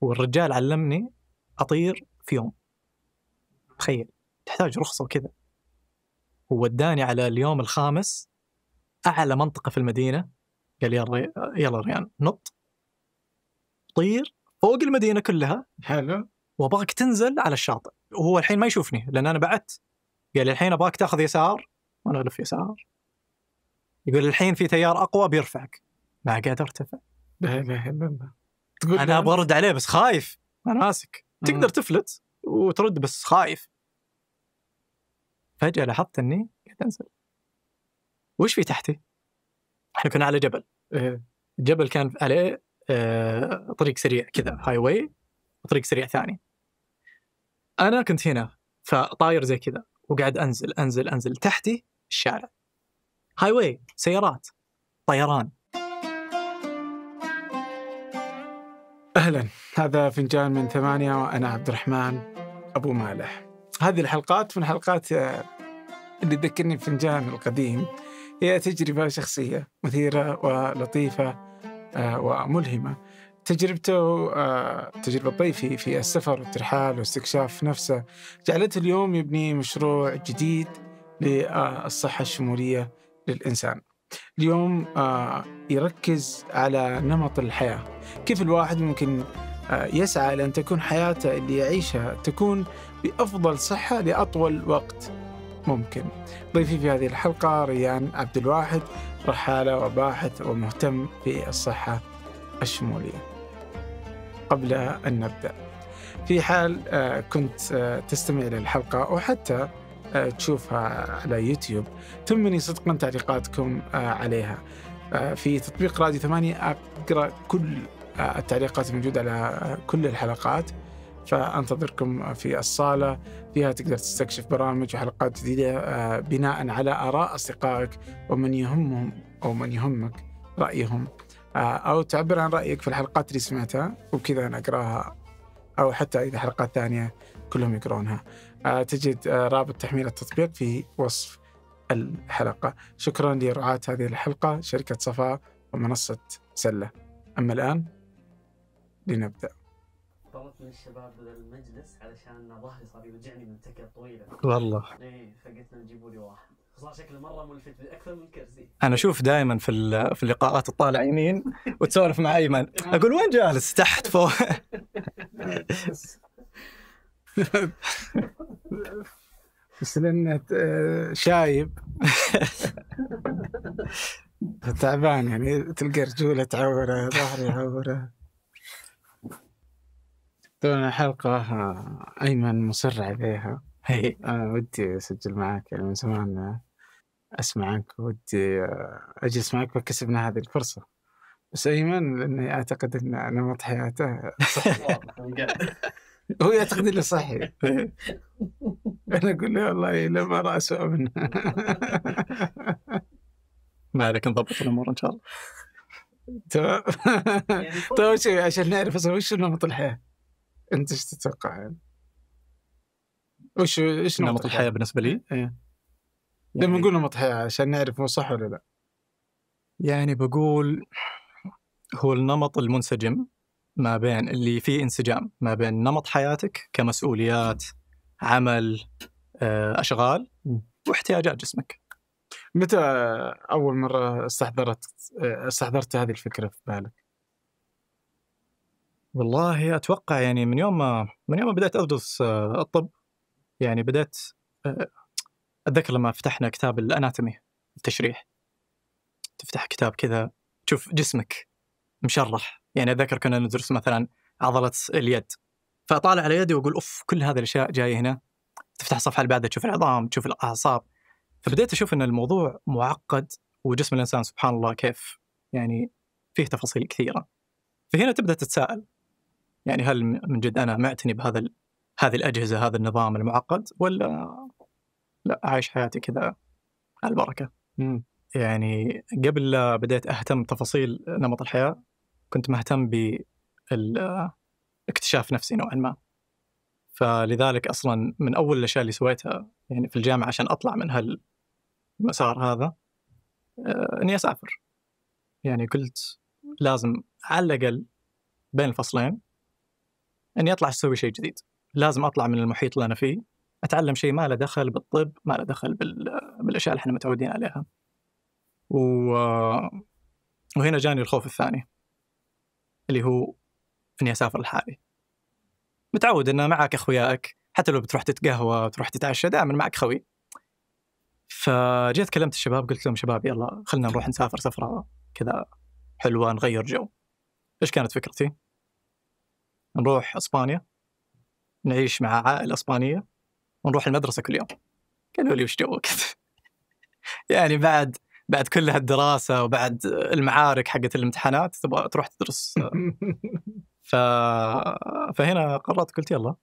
والرجال علمني اطير في يوم تخيل تحتاج رخصه وكذا ووداني على اليوم الخامس اعلى منطقه في المدينه قال يلا يلا ريان نط طير فوق المدينه كلها حلو وابغاك تنزل على الشاطئ وهو الحين ما يشوفني لان انا بعدت قال لي الحين ابغاك تاخذ يسار وانا الف يسار يقول الحين في تيار اقوى بيرفعك ما قادر ارتفع لا اله الا الله تقول انا ابغى ارد عليه بس خايف انا ماسك تقدر تفلت وترد بس خايف فجاه لاحظت اني قاعد انزل وش في تحتي؟ احنا كنا على جبل الجبل إيه، كان عليه آه، طريق سريع كذا هاي واي وطريق سريع ثاني انا كنت هنا فطاير زي كذا وقاعد انزل انزل انزل تحتي الشارع هاي واي سيارات طيران أهلا هذا فنجان من ثمانية وأنا عبد الرحمن أبو مالح هذه الحلقات من حلقات آه، اللي تذكرني بفنجان القديم هي تجربة شخصية مثيرة ولطيفة آه، وملهمة تجربته آه، تجربة ضيفي في السفر والترحال واستكشاف نفسه جعلته اليوم يبني مشروع جديد للصحة الشمولية للإنسان اليوم آه، يركز على نمط الحياة كيف الواحد ممكن آه، يسعى لأن تكون حياته اللي يعيشها تكون بأفضل صحة لأطول وقت ممكن ضيفي في هذه الحلقة ريان عبد الواحد رحالة وباحث ومهتم في الصحة الشمولية قبل أن نبدأ في حال آه، كنت تستمع للحلقة أو حتى آه، تشوفها على يوتيوب تمني صدقا تعليقاتكم آه، عليها آه، في تطبيق راديو ثمانية أقرأ كل التعليقات الموجودة على كل الحلقات فأنتظركم في الصالة فيها تقدر تستكشف برامج وحلقات جديدة بناء على آراء أصدقائك ومن يهمهم أو من يهمك رأيهم أو تعبر عن رأيك في الحلقات اللي سمعتها وبكذا أقرأها أو حتى إذا حلقات ثانية كلهم يقرونها آه، تجد آه، رابط تحميل التطبيق في وصف الحلقة شكرا لرعاة هذه الحلقة شركة صفاء ومنصة سلة أما الآن لنبدأ طلبت من الشباب المجلس علشان ظهري صار يوجعني من التكة الطويلة والله ايه فقلت لهم جيبوا لي واحد صار شكله مره ملفت اكثر من كرسي انا اشوف دائما في في اللقاءات تطالع يمين وتسولف مع ايمن اقول وين جالس تحت فوق بس لانه آه، شايب تعبان يعني تلقى رجوله تعوره ظهري يعوره تونا حلقة أيمن مصر عليها هي أنا ودي أسجل معاك يعني من زمان آه، أسمع عنك ودي آه، أجلس معك فكسبنا هذه الفرصة بس أيمن لأني أعتقد أن نمط حياته صحيح هو يعتقد انه صحي انا اقول له والله لما راس اسوء منه ما عليك نضبط الامور ان شاء الله تمام يعني طيب وش يعني؟ عشان نعرف اصلا وش نمط الحياه انت ايش تتوقع يعني؟ وش ايش نمط الحياه بالنسبه لي؟ ايه لما يعني نقول نمط حياه عشان نعرف هو صح ولا لا يعني بقول هو النمط المنسجم ما بين اللي فيه انسجام ما بين نمط حياتك كمسؤوليات عمل آه، اشغال واحتياجات جسمك متى اول مره استحضرت آه، استحضرت هذه الفكره في بالك والله اتوقع يعني من يوم ما من يوم ما بدات ادرس آه، الطب يعني بدات اتذكر لما فتحنا كتاب الاناتومي التشريح تفتح كتاب كذا تشوف جسمك مشرح يعني اتذكر كنا ندرس مثلا عضله اليد فاطالع على يدي واقول اوف كل هذه الاشياء جايه هنا تفتح الصفحه اللي بعدها تشوف العظام تشوف الاعصاب فبديت اشوف ان الموضوع معقد وجسم الانسان سبحان الله كيف يعني فيه تفاصيل كثيره فهنا تبدا تتساءل يعني هل من جد انا معتني بهذا هذه الاجهزه هذا النظام المعقد ولا لا عايش حياتي كذا على البركه يعني قبل لا بديت اهتم بتفاصيل نمط الحياه كنت مهتم باكتشاف نفسي نوعا ما فلذلك اصلا من اول الاشياء اللي سويتها يعني في الجامعه عشان اطلع من هالمسار هذا آه، اني اسافر يعني قلت لازم على الاقل بين الفصلين اني اطلع اسوي شيء جديد لازم اطلع من المحيط اللي انا فيه اتعلم شيء ما له دخل بالطب ما له دخل بالاشياء اللي احنا متعودين عليها و... آه، وهنا جاني الخوف الثاني اللي هو اني اسافر لحالي متعود انه معك اخوياك حتى لو بتروح تتقهوى تروح تتعشى دائما معك خوي فجيت كلمت الشباب قلت لهم شباب يلا خلينا نروح نسافر سفره كذا حلوه نغير جو ايش كانت فكرتي؟ نروح اسبانيا نعيش مع عائله اسبانيه ونروح المدرسه كل يوم قالوا لي وش جوك؟ يعني بعد بعد كل هالدراسه وبعد المعارك حقت الامتحانات تبغى تروح تدرس ف... فهنا قررت قلت يلا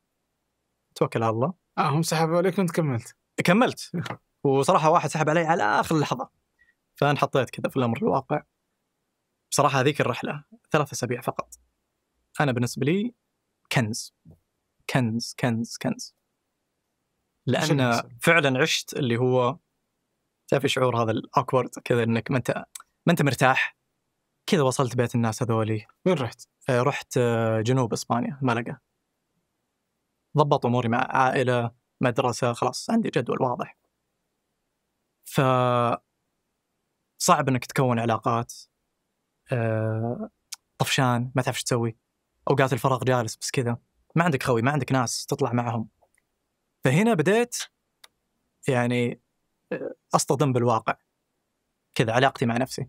توكل على الله اه هم سحبوا عليك وانت كملت كملت وصراحه واحد سحب علي على اخر لحظه فانحطيت كذا في الامر الواقع بصراحه هذيك الرحله ثلاث اسابيع فقط انا بالنسبه لي كنز كنز كنز كنز لان فعلا عشت اللي هو تعرف شعور هذا الاوكورد كذا انك ما انت ما انت مرتاح كذا وصلت بيت الناس هذولي وين رحت؟ آه، رحت آه، جنوب اسبانيا ملقا ضبط اموري مع عائله مدرسه خلاص عندي جدول واضح ف صعب انك تكون علاقات آه، طفشان ما تعرف تسوي اوقات الفراغ جالس بس كذا ما عندك خوي ما عندك ناس تطلع معهم فهنا بديت يعني اصطدم بالواقع كذا علاقتي مع نفسي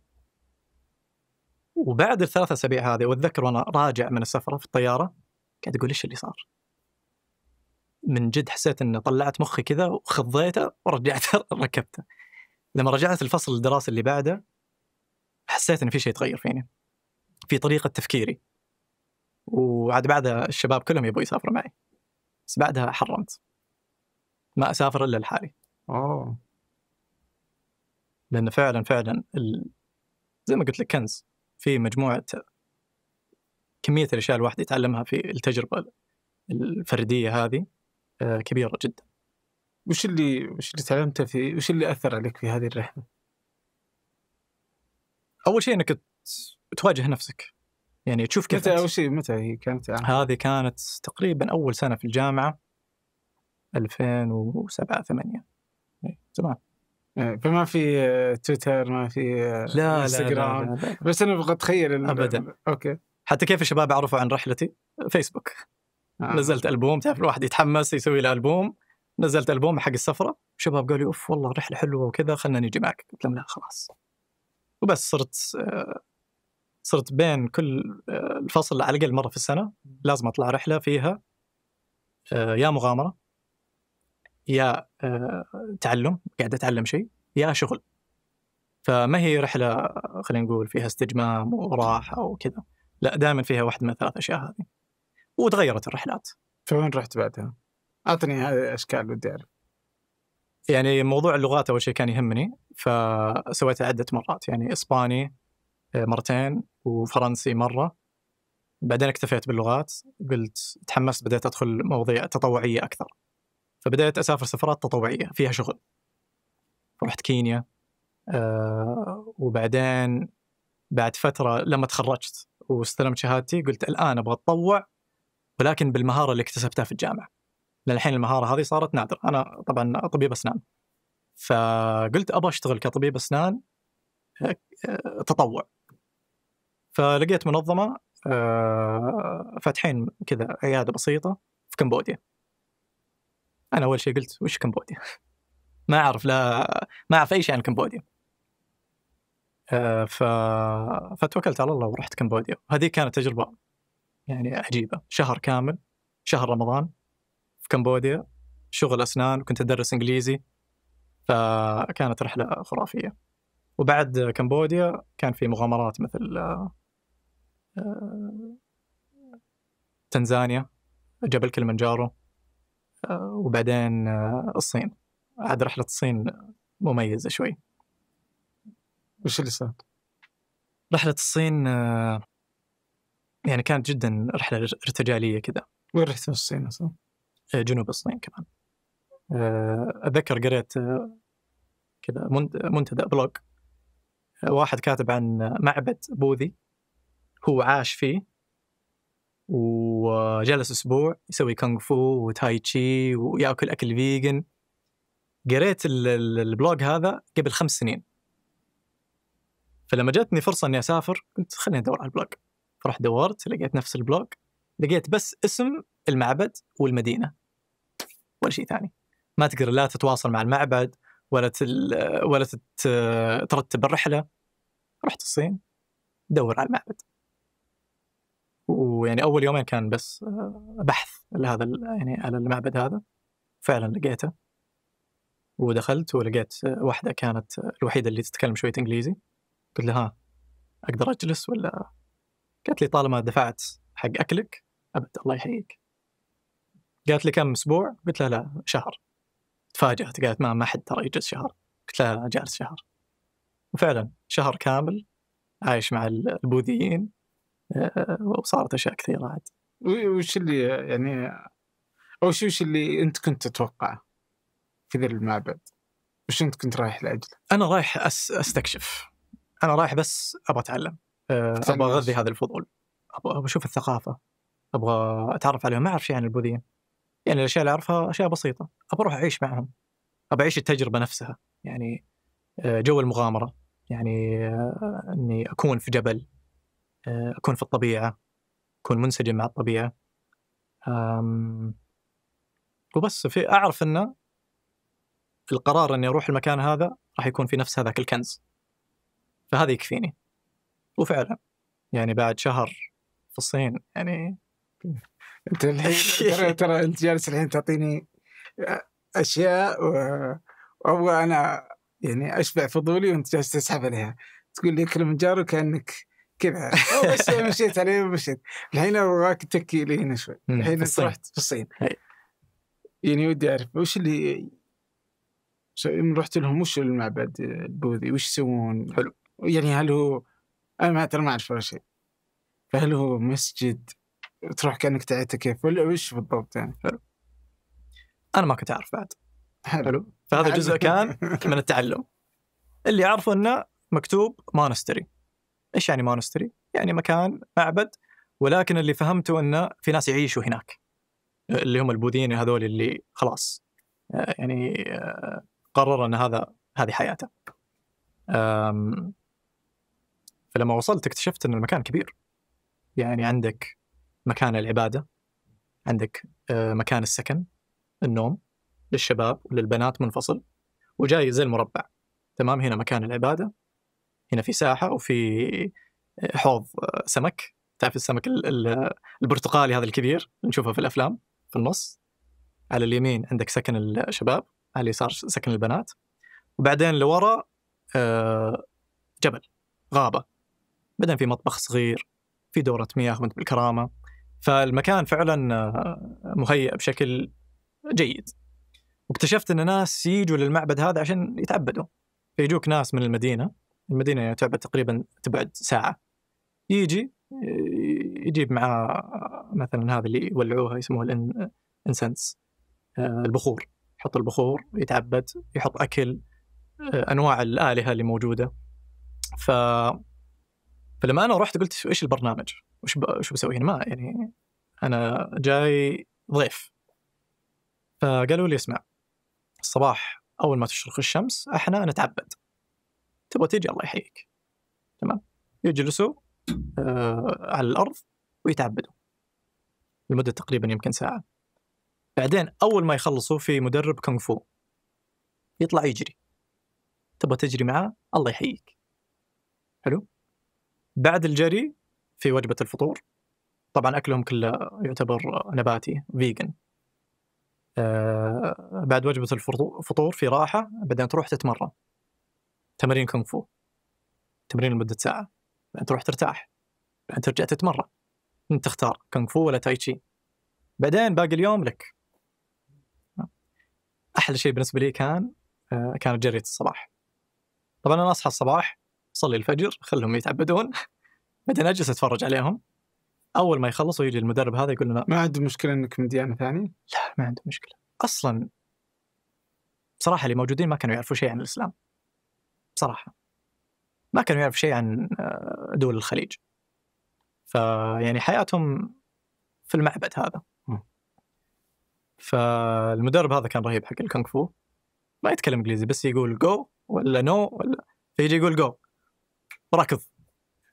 وبعد الثلاث اسابيع هذه واتذكر وانا راجع من السفره في الطياره قاعد اقول ايش اللي صار من جد حسيت اني طلعت مخي كذا وخضيته ورجعت ركبته لما رجعت الفصل الدراسي اللي بعده حسيت ان في شيء تغير فيني في طريقه تفكيري وعاد بعدها الشباب كلهم يبغوا يسافروا معي بس بعدها حرمت ما اسافر الا لحالي اوه لأن فعلا فعلا ال... زي ما قلت لك كنز في مجموعة كمية الأشياء الواحد يتعلمها في التجربة الفردية هذه آه، كبيرة جدا وش اللي وش اللي تعلمته في وش اللي أثر عليك في هذه الرحلة؟ أول شيء إنك تواجه نفسك يعني تشوف كيف متى أول شيء متى هي كانت يعني؟ هذه كانت تقريبا أول سنة في الجامعة 2007 8 زمان إيه، فما في آه، تويتر ما في آه، لا انستغرام لا, لا, لا, لا. بس انا ابغى اتخيل ال... ابدا اوكي حتى كيف الشباب عرفوا عن رحلتي؟ فيسبوك آه. نزلت البوم تعرف الواحد يتحمس يسوي له البوم نزلت البوم حق السفره شباب قالوا اوف والله رحله حلوه وكذا خلنا نجي معك قلت لهم لا خلاص وبس صرت آه، صرت بين كل الفصل على الاقل مره في السنه لازم اطلع رحله فيها يا مغامره يا آه، تعلم قاعد اتعلم شيء يا شغل فما هي رحله خلينا نقول فيها استجمام وراحه وكذا لا دائما فيها واحد من الثلاث اشياء هذه وتغيرت الرحلات فوين رحت بعدها؟ اعطني هذه الاشكال ودي اعرف يعني موضوع اللغات اول شيء كان يهمني فسويتها عده مرات يعني اسباني آه، مرتين وفرنسي مره بعدين اكتفيت باللغات قلت تحمست بديت ادخل مواضيع تطوعيه اكثر فبدأت أسافر سفرات تطوعية فيها شغل رحت كينيا آه وبعدين بعد فترة لما تخرجت واستلمت شهادتي قلت الآن أبغى أتطوع ولكن بالمهارة اللي اكتسبتها في الجامعة للحين المهارة هذه صارت نادرة أنا طبعا طبيب أسنان فقلت أبغى أشتغل كطبيب أسنان آه، تطوع فلقيت منظمة آه، فاتحين كذا عيادة بسيطة في كمبوديا انا اول شيء قلت وش كمبوديا؟ ما اعرف لا ما اعرف اي شيء عن كمبوديا. آه، ف... فتوكلت على الله ورحت كمبوديا وهذه كانت تجربه يعني عجيبه شهر كامل شهر رمضان في كمبوديا شغل اسنان وكنت ادرس انجليزي فكانت رحله خرافيه وبعد كمبوديا كان في مغامرات مثل آه، آه، تنزانيا جبل كلمنجارو آه، وبعدين آه، الصين عاد رحلة الصين مميزة شوي وش اللي صار؟ رحلة الصين آه، يعني كانت جدا رحلة ارتجالية كذا وين رحت في الصين أصلا؟ جنوب الصين كمان أتذكر قريت كذا منتدى بلوج واحد كاتب عن معبد بوذي هو عاش فيه وجلس اسبوع يسوي كونغ فو وتاي تشي وياكل اكل فيجن قريت البلوج هذا قبل خمس سنين فلما جاتني فرصه اني اسافر قلت خليني ادور على البلوج فرحت دورت لقيت نفس البلوج لقيت بس اسم المعبد والمدينه ولا شيء ثاني ما تقدر لا تتواصل مع المعبد ولا ولا ترتب الرحله رحت الصين دور على المعبد ويعني اول يومين كان بس آه، بحث لهذا يعني على المعبد هذا فعلا لقيته ودخلت ولقيت واحده كانت الوحيده اللي تتكلم شويه انجليزي قلت لها اقدر اجلس ولا قالت لي طالما دفعت حق اكلك ابد الله يحييك قالت لي كم اسبوع قلت لها لا شهر تفاجأت قالت ما ما حد ترى يجلس شهر قلت لها لا جالس شهر وفعلا شهر كامل عايش مع البوذيين آه، وصارت اشياء كثيره عاد وش اللي يعني او شو وش اللي انت كنت تتوقعه في ذا المعبد؟ وش انت كنت رايح لاجله؟ انا رايح أس استكشف انا رايح بس ابغى اتعلم آه، ابغى اغذي هذا الفضول ابغى اشوف الثقافه ابغى اتعرف عليهم ما اعرف شيء عن البوذيين يعني الاشياء اللي اعرفها اشياء بسيطه ابغى اروح اعيش معهم ابغى اعيش التجربه نفسها يعني آه، جو المغامره يعني اني اكون في جبل آه، اكون في الطبيعه اكون منسجم مع الطبيعه وبس في اعرف انه القرار اني اروح المكان هذا راح يكون في نفس هذاك الكنز فهذا يكفيني وفعلا يعني بعد شهر في الصين يعني انت الحين ترى ترى انت جالس الحين تعطيني اشياء وابغى انا يعني اشبع فضولي وانت جالس تسحب عليها تقول لي جارك كانك كذا بس مشيت عليه ومشيت الحين ابغاك تكي لي هنا شوي الحين انت رحت في الصين يعني ودي اعرف وش اللي رحت لهم وش المعبد البوذي وش يسوون؟ حلو يعني هل هو انا ما ترى ما اعرف ولا شيء فهل هو مسجد تروح كانك تعيته كيف ولا وش بالضبط يعني؟ حلو انا ما كنت اعرف بعد حلو, حلو. فهذا جزء كان من التعلم اللي اعرفه انه مكتوب مونستري ايش يعني مونستري؟ يعني مكان معبد ولكن اللي فهمته انه في ناس يعيشوا هناك اللي هم البوذيين هذول اللي خلاص آه، يعني آه، قرر ان هذا هذه حياته فلما وصلت اكتشفت ان المكان كبير يعني عندك مكان العباده عندك آه، مكان السكن النوم للشباب وللبنات منفصل وجاي زي المربع تمام هنا مكان العباده هنا في ساحه وفي آه، حوض آه، سمك تعرف السمك البرتقالي هذا الكبير نشوفه في الافلام في النص على اليمين عندك سكن الشباب على اليسار سكن البنات وبعدين لورا آه، جبل غابه بعدين في مطبخ صغير في دوره مياه وانت بالكرامه فالمكان فعلا مهيئ بشكل جيد واكتشفت ان ناس يجوا للمعبد هذا عشان يتعبدوا فيجوك ناس من المدينه المدينه يعني تعبد تقريبا تبعد ساعه يجي يجيب معاه مثلا هذا اللي يولعوها يسموه الانسنس آه، البخور يحط البخور يتعبد يحط اكل آه، انواع الالهه اللي موجوده ف فلما انا رحت قلت ايش البرنامج؟ وش ب... شو بسوي هنا؟ ما يعني انا جاي ضيف فقالوا لي اسمع الصباح اول ما تشرق الشمس احنا نتعبد تبغى تجي الله يحييك تمام يجلسوا آه على الارض ويتعبدوا لمده تقريبا يمكن ساعه بعدين اول ما يخلصوا في مدرب كونغ فو يطلع يجري تبغى تجري معاه الله يحييك حلو بعد الجري في وجبه الفطور طبعا اكلهم كله يعتبر نباتي فيجن آه بعد وجبه الفطور في راحه بعدين تروح تتمرن تمارين كونغ فو تمرين لمدة ساعة بعدين تروح ترتاح بعدين ترجع تتمرن انت تختار كونغ فو ولا تاي تشي بعدين باقي اليوم لك احلى شيء بالنسبه لي كان آه، كانت جرية الصباح طبعا انا اصحى الصباح اصلي الفجر خلهم يتعبدون بعدين اجلس اتفرج عليهم اول ما يخلصوا يجي المدرب هذا يقول لنا ما عنده مشكله انك من ديانه ثانيه؟ لا ما عنده مشكله اصلا بصراحه اللي موجودين ما كانوا يعرفوا شيء عن الاسلام بصراحه ما كانوا يعرف شيء عن آه، دول الخليج فيعني حياتهم في المعبد هذا فالمدرب هذا كان رهيب حق الكونغ فو ما يتكلم انجليزي بس يقول جو ولا نو ولا فيجي يقول جو ركض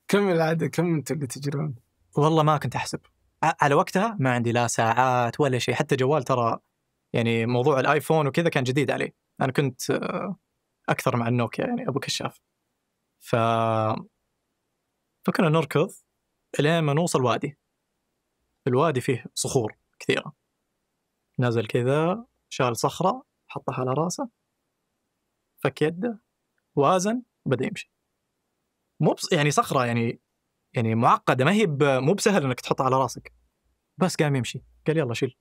كم العدد كم انت اللي تجرون؟ والله ما كنت احسب على وقتها ما عندي لا ساعات ولا شيء حتى جوال ترى يعني موضوع الايفون وكذا كان جديد علي انا كنت آه، اكثر مع النوكيا يعني ابو كشاف ف فكنا نركض الين ما نوصل وادي الوادي فيه صخور كثيره نزل كذا شال صخره حطها على راسه فك يده وازن بدا يمشي مو بص... يعني صخره يعني يعني معقده ما هي ب... مو بسهل انك تحطها على راسك بس قام يمشي قال يلا شيل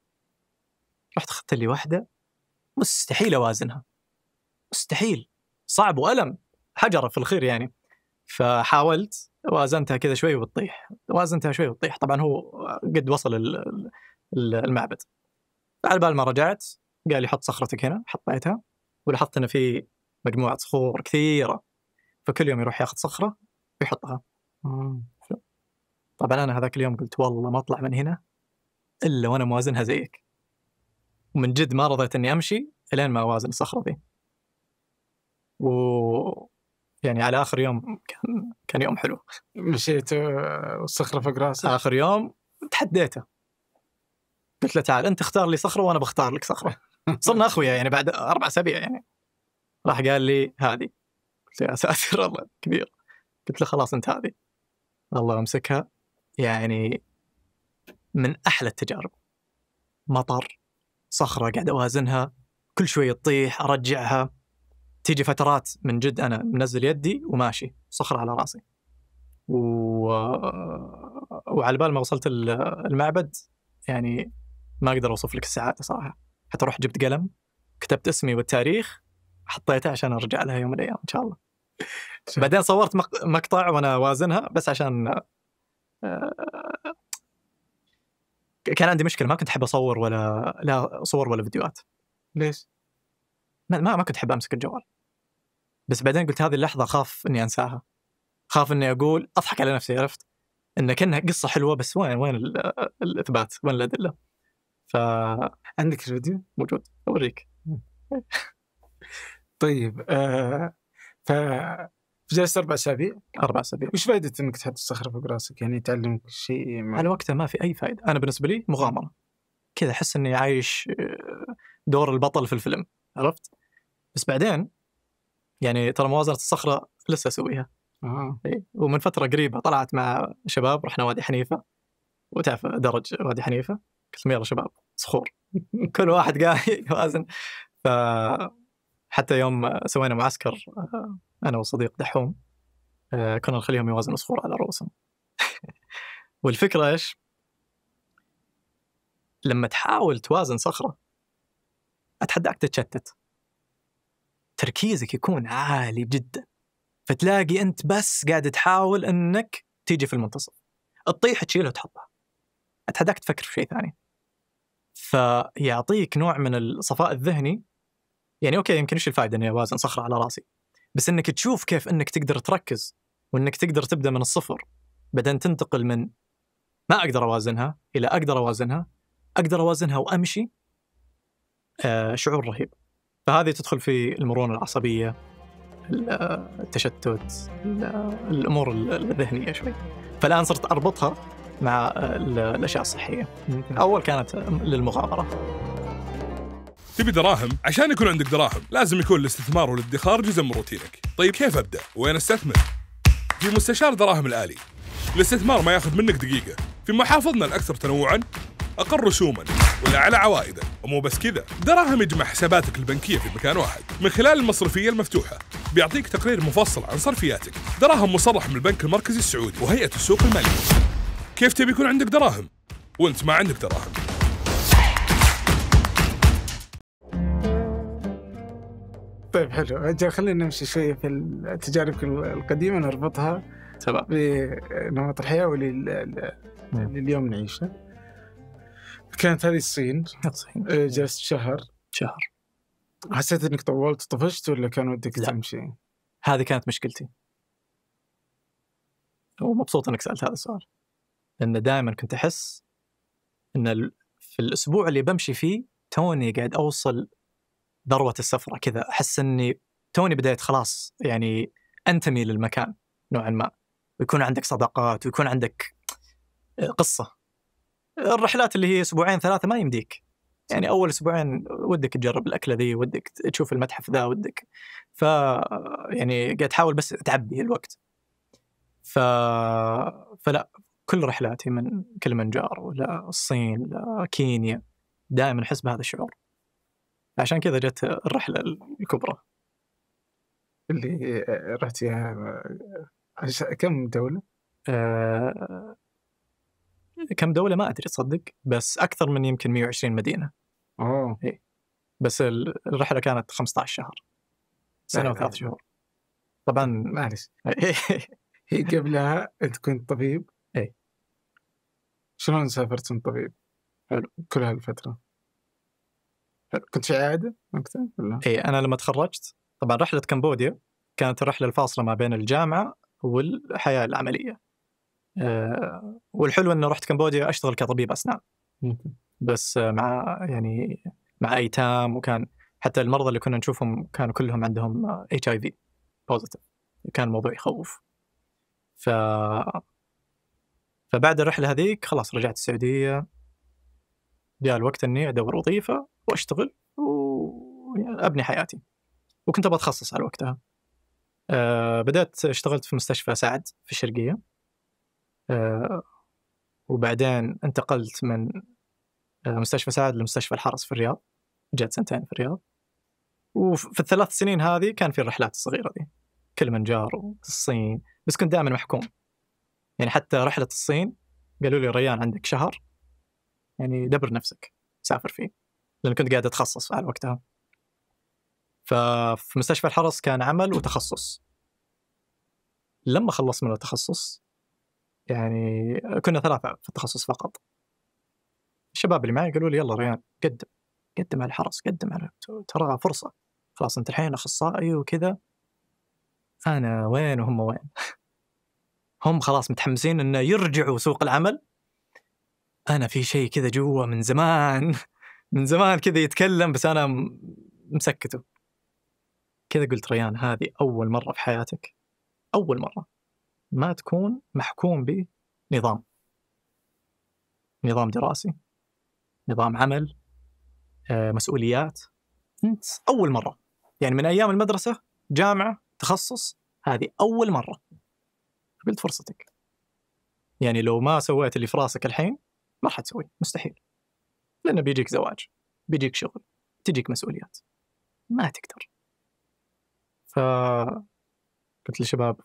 رحت اخذت لي واحده مستحيل اوازنها مستحيل صعب والم حجره في الخير يعني فحاولت وازنتها كذا شوي وبتطيح وازنتها شوي وبتطيح طبعا هو قد وصل المعبد على بال ما رجعت قال لي حط صخرتك هنا حطيتها ولاحظت انه في مجموعه صخور كثيره فكل يوم يروح ياخذ صخره ويحطها طبعا انا هذاك اليوم قلت والله ما اطلع من هنا الا وانا موازنها زيك ومن جد ما رضيت اني امشي الين ما اوازن الصخره ذي و يعني على اخر يوم كان كان يوم حلو مشيت آه، والصخره فوق راسك اخر يوم تحديته قلت له تعال انت اختار لي صخره وانا بختار لك صخره صرنا اخويا يعني بعد اربع اسابيع يعني راح قال لي هذه قلت يا ساتر الله كبير قلت له خلاص انت هذه الله امسكها يعني من احلى التجارب مطر صخره قاعد اوازنها كل شوي تطيح ارجعها تيجي فترات من جد انا منزل يدي وماشي صخره على راسي و... وعلى بال ما وصلت المعبد يعني ما اقدر اوصف لك السعاده صراحه حتى رحت جبت قلم كتبت اسمي والتاريخ حطيته عشان ارجع لها يوم من الايام ان شاء الله بعدين صورت مقطع وانا وازنها بس عشان آه، كان عندي مشكله ما كنت احب اصور ولا لا صور ولا فيديوهات ليش؟ ما ما كنت احب امسك الجوال بس بعدين قلت هذه اللحظه خاف اني انساها خاف اني اقول اضحك على نفسي عرفت ان كانها قصه حلوه بس وين وين الاثبات وين الادله ف عندك الفيديو موجود اوريك طيب آه ف جلست اربع اسابيع اربع اسابيع وش فائده انك تحط الصخره فوق راسك يعني تعلمك شيء ما... على وقتها ما في اي فائده انا بالنسبه لي مغامره كذا احس اني عايش آه، دور البطل في الفيلم عرفت بس بعدين يعني ترى موازنه الصخره لسه اسويها آه. ومن فتره قريبه طلعت مع شباب رحنا وادي حنيفه وتعرف درج وادي حنيفه قلت يلا شباب صخور كل واحد قاعد يوازن ف حتى يوم سوينا معسكر آه، انا وصديق دحوم آه، كنا نخليهم يوازنوا صخور على رؤوسهم والفكره ايش؟ لما تحاول توازن صخره اتحداك تتشتت تركيزك يكون عالي جدا فتلاقي انت بس قاعد تحاول انك تيجي في المنتصف تطيح تشيلها وتحطها اتحداك تفكر في شيء ثاني فيعطيك نوع من الصفاء الذهني يعني اوكي يمكن ايش الفائده اني اوازن صخره على راسي بس انك تشوف كيف انك تقدر تركز وانك تقدر تبدا من الصفر بعدين تنتقل من ما اقدر اوازنها الى اقدر اوازنها اقدر اوازنها وامشي آه شعور رهيب فهذه تدخل في المرونه العصبيه التشتت الامور الذهنيه شوي فالان صرت اربطها مع الاشياء الصحيه اول كانت للمغامره تبي دراهم؟ عشان يكون عندك دراهم لازم يكون الاستثمار والادخار جزء من روتينك طيب كيف ابدا؟ وين استثمر؟ في مستشار دراهم الآلي الاستثمار ما ياخذ منك دقيقة في محافظنا الأكثر تنوعا أقل رسوما والأعلى عوائدا ومو بس كذا دراهم يجمع حساباتك البنكية في مكان واحد من خلال المصرفية المفتوحة بيعطيك تقرير مفصل عن صرفياتك دراهم مصرح من البنك المركزي السعودي وهيئة السوق المالية كيف تبي يكون عندك دراهم وانت ما عندك دراهم طيب حلو اجل خلينا نمشي شويه في التجارب القديمه نربطها تمام بنمط الحياه واللي اليوم نعم. نعيشه كانت هذه الصين الصين آه، جلست شهر شهر حسيت انك طولت طفشت ولا كان ودك تمشي؟ هذه كانت مشكلتي ومبسوط انك سالت هذا السؤال لان دائما كنت احس ان في الاسبوع اللي بمشي فيه توني قاعد اوصل ذروه السفره كذا احس اني توني بديت خلاص يعني انتمي للمكان نوعا ما ويكون عندك صداقات ويكون عندك آه، قصه الرحلات اللي هي اسبوعين ثلاثه ما يمديك يعني اول اسبوعين ودك تجرب الاكله ذي ودك تشوف المتحف ذا ودك ف يعني قاعد تحاول بس تعبي الوقت ف فلا كل رحلاتي من كلمنجار ولا الصين ولا كينيا دائما احس بهذا الشعور عشان كذا جت الرحله الكبرى اللي رحت فيها كم دوله؟ آه كم دوله ما ادري تصدق بس اكثر من يمكن 120 مدينه اوه إيه. بس الرحله كانت 15 شهر سنه وثلاث شهور طبعا معلش هي قبلها انت كنت طبيب اي شلون سافرت من طبيب؟ حلو كل هالفتره حلو. كنت في عياده وقتها ولا؟ اي انا لما تخرجت طبعا رحله كمبوديا كانت الرحله الفاصله ما بين الجامعه والحياه العمليه آه، والحلو انه رحت كمبوديا اشتغل كطبيب اسنان بس مع يعني مع ايتام وكان حتى المرضى اللي كنا نشوفهم كانوا كلهم عندهم اتش اي في بوزيتيف كان الموضوع يخوف ف فبعد الرحله هذيك خلاص رجعت السعوديه جاء الوقت اني ادور وظيفه واشتغل وابني يعني حياتي وكنت ابغى اتخصص على وقتها أه بدأت اشتغلت في مستشفى سعد في الشرقية آه، وبعدين انتقلت من مستشفى سعد لمستشفى الحرس في الرياض جد سنتين في الرياض وفي الثلاث سنين هذه كان في الرحلات الصغيرة دي كل من جار الصين بس كنت دائما محكوم يعني حتى رحلة الصين قالوا لي ريان عندك شهر يعني دبر نفسك سافر فيه لأن كنت قاعد أتخصص على وقتها ففي مستشفى الحرس كان عمل وتخصص لما خلصت من التخصص يعني كنا ثلاثة في التخصص فقط الشباب اللي معي قالوا لي يلا ريان قدم قدم على الحرس قدم على ترى فرصة خلاص أنت الحين أخصائي وكذا أنا وين وهم وين هم خلاص متحمسين أنه يرجعوا سوق العمل أنا في شيء كذا جوا من زمان من زمان كذا يتكلم بس أنا مسكته كذا قلت ريان هذه أول مرة في حياتك أول مرة ما تكون محكوم بنظام نظام دراسي نظام عمل آه، مسؤوليات انت اول مره يعني من ايام المدرسه جامعه تخصص هذه اول مره قلت فرصتك يعني لو ما سويت اللي في راسك الحين ما راح تسويه مستحيل لانه بيجيك زواج بيجيك شغل تجيك مسؤوليات ما تقدر ف قلت للشباب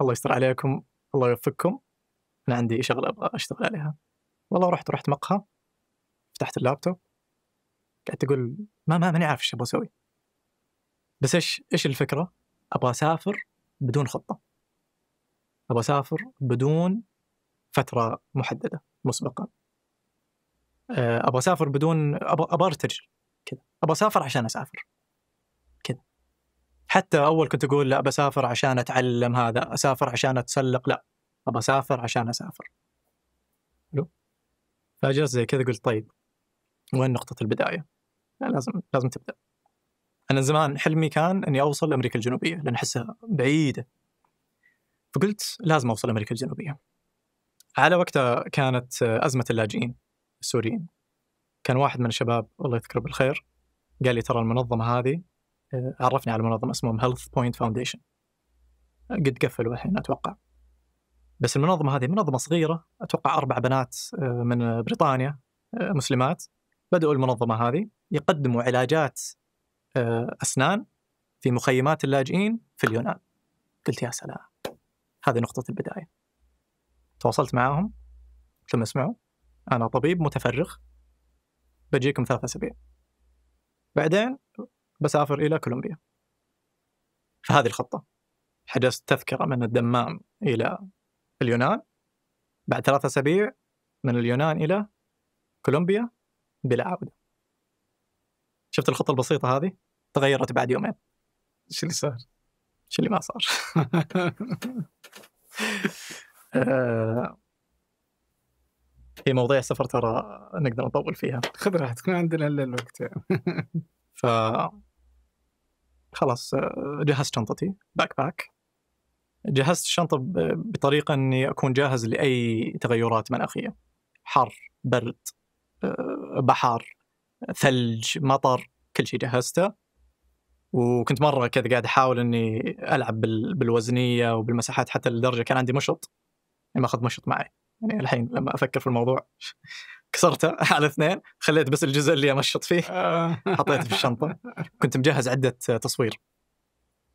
الله يستر عليكم الله يوفقكم انا عندي شغله ابغى اشتغل عليها والله رحت رحت مقهى فتحت اللابتوب قعدت اقول ما ما ماني عارف ايش ابغى اسوي بس ايش ايش الفكره؟ ابغى اسافر بدون خطه ابغى اسافر بدون فتره محدده مسبقا آه، ابغى اسافر بدون ابغى ارتجل كذا ابغى اسافر عشان اسافر حتى اول كنت اقول لا بسافر عشان اتعلم هذا اسافر عشان اتسلق لا ابى اسافر عشان اسافر حلو فجلست زي كذا قلت طيب وين نقطة البداية؟ لازم لازم تبدأ أنا زمان حلمي كان إني أوصل أمريكا الجنوبية لأن أحسها بعيدة فقلت لازم أوصل أمريكا الجنوبية على وقتها كانت أزمة اللاجئين السوريين كان واحد من الشباب الله يذكره بالخير قال لي ترى المنظمة هذه عرفني على منظمه اسمهم هيلث بوينت فاونديشن قد قفلوا الحين اتوقع بس المنظمه هذه منظمه صغيره اتوقع اربع بنات آه، من بريطانيا آه، مسلمات بدأوا المنظمه هذه يقدموا علاجات آه، اسنان في مخيمات اللاجئين في اليونان قلت يا سلام هذه نقطة البداية تواصلت معاهم ثم اسمعوا أنا طبيب متفرغ بجيكم ثلاثة أسابيع بعدين بسافر إلى كولومبيا فهذه الخطة حجزت تذكرة من الدمام إلى اليونان بعد ثلاثة أسابيع من اليونان إلى كولومبيا بلا عودة شفت الخطة البسيطة هذه تغيرت بعد يومين ايش اللي صار؟ ايش اللي ما صار؟ آه، في هي مواضيع السفر ترى نقدر نطول فيها خذ راحتك ما عندنا الا الوقت يعني. ف خلاص آه، جهزت شنطتي باك باك جهزت الشنطة بطريقة أني أكون جاهز لأي تغيرات مناخية حر برد آه، بحر ثلج مطر كل شيء جهزته وكنت مرة كذا قاعد أحاول أني ألعب بالوزنية وبالمساحات حتى لدرجة كان عندي مشط يعني ما اخذ مشط معي يعني الحين لما أفكر في الموضوع كسرته على اثنين خليت بس الجزء اللي امشط فيه آه. حطيته في الشنطه كنت مجهز عده تصوير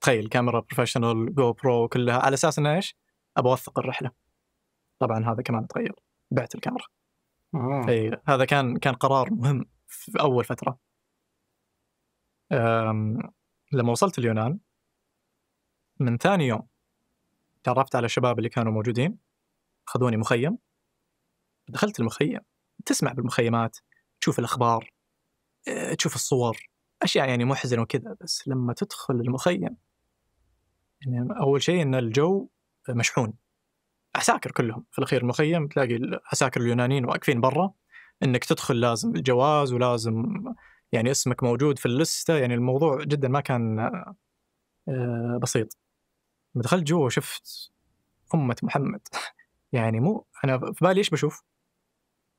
تخيل كاميرا بروفيشنال جو برو كلها على اساس انه ايش؟ ابغى اوثق الرحله طبعا هذا كمان تغير بعت الكاميرا آه. اي هذا كان كان قرار مهم في اول فتره لما وصلت اليونان من ثاني يوم تعرفت على الشباب اللي كانوا موجودين خذوني مخيم دخلت المخيم تسمع بالمخيمات تشوف الاخبار آه، تشوف الصور اشياء يعني محزنه وكذا بس لما تدخل المخيم يعني اول شيء ان الجو مشحون عساكر كلهم في الاخير المخيم تلاقي العساكر اليونانيين واقفين برا انك تدخل لازم الجواز ولازم يعني اسمك موجود في اللسته يعني الموضوع جدا ما كان آه، بسيط لما دخلت جوا وشفت امه محمد يعني مو انا في بالي ايش بشوف؟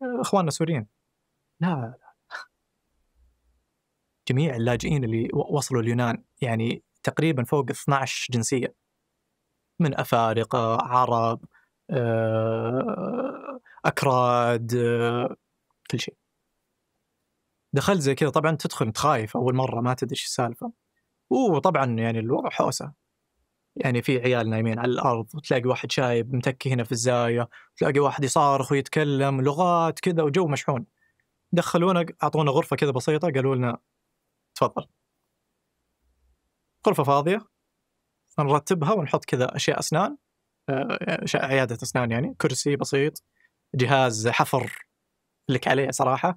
اخواننا السوريين لا, لا جميع اللاجئين اللي وصلوا اليونان يعني تقريبا فوق 12 جنسيه من افارقه عرب آه، اكراد آه، كل شيء دخلت زي كذا طبعا تدخل انت خايف اول مره ما تدري ايش السالفه وطبعا يعني الوضع حوسه يعني في عيال نايمين على الارض وتلاقي واحد شايب متكي هنا في الزاويه تلاقي واحد يصارخ ويتكلم لغات كذا وجو مشحون دخلونا اعطونا غرفه كذا بسيطه قالوا لنا تفضل غرفه فاضيه نرتبها ونحط كذا اشياء اسنان آه، اشياء عياده اسنان يعني كرسي بسيط جهاز حفر لك عليه صراحه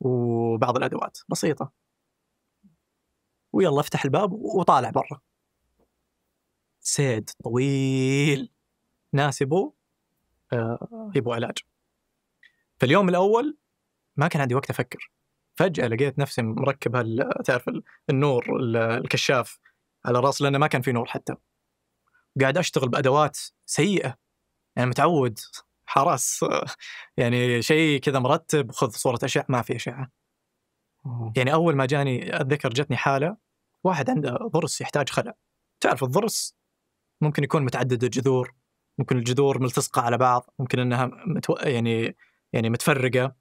وبعض الادوات بسيطه ويلا افتح الباب وطالع برا سيد طويل ناس يبغوا آه يبغوا علاج فاليوم الاول ما كان عندي وقت افكر فجاه لقيت نفسي مركب هال تعرف النور الكشاف على راسي لانه ما كان في نور حتى قاعد اشتغل بادوات سيئه يعني متعود حراس يعني شيء كذا مرتب خذ صوره اشعه ما في اشعه يعني اول ما جاني اتذكر جتني حاله واحد عنده ضرس يحتاج خلع تعرف الضرس ممكن يكون متعدد الجذور ممكن الجذور ملتصقه على بعض ممكن انها متو... يعني يعني متفرقه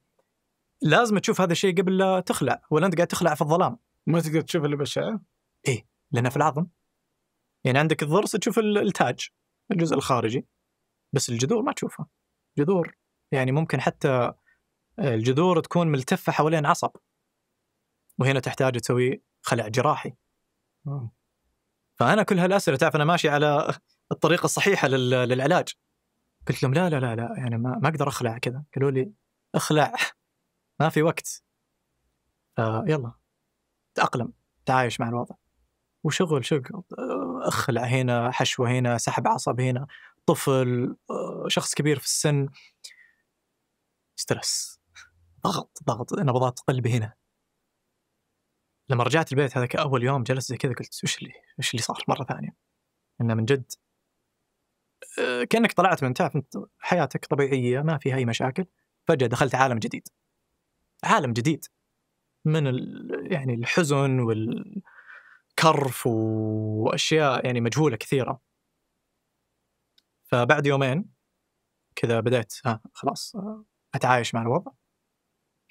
لازم تشوف هذا الشيء قبل لا تخلع ولا انت قاعد تخلع في الظلام ما تقدر تشوف الا بالاشعه ايه لانها في العظم يعني عندك الضرس تشوف التاج الجزء الخارجي بس الجذور ما تشوفها جذور يعني ممكن حتى الجذور تكون ملتفه حوالين عصب وهنا تحتاج تسوي خلع جراحي مم. آه. فانا كل هالاسئله تعرف انا ماشي على الطريقه الصحيحه للعلاج قلت لهم لا لا لا لا يعني ما, ما اقدر اخلع كذا قالوا لي اخلع ما في وقت آه يلا تاقلم تعايش مع الوضع وشغل شغل اخلع هنا حشوه هنا سحب عصب هنا طفل آه، شخص كبير في السن ستريس ضغط ضغط نبضات قلبي هنا لما رجعت البيت هذاك اول يوم جلست زي كذا قلت وش اللي وش اللي صار مره ثانيه؟ انه من جد آه، كانك طلعت من تعرف حياتك طبيعيه ما فيها اي مشاكل فجاه دخلت عالم جديد عالم جديد من يعني الحزن والكرف واشياء يعني مجهوله كثيره فبعد يومين كذا بدأت ها خلاص آه، أتعايش مع الوضع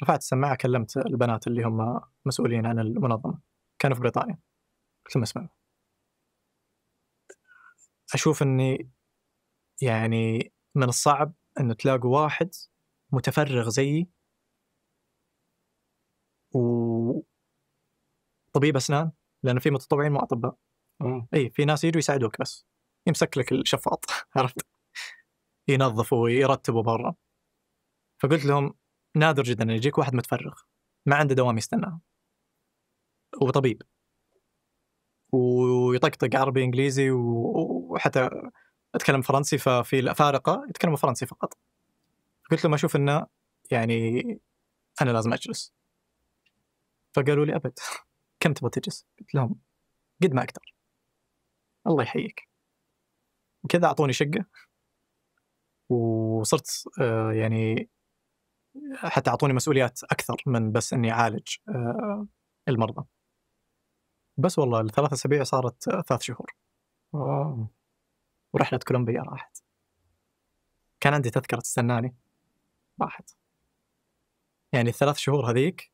رفعت السماعه كلمت البنات اللي هم مسؤولين عن المنظمه كانوا في بريطانيا قلت لهم اسمعوا اشوف اني يعني من الصعب انه تلاقوا واحد متفرغ زيي و طبيب اسنان لانه في متطوعين مو اطباء اي في ناس يجوا يساعدوك بس يمسك لك الشفاط عرفت ينظفوا ويرتبوا برا فقلت لهم نادر جدا أن يجيك واحد متفرغ ما عنده دوام يستناه وطبيب ويطقطق عربي انجليزي وحتى اتكلم فرنسي ففي الافارقه يتكلموا فرنسي فقط قلت لهم اشوف انه يعني انا لازم اجلس فقالوا لي ابد كم تبغى تجلس؟ قلت لهم قد ما اقدر الله يحييك وكذا اعطوني شقه وصرت آه، يعني حتى اعطوني مسؤوليات اكثر من بس اني اعالج آه، المرضى بس والله الثلاث اسابيع صارت ثلاث شهور ورحله كولومبيا راحت كان عندي تذكره تستناني راحت يعني الثلاث شهور هذيك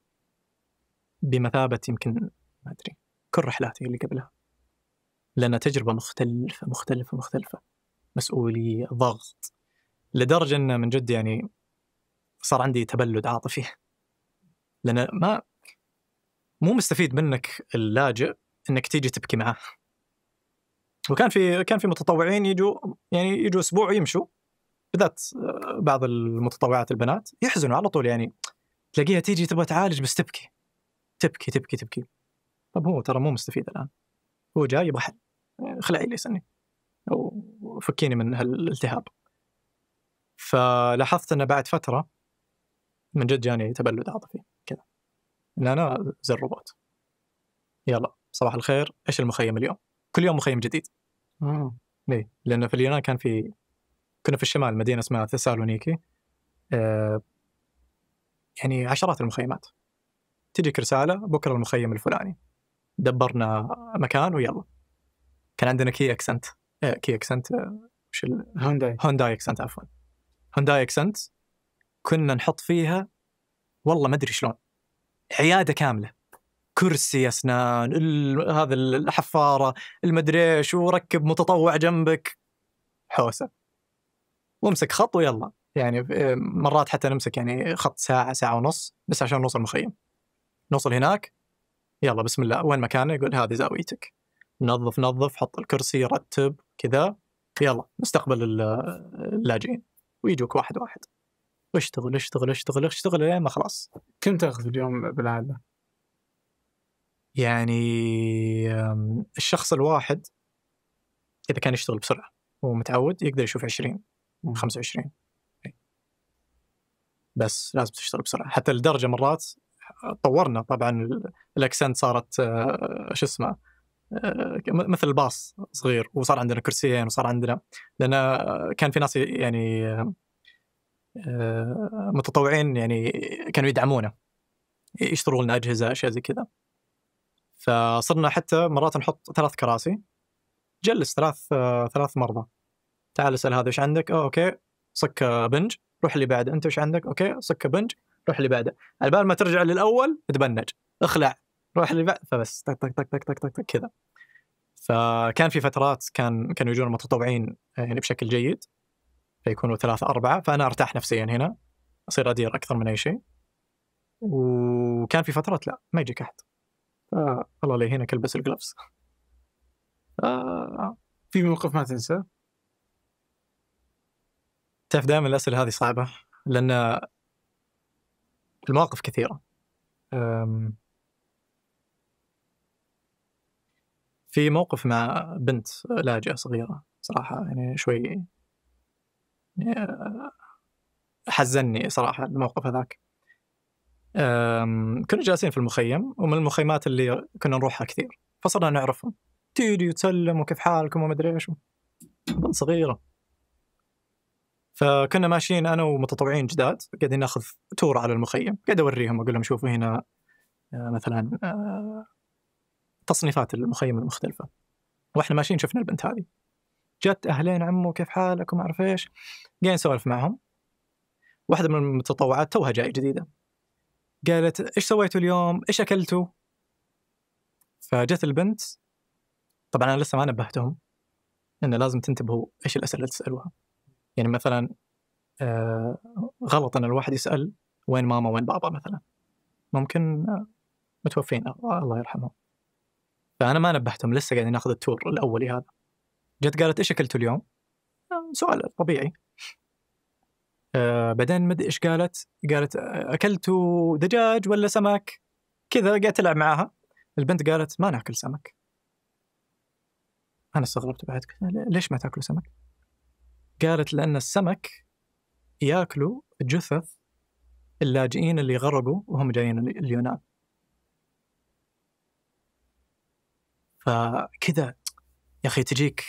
بمثابه يمكن ما ادري كل رحلاتي اللي قبلها لأنها تجربة مختلفة مختلفة مختلفة مسؤولية ضغط لدرجة أن من جد يعني صار عندي تبلد عاطفي لان ما مو مستفيد منك اللاجئ انك تيجي تبكي معاه وكان في كان في متطوعين يجوا يعني يجوا اسبوع يمشوا بالذات آه، بعض المتطوعات البنات يحزنوا على طول يعني تلاقيها تيجي تبغى تعالج بس تبكي تبكي تبكي تبكي طب هو ترى مو مستفيد الان هو جاي يبغى حل خلعي يعني لي سني وفكيني من هالالتهاب فلاحظت انه بعد فتره من جد جاني يعني تبلد عاطفي كذا ان انا زي الروبوت يلا صباح الخير ايش المخيم اليوم؟ كل يوم مخيم جديد اه ليه؟ لانه في اليونان كان في كنا في الشمال مدينه اسمها ثسالونيكي آه يعني عشرات المخيمات تجيك رساله بكره المخيم الفلاني دبرنا مكان ويلا كان عندنا كي اكسنت آه كي اكسنت وش ال... هونداي هونداي اكسنت عفوا هونداي اكسنت كنا نحط فيها والله ما ادري شلون عياده كامله كرسي اسنان هذا الحفاره المدري ايش وركب متطوع جنبك حوسه وامسك خط ويلا يعني مرات حتى نمسك يعني خط ساعه ساعه ونص بس عشان نوصل المخيم نوصل هناك يلا بسم الله وين مكانه يقول هذه زاويتك نظف نظف حط الكرسي رتب كذا يلا نستقبل اللاجئين ويجوك واحد واحد واشتغل اشتغل اشتغل اشتغل لين ما خلاص كم تاخذ اليوم بالعاده؟ يعني الشخص الواحد اذا كان يشتغل بسرعه ومتعود يقدر يشوف 20 25 بس لازم تشتغل بسرعه حتى لدرجه مرات طورنا طبعا الاكسنت صارت آه، شو اسمه آه، مثل الباص صغير وصار عندنا كرسيين وصار عندنا لان آه، كان في ناس يعني آه، متطوعين يعني كانوا يدعمونا يشتروا لنا اجهزه اشياء زي كذا فصرنا حتى مرات نحط ثلاث كراسي جلس ثلاث آه، ثلاث مرضى تعال اسال هذا ايش عندك أو اوكي صك آه، بنج روح اللي بعده انت ايش عندك اوكي صك بنج روح اللي بعده على بال ما ترجع للاول تبنج اخلع روح اللي بعد فبس تك تك تك تك تك تك, تك كذا فكان في فترات كان كانوا يجون متطوعين يعني بشكل جيد فيكونوا ثلاثة أربعة فأنا أرتاح نفسيا هنا أصير أدير أكثر من أي شيء وكان في فترات لا ما يجيك أحد آه الله هنا البس الجلفز آه في موقف ما تنسى تعرف دائما الأسئلة هذه صعبة لأن المواقف كثيرة في موقف مع بنت لاجئة صغيرة صراحة يعني شوي حزني صراحه الموقف هذاك كنا جالسين في المخيم ومن المخيمات اللي كنا نروحها كثير فصرنا نعرفهم تيجي وتسلم وكيف حالكم وما ادري ايش بنت صغيره فكنا ماشيين انا ومتطوعين جداد قاعدين ناخذ تور على المخيم قاعد اوريهم اقول لهم شوفوا هنا أه، مثلا أه، تصنيفات المخيم المختلفه واحنا ماشيين شفنا البنت هذه جت اهلين عمو كيف حالك وما اعرف ايش قاعدين نسولف معهم واحده من المتطوعات توها جاي جديده قالت ايش سويتوا اليوم؟ ايش اكلتوا؟ فجت البنت طبعا انا لسه ما نبهتهم انه لازم تنتبهوا ايش الاسئله اللي تسالوها يعني مثلا آه غلط ان الواحد يسال وين ماما وين بابا مثلا ممكن آه، متوفين الله يرحمهم فانا ما نبهتهم لسه قاعدين ناخذ التور الاولي هذا جت قالت ايش اكلتوا اليوم؟ آه، سؤال طبيعي آه بعدين مدري ايش قالت قالت اكلتوا دجاج ولا سمك كذا قعدت العب معاها البنت قالت ما ناكل سمك انا استغربت بعد ليش ما تاكلوا سمك قالت لان السمك ياكلوا جثث اللاجئين اللي غرقوا وهم جايين اليونان فكذا يا اخي تجيك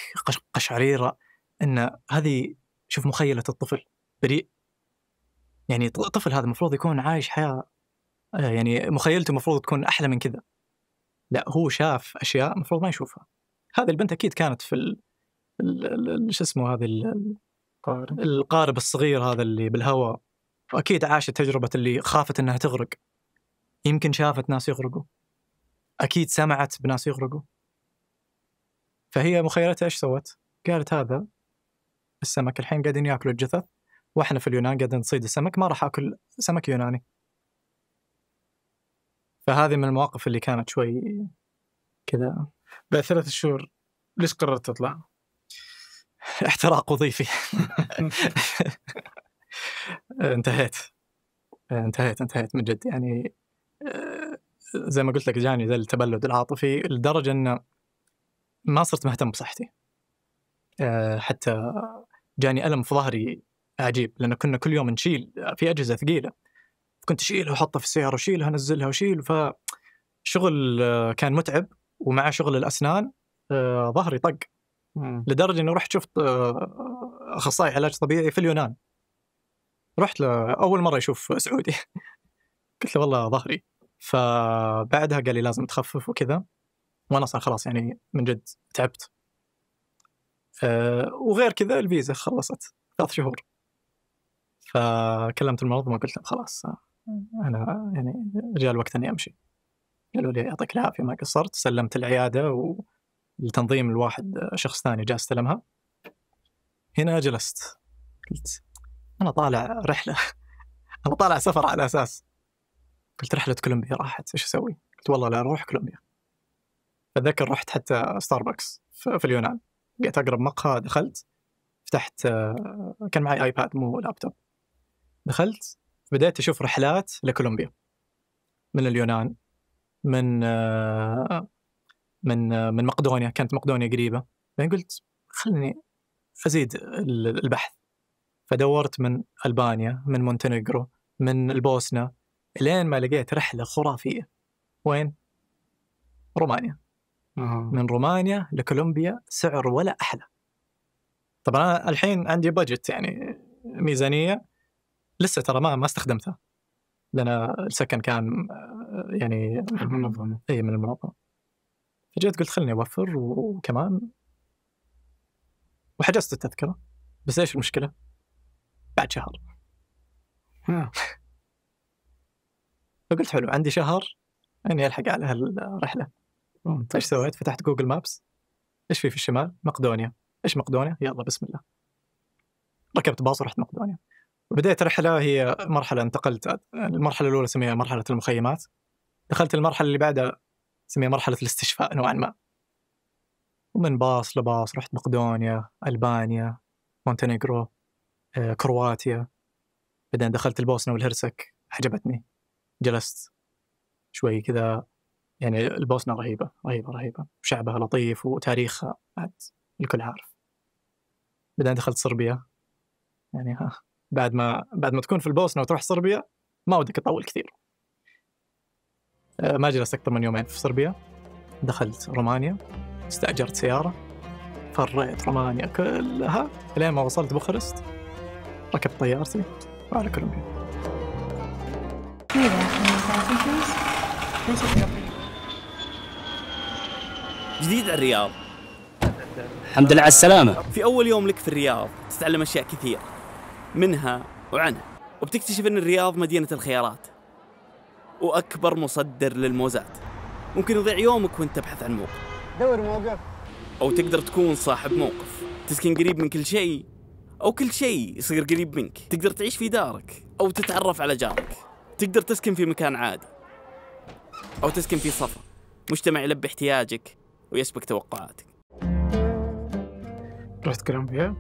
قشعريره ان هذه شوف مخيله الطفل بريء يعني الطفل هذا المفروض يكون عايش حياه آه، يعني مخيلته المفروض تكون احلى من كذا لا هو شاف اشياء المفروض ما يشوفها هذه البنت اكيد كانت في ال... شو اسمه هذا القارب القارب الصغير هذا اللي بالهواء واكيد عاشت تجربه اللي خافت انها تغرق يمكن شافت ناس يغرقوا اكيد سمعت بناس يغرقوا فهي مخيلتها ايش سوت؟ قالت هذا السمك الحين قاعدين ياكلوا الجثث واحنا في اليونان قاعدين نصيد السمك ما راح اكل سمك يوناني فهذه من المواقف اللي كانت شوي كذا بعد ثلاث شهور ليش قررت تطلع؟ احتراق وظيفي انتهيت انتهيت انتهيت من جد يعني آه، زي ما قلت لك جاني ذا التبلد العاطفي لدرجه انه ما صرت مهتم بصحتي آه، حتى جاني ألم في ظهري عجيب لأن كنا كل يوم نشيل في أجهزة ثقيلة كنت أشيلها وأحطها في السيارة وأشيلها انزلها وأشيل فشغل آه، كان متعب ومع شغل الأسنان آه، ظهري طق لدرجة أني رحت شفت أخصائي علاج طبيعي في اليونان رحت له أول مرة يشوف سعودي قلت له والله ظهري فبعدها قال لي لازم تخفف وكذا وانا اصلا خلاص يعني من جد تعبت أه وغير كذا الفيزا خلصت ثلاث شهور فكلمت المنظمه وقلت لهم خلاص آه، انا يعني جاء الوقت اني امشي قالوا لي يعطيك العافيه ما قصرت سلمت العياده والتنظيم الواحد آه، شخص ثاني جاء استلمها هنا جلست قلت انا طالع رحله انا طالع سفر على اساس قلت رحله كولومبيا راحت ايش اسوي؟ قلت والله لا اروح كولومبيا اتذكر رحت حتى ستاربكس في اليونان لقيت اقرب مقهى دخلت فتحت آه، كان معي ايباد مو لابتوب دخلت بدأت أشوف رحلات لكولومبيا من اليونان من آه، من آه، من مقدونيا كانت مقدونيا قريبة بعدين قلت خلني أزيد البحث فدورت من ألبانيا من مونتينيغرو من البوسنة لين ما لقيت رحلة خرافية وين؟ رومانيا من رومانيا لكولومبيا سعر ولا احلى طبعا انا الحين عندي بادجت يعني ميزانيه لسه ترى ما ما استخدمتها لان السكن كان آه، يعني من المنظمه اي من المنظمه إيه، فجيت قلت خليني اوفر وكمان وحجزت التذكره بس ايش المشكله؟ بعد شهر فقلت حلو عندي شهر اني الحق على هالرحله ايش سويت؟ فتحت جوجل مابس ايش في في الشمال؟ مقدونيا ايش مقدونيا؟ يلا بسم الله ركبت باص ورحت مقدونيا بديت رحله هي مرحله انتقلت المرحله الاولى سميها مرحله المخيمات دخلت المرحله اللي بعدها سميها مرحله الاستشفاء نوعا ما ومن باص لباص رحت مقدونيا البانيا مونتينيغرو آه، كرواتيا بعدين دخلت البوسنه والهرسك عجبتني جلست شوي كذا يعني البوسنه رهيبه رهيبه رهيبه شعبها لطيف وتاريخها بعد الكل عارف بعدين دخلت صربيا يعني ها بعد ما بعد ما تكون في البوسنه وتروح صربيا ما ودك تطول كثير آه، ما جلست اكثر من يومين في صربيا دخلت رومانيا استاجرت سياره فريت رومانيا كلها لين ما وصلت بوخرست ركبت طيارتي وعلى كولومبيا جديد على الرياض الحمد لله على السلامة في أول يوم لك في الرياض تتعلم أشياء كثير منها وعنها وبتكتشف أن الرياض مدينة الخيارات وأكبر مصدر للموزات ممكن يضيع يومك وانت تبحث عن موقف دور موقف أو تقدر تكون صاحب موقف تسكن قريب من كل شيء أو كل شيء يصير قريب منك تقدر تعيش في دارك أو تتعرف على جارك تقدر تسكن في مكان عادي أو تسكن في صفا مجتمع يلبي احتياجك ويسبق توقعاتك رحت كولومبيا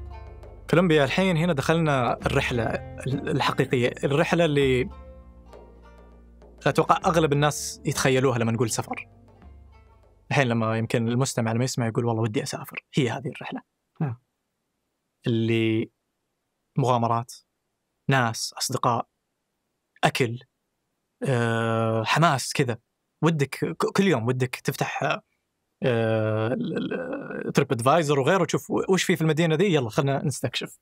كولومبيا الحين هنا دخلنا الرحلة الحقيقية الرحلة اللي أتوقع أغلب الناس يتخيلوها لما نقول سفر الحين لما يمكن المستمع لما يسمع يقول والله ودي أسافر هي هذه الرحلة ها. نعم. اللي مغامرات ناس أصدقاء أكل أه، حماس كذا ودك كل يوم ودك تفتح تريب آه، ادفايزر وغيره تشوف وش في في المدينه ذي يلا خلينا نستكشف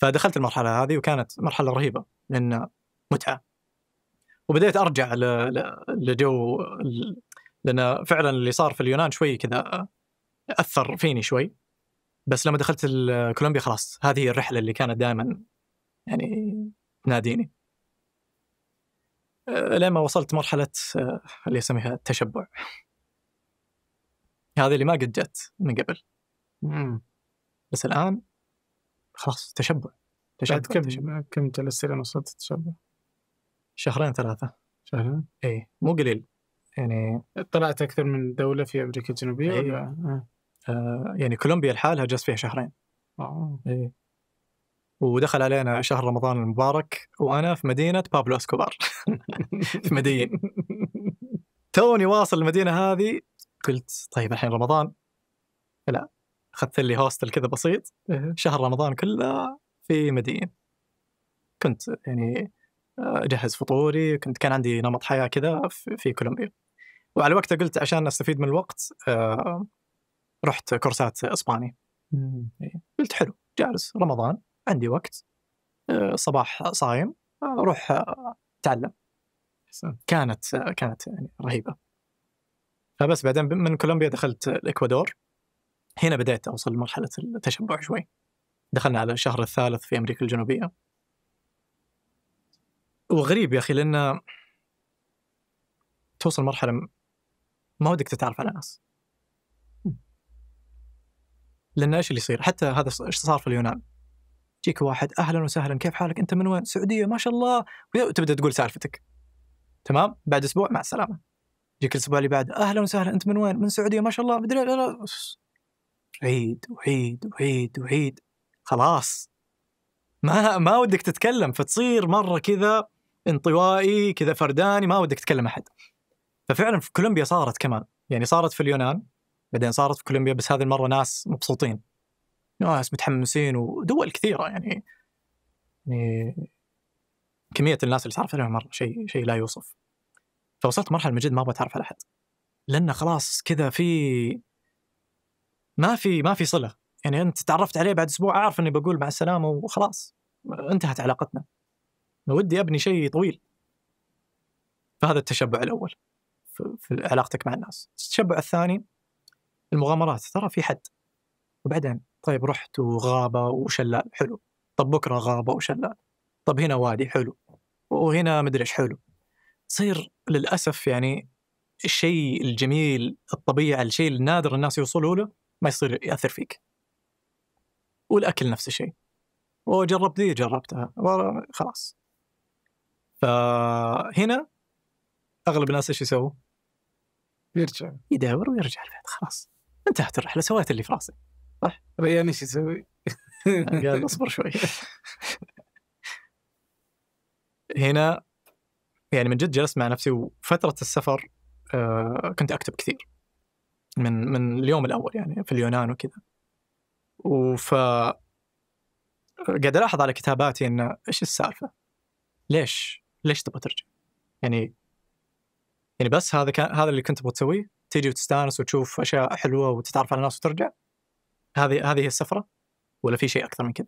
فدخلت المرحله هذه وكانت مرحله رهيبه لان متعه وبديت ارجع لجو لان فعلا اللي صار في اليونان شوي كذا اثر فيني شوي بس لما دخلت كولومبيا خلاص هذه الرحله اللي كانت دائما يعني تناديني آه، لما وصلت مرحله آه، اللي اسميها التشبع هذه اللي ما قد جت من قبل مم. بس الان خلاص تشبع تشبع بعد كم تشبع. كم جلست لين وصلت التشبع؟ شهرين ثلاثة شهرين؟ اي مو قليل يعني طلعت اكثر من دولة في امريكا الجنوبية أيه. ولا؟ آه. آه يعني كولومبيا لحالها جلست فيها شهرين اه اي ودخل علينا شهر رمضان المبارك وانا في مدينه بابلو اسكوبار في مدين توني واصل المدينه هذه قلت طيب الحين رمضان لا اخذت لي هوستل كذا بسيط شهر رمضان كله في مدين كنت يعني آه، اجهز فطوري كنت كان عندي نمط حياه كذا في كولومبيا وعلى وقتها قلت عشان استفيد من الوقت آه، رحت كورسات اسباني قلت حلو جالس رمضان عندي وقت آه، صباح صايم اروح اتعلم كانت كانت يعني رهيبه فبس بعدين من كولومبيا دخلت الاكوادور هنا بدأت أوصل لمرحلة التشبع شوي دخلنا على الشهر الثالث في أمريكا الجنوبية وغريب يا أخي لأن توصل مرحلة ما ودك تتعرف على ناس لأن إيش اللي يصير حتى هذا إيش صار في اليونان يجيك واحد أهلا وسهلا كيف حالك أنت من وين سعودية ما شاء الله وتبدأ تقول سالفتك تمام بعد أسبوع مع السلامة يجيك الاسبوع اللي بعده اهلا وسهلا انت من وين؟ من السعوديه ما شاء الله مدري عيد وعيد وعيد وعيد خلاص ما ما ودك تتكلم فتصير مره كذا انطوائي كذا فرداني ما ودك تتكلم احد ففعلا في كولومبيا صارت كمان يعني صارت في اليونان بعدين صارت في كولومبيا بس هذه المره ناس مبسوطين ناس متحمسين ودول كثيره يعني يعني كميه الناس اللي صارت عليهم مره شيء شيء لا يوصف فوصلت مرحله من جد ما ابغى اتعرف على احد لانه خلاص كذا في ما في ما في صله يعني انت تعرفت عليه بعد اسبوع اعرف اني بقول مع السلامه وخلاص انتهت علاقتنا ودي ابني شيء طويل فهذا التشبع الاول في علاقتك مع الناس التشبع الثاني المغامرات ترى في حد وبعدين طيب رحت وغابه وشلال حلو طب بكره غابه وشلال طب هنا وادي حلو وهنا مدري ايش حلو تصير للاسف يعني الشيء الجميل الطبيعه الشيء النادر الناس يوصلوا له ما يصير ياثر فيك والاكل نفس الشيء وجربت دي جربتها خلاص فهنا اغلب الناس ايش يسووا؟ يرجع يدور ويرجع البيت خلاص انتهت الرحله سويت اللي في راسي صح؟ ريان ايش يسوي؟ قال اصبر شوي هنا يعني من جد جلست مع نفسي وفتره السفر آه، كنت اكتب كثير من من اليوم الاول يعني في اليونان وكذا وف قاعد الاحظ على كتاباتي انه ايش السالفه؟ ليش؟ ليش تبغى ترجع؟ يعني يعني بس هذا كان هذا اللي كنت تبغى تسويه؟ تيجي وتستانس وتشوف اشياء حلوه وتتعرف على ناس وترجع؟ هذه هذه هي السفره؟ ولا في شيء اكثر من كذا؟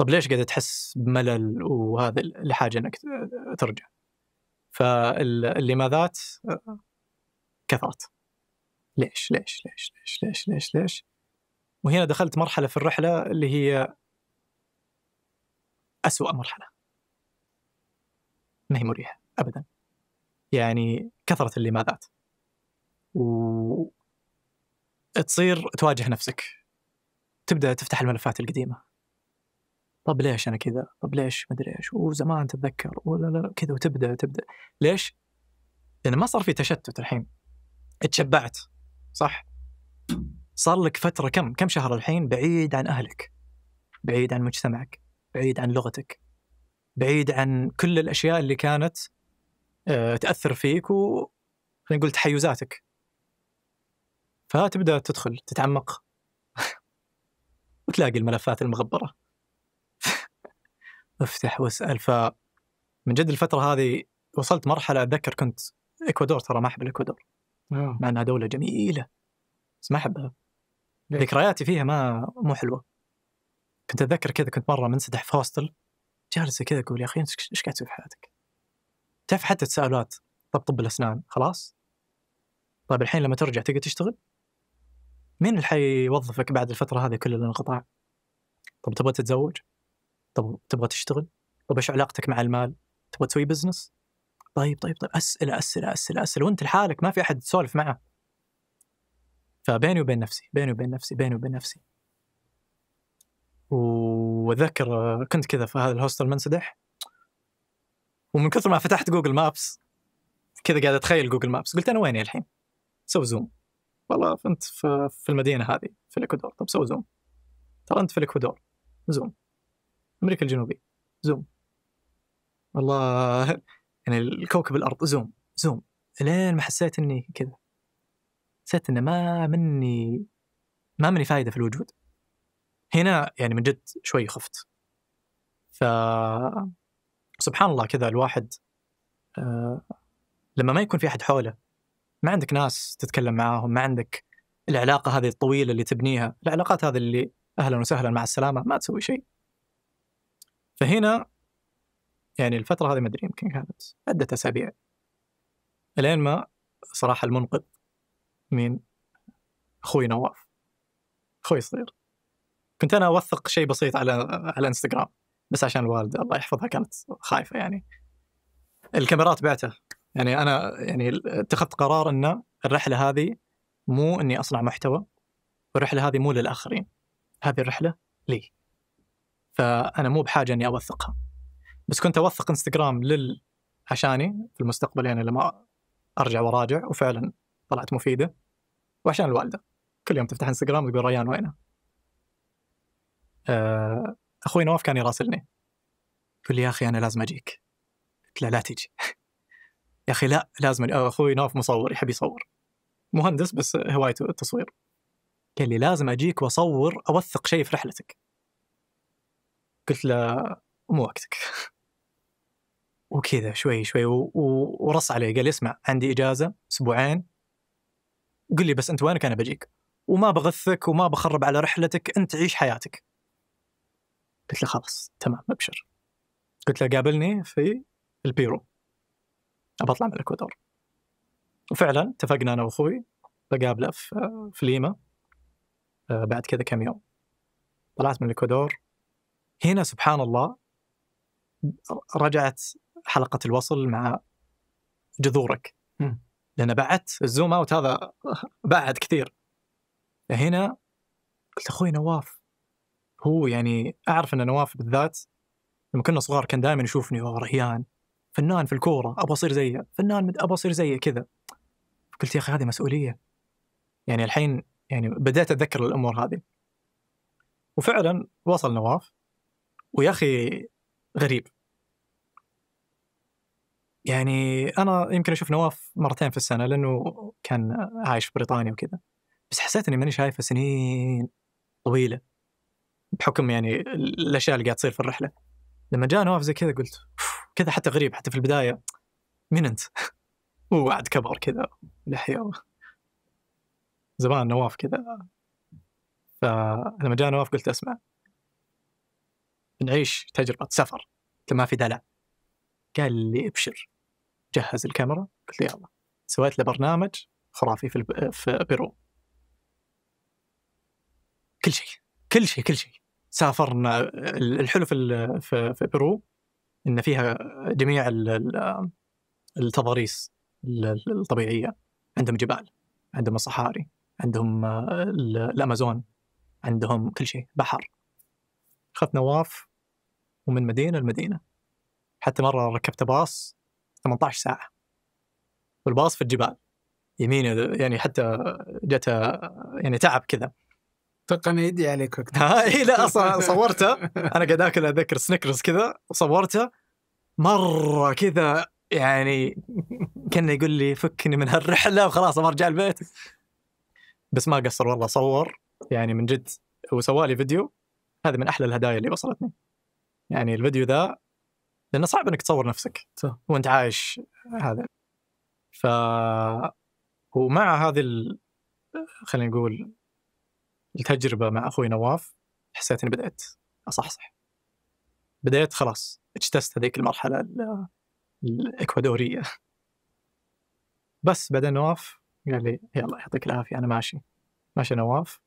طب ليش قاعد تحس بملل وهذا الحاجه انك ترجع فاللماذات كثرت ليش ليش ليش ليش ليش ليش ليش وهنا دخلت مرحله في الرحله اللي هي أسوأ مرحله ما هي مريحه ابدا يعني كثره اللماذات و تصير تواجه نفسك تبدا تفتح الملفات القديمه طب ليش انا كذا؟ طب ليش ما ادري ايش؟ وزمان تتذكر ولا لا, كذا وتبدا تبدا ليش؟ لان ما صار في تشتت الحين اتشبعت صح؟ صار لك فتره كم كم شهر الحين بعيد عن اهلك بعيد عن مجتمعك بعيد عن لغتك بعيد عن كل الاشياء اللي كانت آه، تاثر فيك و خلينا نقول تحيزاتك فتبدا تدخل تتعمق وتلاقي الملفات المغبره افتح واسال ف من جد الفتره هذه وصلت مرحله اتذكر كنت اكوادور ترى ما احب الاكوادور آه. مع انها دوله جميله بس ما احبها ذكرياتي فيها ما مو حلوه كنت اتذكر كذا كنت مره منسدح في هوستل جالس كذا اقول يا اخي انت ايش قاعد تسوي في حياتك؟ تعرف حتى تساؤلات طب طب الاسنان خلاص؟ طيب الحين لما ترجع تقدر تشتغل؟ مين اللي حيوظفك بعد الفترة هذه كل الانقطاع؟ طب تبغى تتزوج؟ طب تبغى تشتغل؟ طب ايش علاقتك مع المال؟ تبغى تسوي بزنس؟ طيب طيب طيب اسئله اسئله اسئله اسئله وانت لحالك ما في احد تسولف معه. فبيني وبين نفسي بيني وبين نفسي بيني وبين نفسي. واتذكر كنت كذا في هذا الهوستل منسدح ومن كثر ما فتحت جوجل مابس كذا قاعد اتخيل جوجل مابس قلت انا ويني الحين؟ سو زوم والله انت في المدينه هذه في الاكوادور طب سو زوم ترى انت في الاكوادور زوم امريكا الجنوبيه زوم والله يعني الكوكب الارض زوم زوم لين ما حسيت اني كذا حسيت انه ما مني ما مني فايده في الوجود هنا يعني من جد شوي خفت ف سبحان الله كذا الواحد آه لما ما يكون في احد حوله ما عندك ناس تتكلم معاهم ما عندك العلاقه هذه الطويله اللي تبنيها العلاقات هذه اللي اهلا وسهلا مع السلامه ما تسوي شيء فهنا يعني الفترة هذه ما أدري يمكن كانت عدة أسابيع الين ما صراحة المنقذ مين أخوي نواف أخوي الصغير كنت أنا أوثق شيء بسيط على على انستغرام بس عشان الوالدة الله يحفظها كانت خايفة يعني الكاميرات بعتها يعني أنا يعني اتخذت قرار أن الرحلة هذه مو إني أصنع محتوى والرحلة هذه مو للآخرين هذه الرحلة لي فانا مو بحاجه اني اوثقها بس كنت اوثق انستغرام لل عشاني في المستقبل يعني لما ارجع وراجع وفعلا طلعت مفيده وعشان الوالده كل يوم تفتح انستغرام تقول ريان وينه؟ آه، اخوي نواف كان يراسلني يقول لي يا اخي انا لازم اجيك قلت له لا تجي يا اخي لا لازم اخوي نواف مصور يحب يصور مهندس بس هوايته التصوير قال لي لازم اجيك واصور اوثق شيء في رحلتك قلت له مو وقتك وكذا شوي شوي ورص علي قال اسمع عندي اجازه اسبوعين قل لي بس انت وينك انا بجيك وما بغثك وما بخرب على رحلتك انت عيش حياتك قلت له خلاص تمام ابشر قلت له قابلني في البيرو ابى اطلع من الاكوادور وفعلا اتفقنا انا واخوي بقابله في في ليما آه، بعد كذا كم يوم طلعت من الاكوادور هنا سبحان الله رجعت حلقه الوصل مع جذورك لان بعدت الزوم اوت هذا بعد كثير هنا قلت اخوي نواف هو يعني اعرف ان نواف بالذات لما كنا صغار كان دائما يشوفني اوه رهيان فنان في الكوره ابغى اصير زيه فنان ابغى اصير زيه كذا قلت يا اخي هذه مسؤوليه يعني الحين يعني بديت اتذكر الامور هذه وفعلا وصل نواف ويا اخي غريب يعني انا يمكن اشوف نواف مرتين في السنه لانه كان عايش في بريطانيا وكذا بس حسيت اني ماني شايفه سنين طويله بحكم يعني الاشياء اللي قاعد تصير في الرحله لما جاء نواف زي كذا قلت كذا حتى غريب حتى في البدايه مين انت؟ وعد كبر كذا لحيه زمان نواف كذا فلما جاء نواف قلت اسمع نعيش تجربه سفر ما في دلع قال لي ابشر جهز الكاميرا قلت له يلا سويت له برنامج خرافي في في بيرو كل شيء كل شيء كل شيء سافرنا الحلو في في بيرو ان فيها جميع التضاريس الطبيعيه عندهم جبال عندهم صحاري عندهم الامازون عندهم كل شيء بحر اخذت نواف ومن مدينه لمدينه حتى مره ركبت باص 18 ساعه والباص في الجبال يمين يعني حتى جت يعني تعب كذا تقني يدي عليك وقت اي لا اصلا صورته انا قاعد اكل اتذكر سنيكرز كذا وصورته مره كذا يعني كان يقول لي فكني من هالرحله وخلاص ابغى ارجع البيت بس ما قصر والله صور يعني من جد وسوالي فيديو هذا من احلى الهدايا اللي وصلتني يعني الفيديو ذا لانه صعب انك تصور نفسك وانت عايش هذا ف ومع هذه ال... خلينا نقول التجربه مع اخوي نواف حسيت اني بدات اصحصح بديت خلاص اجتزت هذيك المرحله ال... الاكوادوريه بس بعدين نواف قال لي يلا يعطيك العافيه انا ماشي ماشي نواف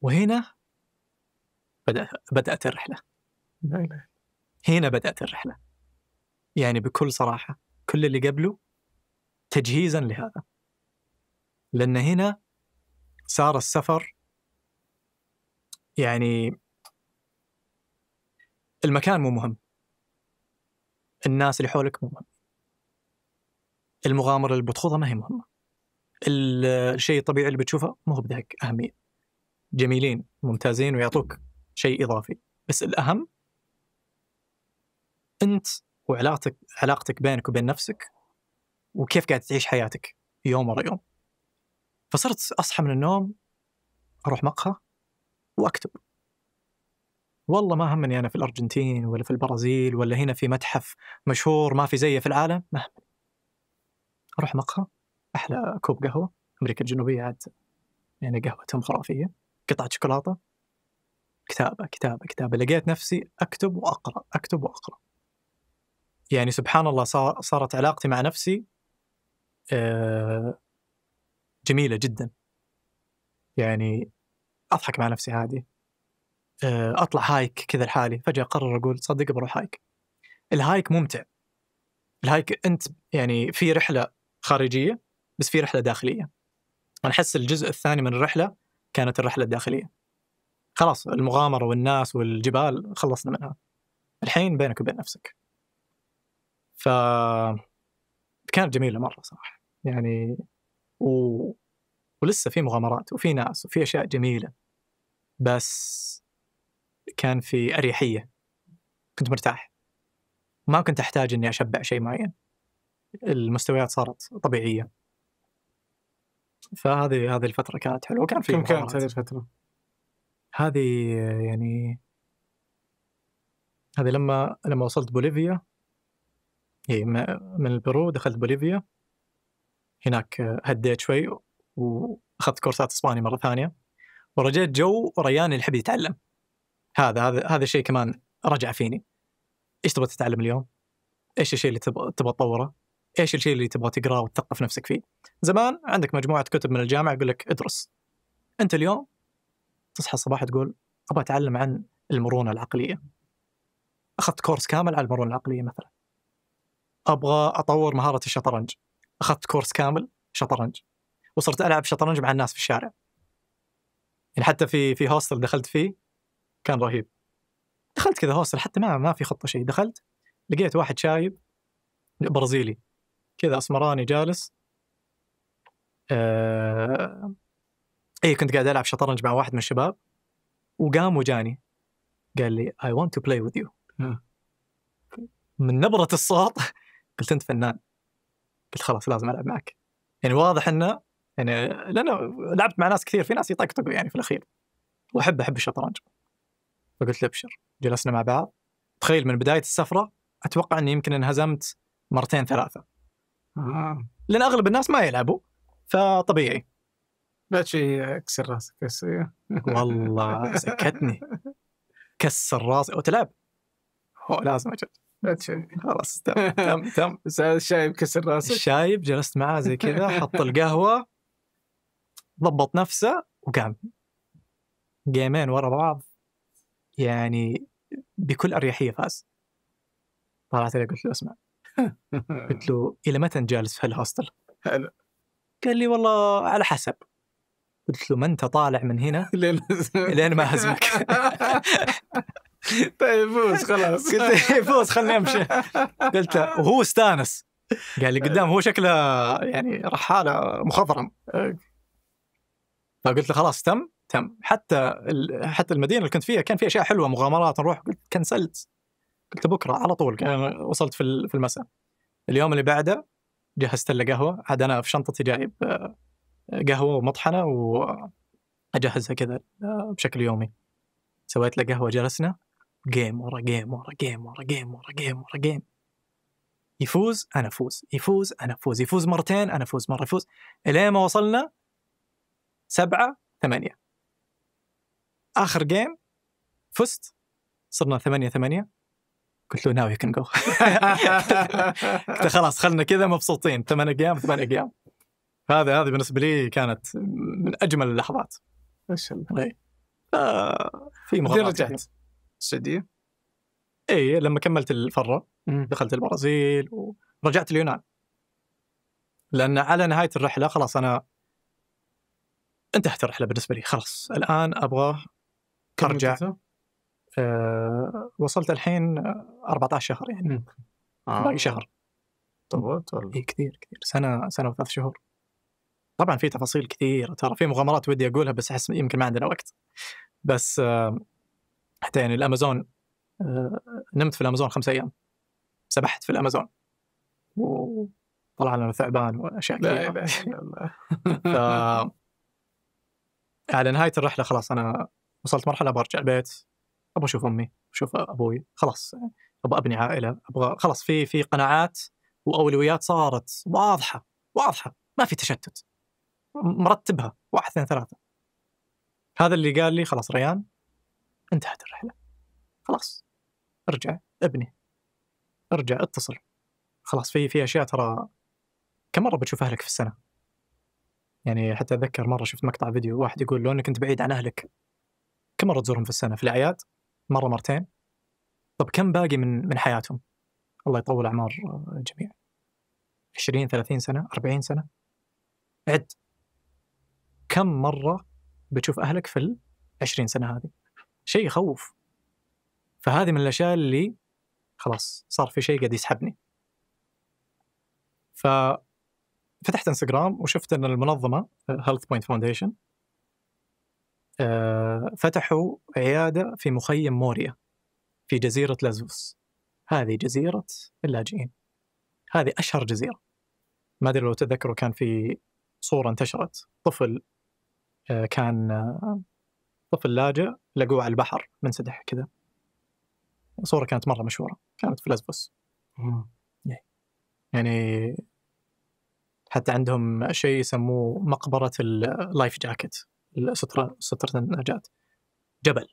وهنا بدأ بدأت الرحلة لا هنا بدأت الرحلة يعني بكل صراحة كل اللي قبله تجهيزا لهذا لأن هنا صار السفر يعني المكان مو مهم الناس اللي حولك مو مهم المغامرة اللي بتخوضها ما هي مهمة الشيء الطبيعي اللي بتشوفه ما هو بذاك أهمية جميلين ممتازين ويعطوك شيء إضافي بس الأهم انت وعلاقتك علاقتك بينك وبين نفسك وكيف قاعد تعيش حياتك يوم ورا يوم فصرت اصحى من النوم اروح مقهى واكتب والله ما همني انا في الارجنتين ولا في البرازيل ولا هنا في متحف مشهور ما في زيه في العالم ما هم. اروح مقهى احلى كوب قهوه امريكا الجنوبيه عاد يعني قهوتهم خرافيه قطعه شوكولاته كتابه كتابه كتابه لقيت نفسي اكتب واقرا اكتب واقرا يعني سبحان الله صارت علاقتي مع نفسي آه، جميلة جدا يعني أضحك مع نفسي هذه آه، أطلع هايك كذا لحالي فجأة أقرر أقول صدق بروح هايك الهايك ممتع الهايك أنت يعني في رحلة خارجية بس في رحلة داخلية أنا أحس الجزء الثاني من الرحلة كانت الرحلة الداخلية خلاص المغامرة والناس والجبال خلصنا منها الحين بينك وبين نفسك ف كانت جميله مره صراحه يعني و... ولسه في مغامرات وفي ناس وفي اشياء جميله بس كان في اريحيه كنت مرتاح ما كنت احتاج اني اشبع شيء معين المستويات صارت طبيعيه فهذه هذه الفتره كانت حلوه وكان في كم كانت هذه الفتره؟ هذه يعني هذه لما لما وصلت بوليفيا إيه من البرو دخلت بوليفيا هناك هديت شوي واخذت كورسات اسباني مره ثانيه ورجعت جو ريان يحب يتعلم هذا هذا هذا الشيء كمان رجع فيني ايش تبغى تتعلم اليوم؟ ايش الشيء اللي تبغى تبغى تطوره؟ ايش الشيء اللي تبغى تقراه وتثقف نفسك فيه؟ زمان عندك مجموعه كتب من الجامعه يقول لك ادرس. انت اليوم تصحى الصباح تقول ابغى اتعلم عن المرونه العقليه. اخذت كورس كامل على المرونه العقليه مثلا. ابغى اطور مهاره الشطرنج اخذت كورس كامل شطرنج وصرت العب شطرنج مع الناس في الشارع يعني حتى في في هوستل دخلت فيه كان رهيب دخلت كذا هوستل حتى ما ما في خطه شيء دخلت لقيت واحد شايب برازيلي كذا اسمراني جالس آه... اي كنت قاعد العب شطرنج مع واحد من الشباب وقام وجاني قال لي اي want تو بلاي with يو من نبرة الصوت قلت انت فنان قلت خلاص لازم العب معك يعني واضح انه يعني لانه لعبت مع ناس كثير في ناس يطقطقوا يعني في الاخير واحب احب الشطرنج فقلت له ابشر جلسنا مع بعض تخيل من بدايه السفره اتوقع اني يمكن انهزمت مرتين ثلاثه آه. لان اغلب الناس ما يلعبوا فطبيعي لا شيء اكسر راسك بس والله سكتني كسر راسي وتلعب هو لازم اجرب لا خلاص تم تم تم الشايب كسر راسه الشايب جلست معاه زي كذا حط القهوه ضبط نفسه وقام جيمين ورا بعض يعني بكل اريحيه فاز طلعت عليه قلت له اسمع قلت له الى متى انت جالس في الهوستل؟ حلو قال لي والله على حسب قلت له ما انت طالع من هنا لين ما هزمك طيب فوز خلاص قلت فوز خليني امشي قلت له وهو استانس قال لي قدام هو شكله يعني رحاله مخضرم فقلت له خلاص تم تم حتى حتى المدينه اللي كنت فيها كان فيها اشياء حلوه مغامرات نروح قلت كنسلت قلت بكره على طول يعني وصلت في المساء اليوم اللي بعده جهزت له قهوه عاد انا في شنطتي جايب آه، قهوه ومطحنه واجهزها كذا آه، بشكل يومي سويت له قهوه جلسنا جيم ورا جيم ورا جيم ورا جيم ورا جيم ورا جيم يفوز انا افوز يفوز انا افوز يفوز مرتين انا افوز مره يفوز الين ما وصلنا سبعة ثمانية اخر جيم فزت صرنا ثمانية ثمانية قلت له ناو يو كان جو قلت خلاص خلنا كذا مبسوطين ثمان ايام ثمان ايام هذا هذه بالنسبه لي كانت من اجمل اللحظات ما شاء الله إيه. آه، في مغامرات رجعت السعوديه اي لما كملت الفره دخلت البرازيل ورجعت اليونان لان على نهايه الرحله خلاص انا انتهت الرحله بالنسبه لي خلاص الان ابغى ارجع أه وصلت الحين 14 شهر يعني آه. باقي شهر طولت ولا؟ اي كثير كثير سنه سنه وثلاث شهور طبعا في تفاصيل كثيره ترى في مغامرات ودي اقولها بس احس يمكن ما عندنا وقت بس آه حتى يعني الامازون آه، نمت في الامازون خمسة ايام سبحت في الامازون وطلع لنا ثعبان واشياء كثيره ف... على نهايه الرحله خلاص انا وصلت مرحله برجع البيت ابغى اشوف امي اشوف ابوي خلاص ابغى ابني عائله ابغى خلاص في في قناعات واولويات صارت واضحه واضحه ما في تشتت مرتبها واحد اثنين ثلاثه هذا اللي قال لي خلاص ريان انتهت الرحله خلاص ارجع ابني ارجع اتصل خلاص في في اشياء ترى كم مره بتشوف اهلك في السنه يعني حتى اتذكر مره شفت مقطع فيديو واحد يقول لو انك انت بعيد عن اهلك كم مره تزورهم في السنه في الاعياد مره مرتين طب كم باقي من من حياتهم الله يطول اعمار الجميع 20 30 سنه 40 سنه عد كم مره بتشوف اهلك في ال 20 سنه هذه شيء يخوف فهذه من الاشياء اللي خلاص صار في شيء قاعد يسحبني ف فتحت انستغرام وشفت ان المنظمه هيلث بوينت فاونديشن فتحوا عياده في مخيم موريا في جزيره لازوس هذه جزيره اللاجئين هذه اشهر جزيره ما ادري لو تتذكروا كان في صوره انتشرت طفل آه، كان آه، طفل لاجئ لقوه على البحر منسدح كذا صورة كانت مرة مشهورة كانت في لازبوس إيه. يعني حتى عندهم شيء يسموه مقبرة اللايف جاكيت السترة سترة النجاة جبل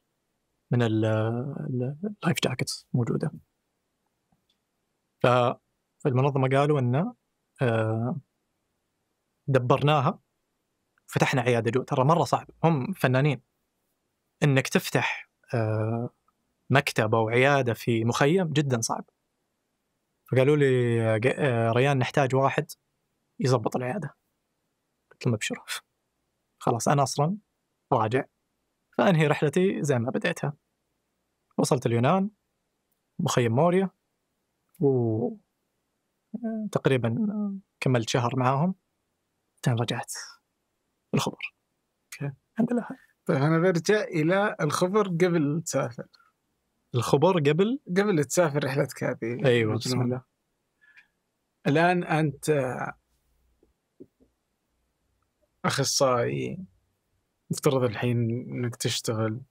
من اللايف جاكيت موجودة فالمنظمة قالوا أن آه، دبرناها فتحنا عيادة جو ترى مرة صعب هم فنانين انك تفتح آه، مكتب او عياده في مخيم جدا صعب فقالوا لي آه، ريان نحتاج واحد يظبط العياده قلت لهم ابشروا خلاص انا اصلا راجع فانهي رحلتي زي ما بديتها وصلت اليونان مخيم موريا و آه، تقريبا كملت شهر معاهم بعدين رجعت الخبر اوكي الحمد لله فأنا برجع إلى الخبر قبل تسافر الخبر قبل؟ قبل تسافر رحلتك هذه أيوة الله الآن أنت أخصائي مفترض الحين أنك تشتغل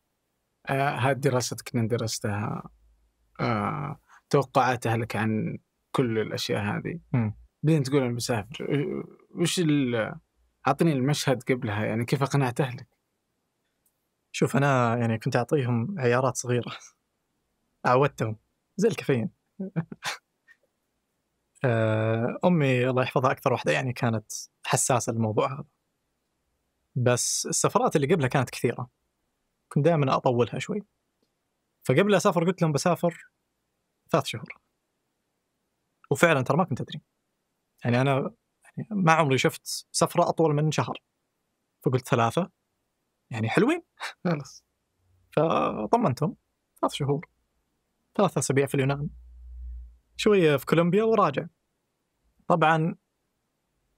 آه، هذه دراستك اللي درستها آه، توقعات أهلك عن كل الأشياء هذه بعدين تقول أنا بسافر آه، وش أعطني المشهد قبلها يعني كيف أقنعت أهلك شوف انا يعني كنت اعطيهم عيارات صغيره عودتهم زي الكافيين آه، امي الله يحفظها اكثر واحده يعني كانت حساسه للموضوع هذا بس السفرات اللي قبلها كانت كثيره كنت دائما اطولها شوي فقبل اسافر قلت لهم بسافر ثلاث شهور وفعلا ترى ما كنت ادري يعني انا يعني ما عمري شفت سفره اطول من شهر فقلت ثلاثه يعني حلوين خلاص فطمنتهم ثلاث شهور ثلاث أسابيع في اليونان شوية في كولومبيا وراجع طبعا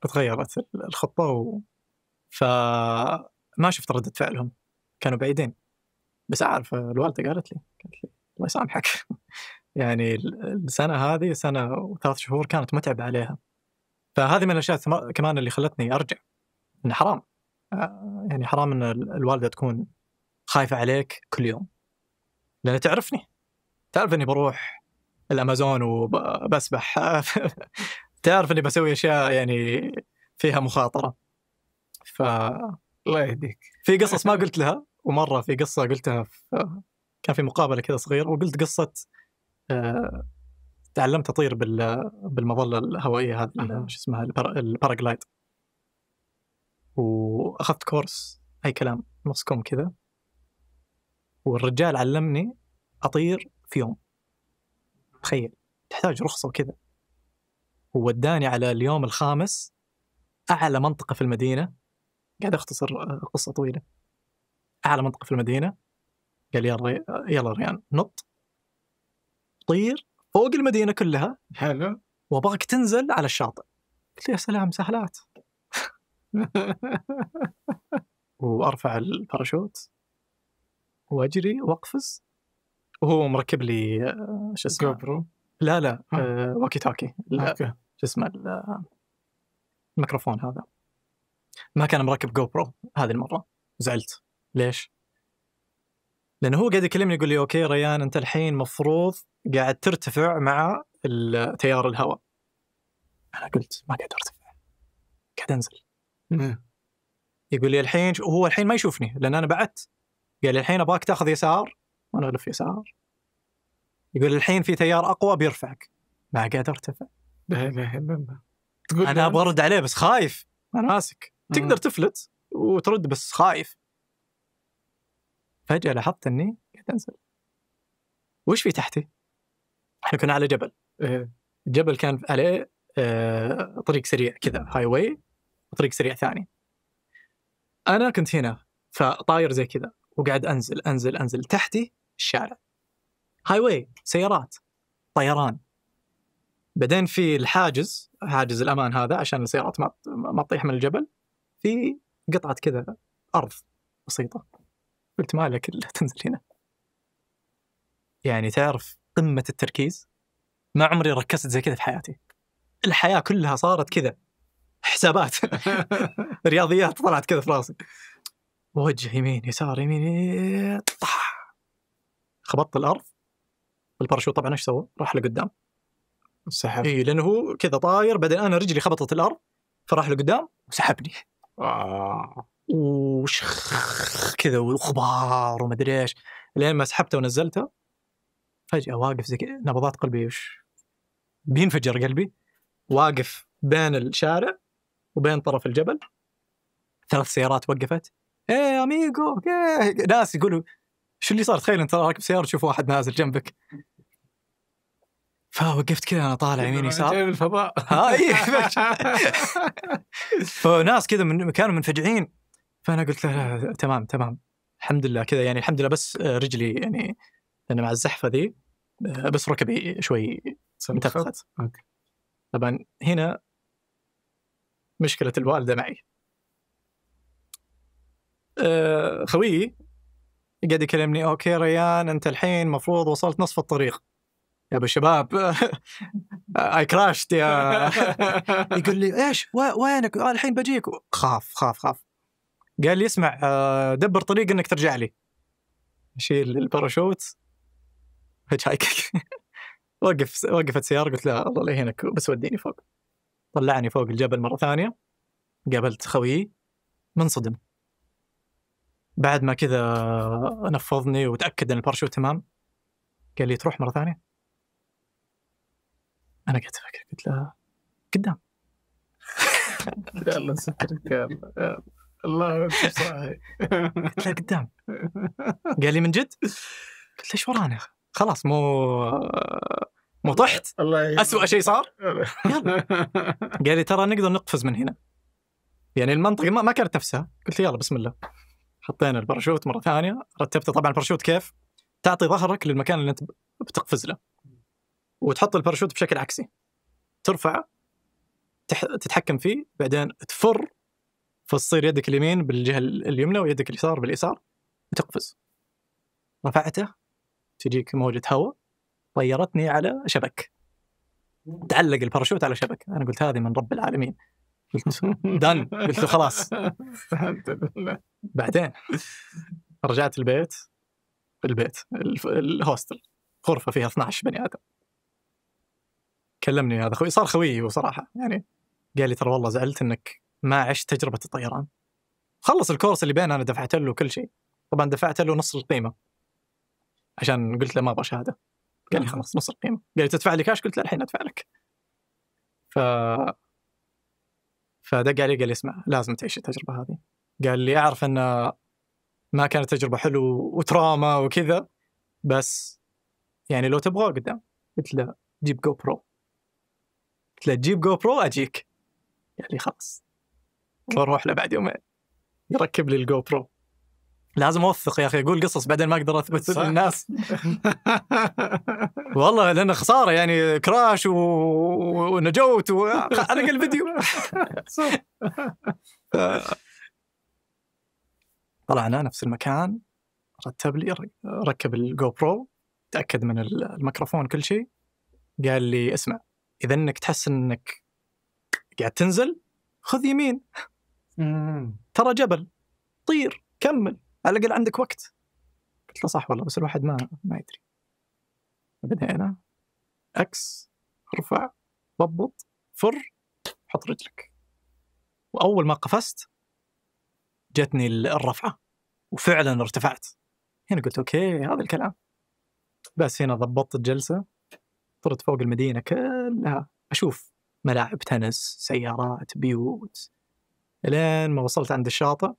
تغيرت الخطة و... فما شفت ردة فعلهم كانوا بعيدين بس أعرف الوالدة قالت لي قالت لي الله يسامحك يعني السنة هذه سنة وثلاث شهور كانت متعبة عليها فهذه من الأشياء كمان اللي خلتني أرجع إنه حرام آه، يعني حرام ان الوالده تكون خايفه عليك كل يوم لان تعرفني تعرف اني بروح الامازون وبسبح تعرف اني بسوي اشياء يعني فيها مخاطره ف الله يهديك في قصص ما قلت لها ومره في قصه قلتها في كان في مقابله كذا صغيره وقلت قصه آه، تعلمت اطير بالمظله الهوائيه هذه شو اسمها الباراجلايد واخذت كورس اي كلام نص كم كذا والرجال علمني اطير في يوم تخيل تحتاج رخصه وكذا ووداني على اليوم الخامس اعلى منطقه في المدينه قاعد اختصر آه، قصه طويله اعلى منطقه في المدينه قال يلا يلا ريان نط طير فوق المدينه كلها حلو وابغاك تنزل على الشاطئ قلت يا سلام سهلات وارفع الباراشوت واجري واقفز وهو مركب لي آه، شو اسمه جوبرو لا لا آه واكي آه، تاكي لا شو اسمه آه، الميكروفون هذا ما كان مركب جو برو هذه المره زعلت ليش؟ لانه هو قاعد يكلمني يقول لي اوكي ريان انت الحين مفروض قاعد ترتفع مع تيار الهواء انا قلت ما قاعد ارتفع قاعد انزل يقول لي الحين وهو الحين ما يشوفني لان انا بعدت قال لي الحين ابغاك تاخذ يسار وانا الف يسار يقول الحين في تيار اقوى بيرفعك ما قاعد ارتفع تقول انا ابغى ارد عليه بس خايف انا ماسك تقدر تفلت وترد بس خايف فجاه لاحظت اني قاعد انزل وش في تحتي؟ احنا كنا على جبل الجبل إيه. كان عليه آه، طريق سريع كذا هاي واي طريق سريع ثاني انا كنت هنا فطاير زي كذا وقاعد انزل انزل انزل تحتي الشارع هاي واي سيارات طيران بعدين في الحاجز حاجز الامان هذا عشان السيارات ما ما تطيح من الجبل في قطعه كذا ارض بسيطه قلت مالك الا تنزل هنا يعني تعرف قمه التركيز ما عمري ركزت زي كذا في حياتي الحياه كلها صارت كذا حسابات رياضيات طلعت كذا في راسي وجه يمين يسار يمين طح خبطت الارض الباراشوت طبعا ايش سوى؟ راح لقدام سحب اي لانه هو كذا طاير بعدين انا رجلي خبطت الارض فراح لقدام وسحبني آه. وش كذا وخبار ومدري ايش لين ما سحبته ونزلته فجاه واقف زي نبضات قلبي وش بينفجر قلبي واقف بين الشارع وبين طرف الجبل ثلاث سيارات وقفت ايه اميغو ايه ناس يقولوا شو اللي صار تخيل انت راكب سياره تشوف واحد نازل جنبك فوقفت كذا انا طالع يمين يسار جاي من الفضاء آه، إيه، إيه، إيه. فناس كذا من كانوا منفجعين فانا قلت له لا تمام تمام الحمد لله كذا يعني الحمد لله بس رجلي يعني لان مع الزحفه ذي آه، بس ركبي شوي انتفخت طبعا هنا مشكله الوالده معي أه خويي قاعد يكلمني اوكي ريان انت الحين مفروض وصلت نصف الطريق يا ابو شباب اي كراشت يا يقول لي ايش وينك آه الحين بجيك خاف خاف خاف قال لي اسمع أه، دبر طريق انك ترجع لي اشيل الباراشوت هيك وقف وقفت سياره قلت لا الله لا يهينك بس وديني فوق طلعني فوق الجبل مرة ثانية قابلت خويي منصدم بعد ما كذا نفضني وتأكد ان الباراشوت تمام قال لي تروح مرة ثانية انا قعدت افكر قلت له قدام يلا سترك الله قلت له قدام قال لي من جد؟ قلت له ايش ورانا؟ خلاص مو آه. وطحت الله أسوأ شيء صار يلا قال لي ترى نقدر نقفز من هنا يعني المنطقه ما, ما كانت نفسها قلت يلا بسم الله حطينا الباراشوت مره ثانيه رتبته طبعا الباراشوت كيف تعطي ظهرك للمكان اللي انت بتقفز له وتحط الباراشوت بشكل عكسي ترفعه تتحكم فيه بعدين تفر فتصير يدك اليمين بالجهه اليمنى ويدك اليسار باليسار وتقفز رفعته تجيك موجه هواء طيرتني على شبك تعلق الباراشوت على شبك انا قلت هذه من رب العالمين قلت دن قلت له خلاص بعدين رجعت البيت البيت الهوستل غرفه فيها 12 بني ادم كلمني هذا اخوي صار خويي وصراحه يعني قال لي ترى والله زعلت انك ما عشت تجربه الطيران خلص الكورس اللي بيننا انا دفعت له كل شيء طبعا دفعت له نص القيمه عشان قلت له ما ابغى شهاده قال لي نعم. خلاص نص القيمه قال لي تدفع لي كاش قلت له الحين ادفع لك ف فدق علي قال لي اسمع لازم تعيش التجربه هذه قال لي اعرف ان ما كانت تجربه حلوه وتراما وكذا بس يعني لو تبغى قدام قلت له جيب جو برو قلت له جيب جو برو اجيك قال لي خلاص بروح له بعد يومين يركب لي الجو برو لازم اوثق يا اخي اقول قصص بعدين ما اقدر اثبت صح. للناس والله لان خساره يعني كراش ونجوت وحرق الفيديو طلعنا نفس المكان رتب لي ركب الجو برو تاكد من الميكروفون كل شيء قال لي اسمع اذا انك تحس انك قاعد تنزل خذ يمين ترى جبل طير كمل على الاقل عندك وقت قلت له صح والله بس الواحد ما ما يدري بدينا اكس ارفع ضبط فر حط رجلك واول ما قفزت جتني الرفعه وفعلا ارتفعت هنا قلت اوكي هذا الكلام بس هنا ضبطت الجلسه طرت فوق المدينه كلها اشوف ملاعب تنس سيارات بيوت لين ما وصلت عند الشاطئ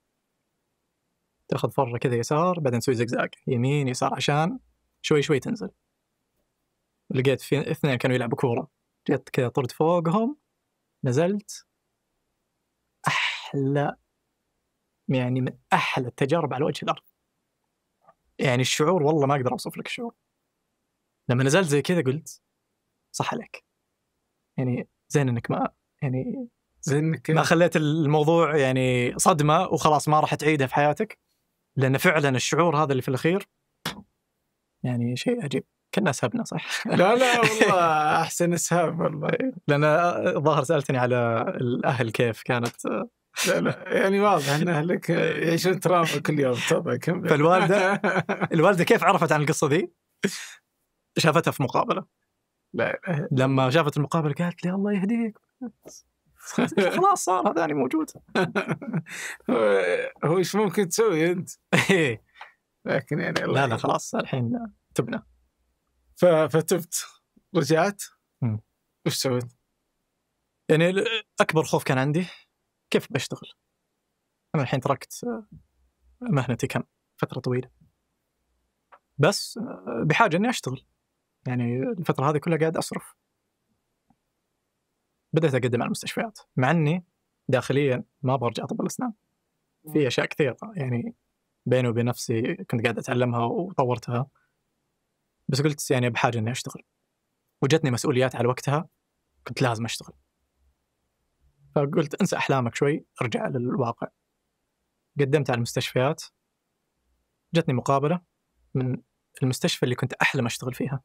تاخذ فره كذا يسار بعدين تسوي زقزاق يمين يسار عشان شوي شوي تنزل لقيت في اثنين كانوا يلعبوا كوره جيت كذا طرت فوقهم نزلت احلى يعني من احلى التجارب على وجه الارض يعني الشعور والله ما اقدر اوصف لك الشعور لما نزلت زي كذا قلت صح عليك يعني زين انك ما يعني زين انك ما خليت الموضوع يعني صدمه وخلاص ما راح تعيدها في حياتك لان فعلا الشعور هذا اللي في الاخير يعني شيء عجيب كنا سهبنا صح؟ لا لا والله احسن اسهاب والله لان الظاهر سالتني على الاهل كيف كانت لا لا يعني واضح ان اهلك يعيشون تراما كل يوم طبعا فالوالده الوالده كيف عرفت عن القصه ذي؟ شافتها في مقابله لا لما شافت المقابله قالت لي الله يهديك خلاص صار هذا يعني موجود هو ايش ممكن تسوي انت؟ إيه. لكن يعني لا لا خلاص الحين تبنى فتبت رجعت وش سويت؟ يعني اكبر خوف كان عندي كيف بشتغل؟ انا الحين تركت آه، مهنتي كم فتره طويله بس آه، بحاجه اني اشتغل يعني الفتره هذه كلها قاعد اصرف بدأت أقدم على المستشفيات مع أني داخليا ما برجع طب الأسنان في أشياء كثيرة يعني بيني وبين نفسي كنت قاعد أتعلمها وطورتها بس قلت يعني بحاجة إني أشتغل وجتني مسؤوليات على وقتها كنت لازم أشتغل فقلت انسى أحلامك شوي ارجع للواقع قدمت على المستشفيات جتني مقابلة من المستشفى اللي كنت أحلم أشتغل فيها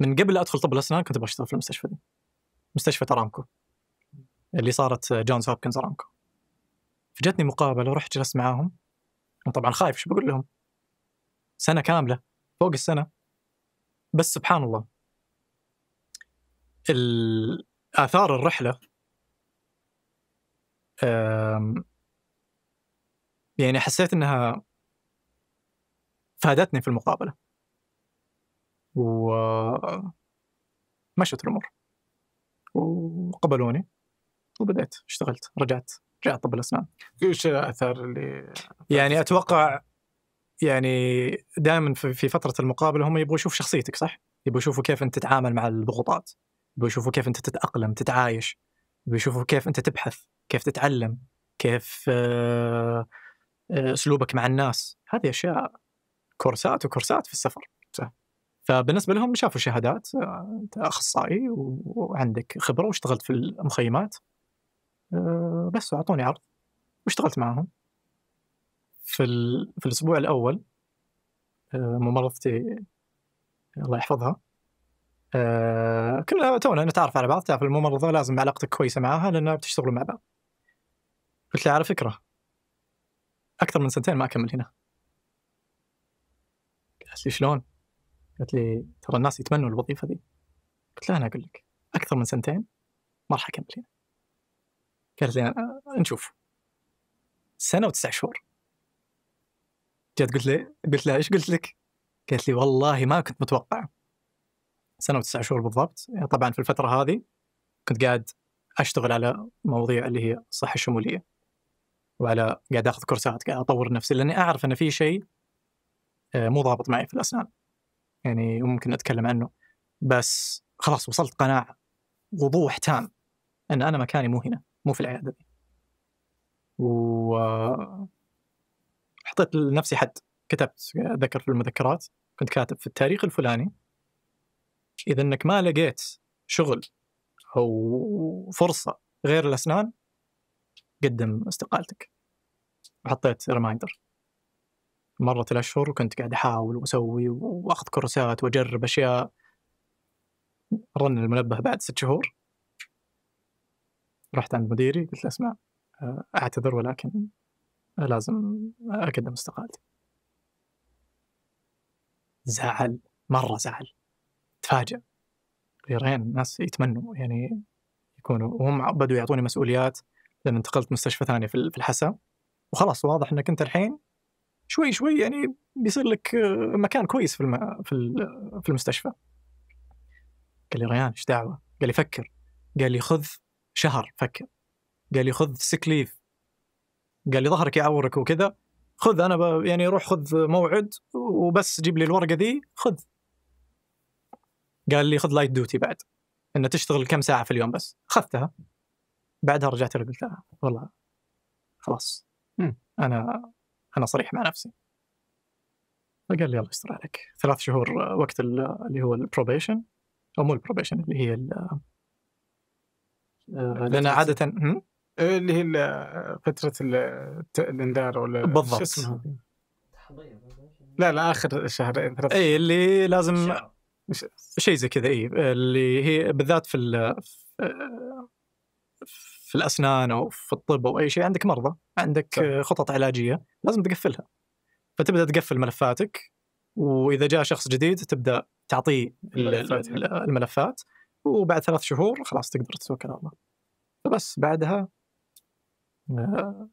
من قبل لا أدخل طب الأسنان كنت أبغى أشتغل في المستشفى دي مستشفى ارامكو اللي صارت جونز هوبكنز ارامكو فجتني مقابله ورحت جلست معاهم وطبعا طبعا خايف شو بقول لهم سنه كامله فوق السنه بس سبحان الله اثار الرحله يعني حسيت انها فادتني في المقابله ومشت الامور وقبلوني وبدأت اشتغلت رجعت رجعت طب الأسنان وش الأثار اللي يعني أتوقع يعني دائما في فترة المقابلة هم يبغوا يشوفوا شخصيتك صح؟ يبغوا يشوفوا كيف أنت تتعامل مع الضغوطات يبغوا يشوفوا كيف أنت تتأقلم تتعايش يبغوا يشوفوا كيف أنت تبحث كيف تتعلم كيف آه، آه، أسلوبك مع الناس هذه أشياء كورسات وكورسات في السفر صح فبالنسبه لهم شافوا شهادات آه، انت اخصائي وعندك خبره واشتغلت في المخيمات آه، بس اعطوني عرض واشتغلت معهم في ال... في الاسبوع الاول آه، ممرضتي الله يحفظها كنا تونا نتعرف على بعض تعرف الممرضه لازم علاقتك كويسه معها لانها بتشتغلوا مع بعض قلت لها على فكره اكثر من سنتين ما اكمل هنا قالت لي شلون؟ قالت لي ترى الناس يتمنوا الوظيفه ذي قلت لها انا اقول لك اكثر من سنتين ما راح اكمل هنا قالت لي أنا أه، نشوف سنه وتسع شهور جت قلت لي قلت لها ايش قلت لك؟ قالت لي والله ما كنت متوقع سنه وتسع شهور بالضبط يعني طبعا في الفتره هذه كنت قاعد اشتغل على مواضيع اللي هي الصحه الشموليه وعلى قاعد اخذ كورسات قاعد اطور نفسي لاني اعرف ان في شيء آه، مو ضابط معي في الاسنان يعني ممكن اتكلم عنه بس خلاص وصلت قناعه وضوح تام ان انا مكاني مو هنا مو في العياده دي و حطيت لنفسي حد كتبت ذكر في المذكرات كنت كاتب في التاريخ الفلاني اذا انك ما لقيت شغل او فرصه غير الاسنان قدم استقالتك وحطيت ريمايندر مرت الأشهر وكنت قاعد أحاول وأسوي وأخذ كورسات وأجرب أشياء رن المنبه بعد ست شهور رحت عند مديري قلت له اسمع آه، أعتذر ولكن لازم أقدم استقالتي زعل مرة زعل تفاجأ غيرين الناس يتمنوا يعني يكونوا وهم بدوا يعطوني مسؤوليات لان انتقلت مستشفى ثانيه في الحسا وخلاص واضح انك انت الحين شوي شوي يعني بيصير لك آه، مكان كويس في الم... في, في المستشفى قال لي ريان ايش دعوه قال لي فكر قال لي خذ شهر فكر قال لي خذ سكليف ليف قال لي ظهرك يعورك وكذا خذ انا ب... يعني روح خذ موعد وبس جيب لي الورقه ذي خذ قال لي خذ لايت دوتي بعد انه تشتغل كم ساعه في اليوم بس اخذتها بعدها رجعت له قلت له والله خلاص انا انا صريح مع نفسي فقال لي الله يستر عليك ثلاث شهور آه، وقت اللي هو البروبيشن او مو البروبيشن اللي هي آه، لان عاده اللي هي فتره الانذار ولا بالضبط لا لا اخر شهرين ثلاث اي اللي لازم شيء زي كذا اي اللي هي بالذات في, في آه، في الاسنان او في الطب او اي شيء عندك مرضى عندك صح. خطط علاجيه لازم تقفلها فتبدا تقفل ملفاتك واذا جاء شخص جديد تبدا تعطيه الملفات, يعني. الملفات وبعد ثلاث شهور خلاص تقدر تتوكل على الله فبس بعدها آه،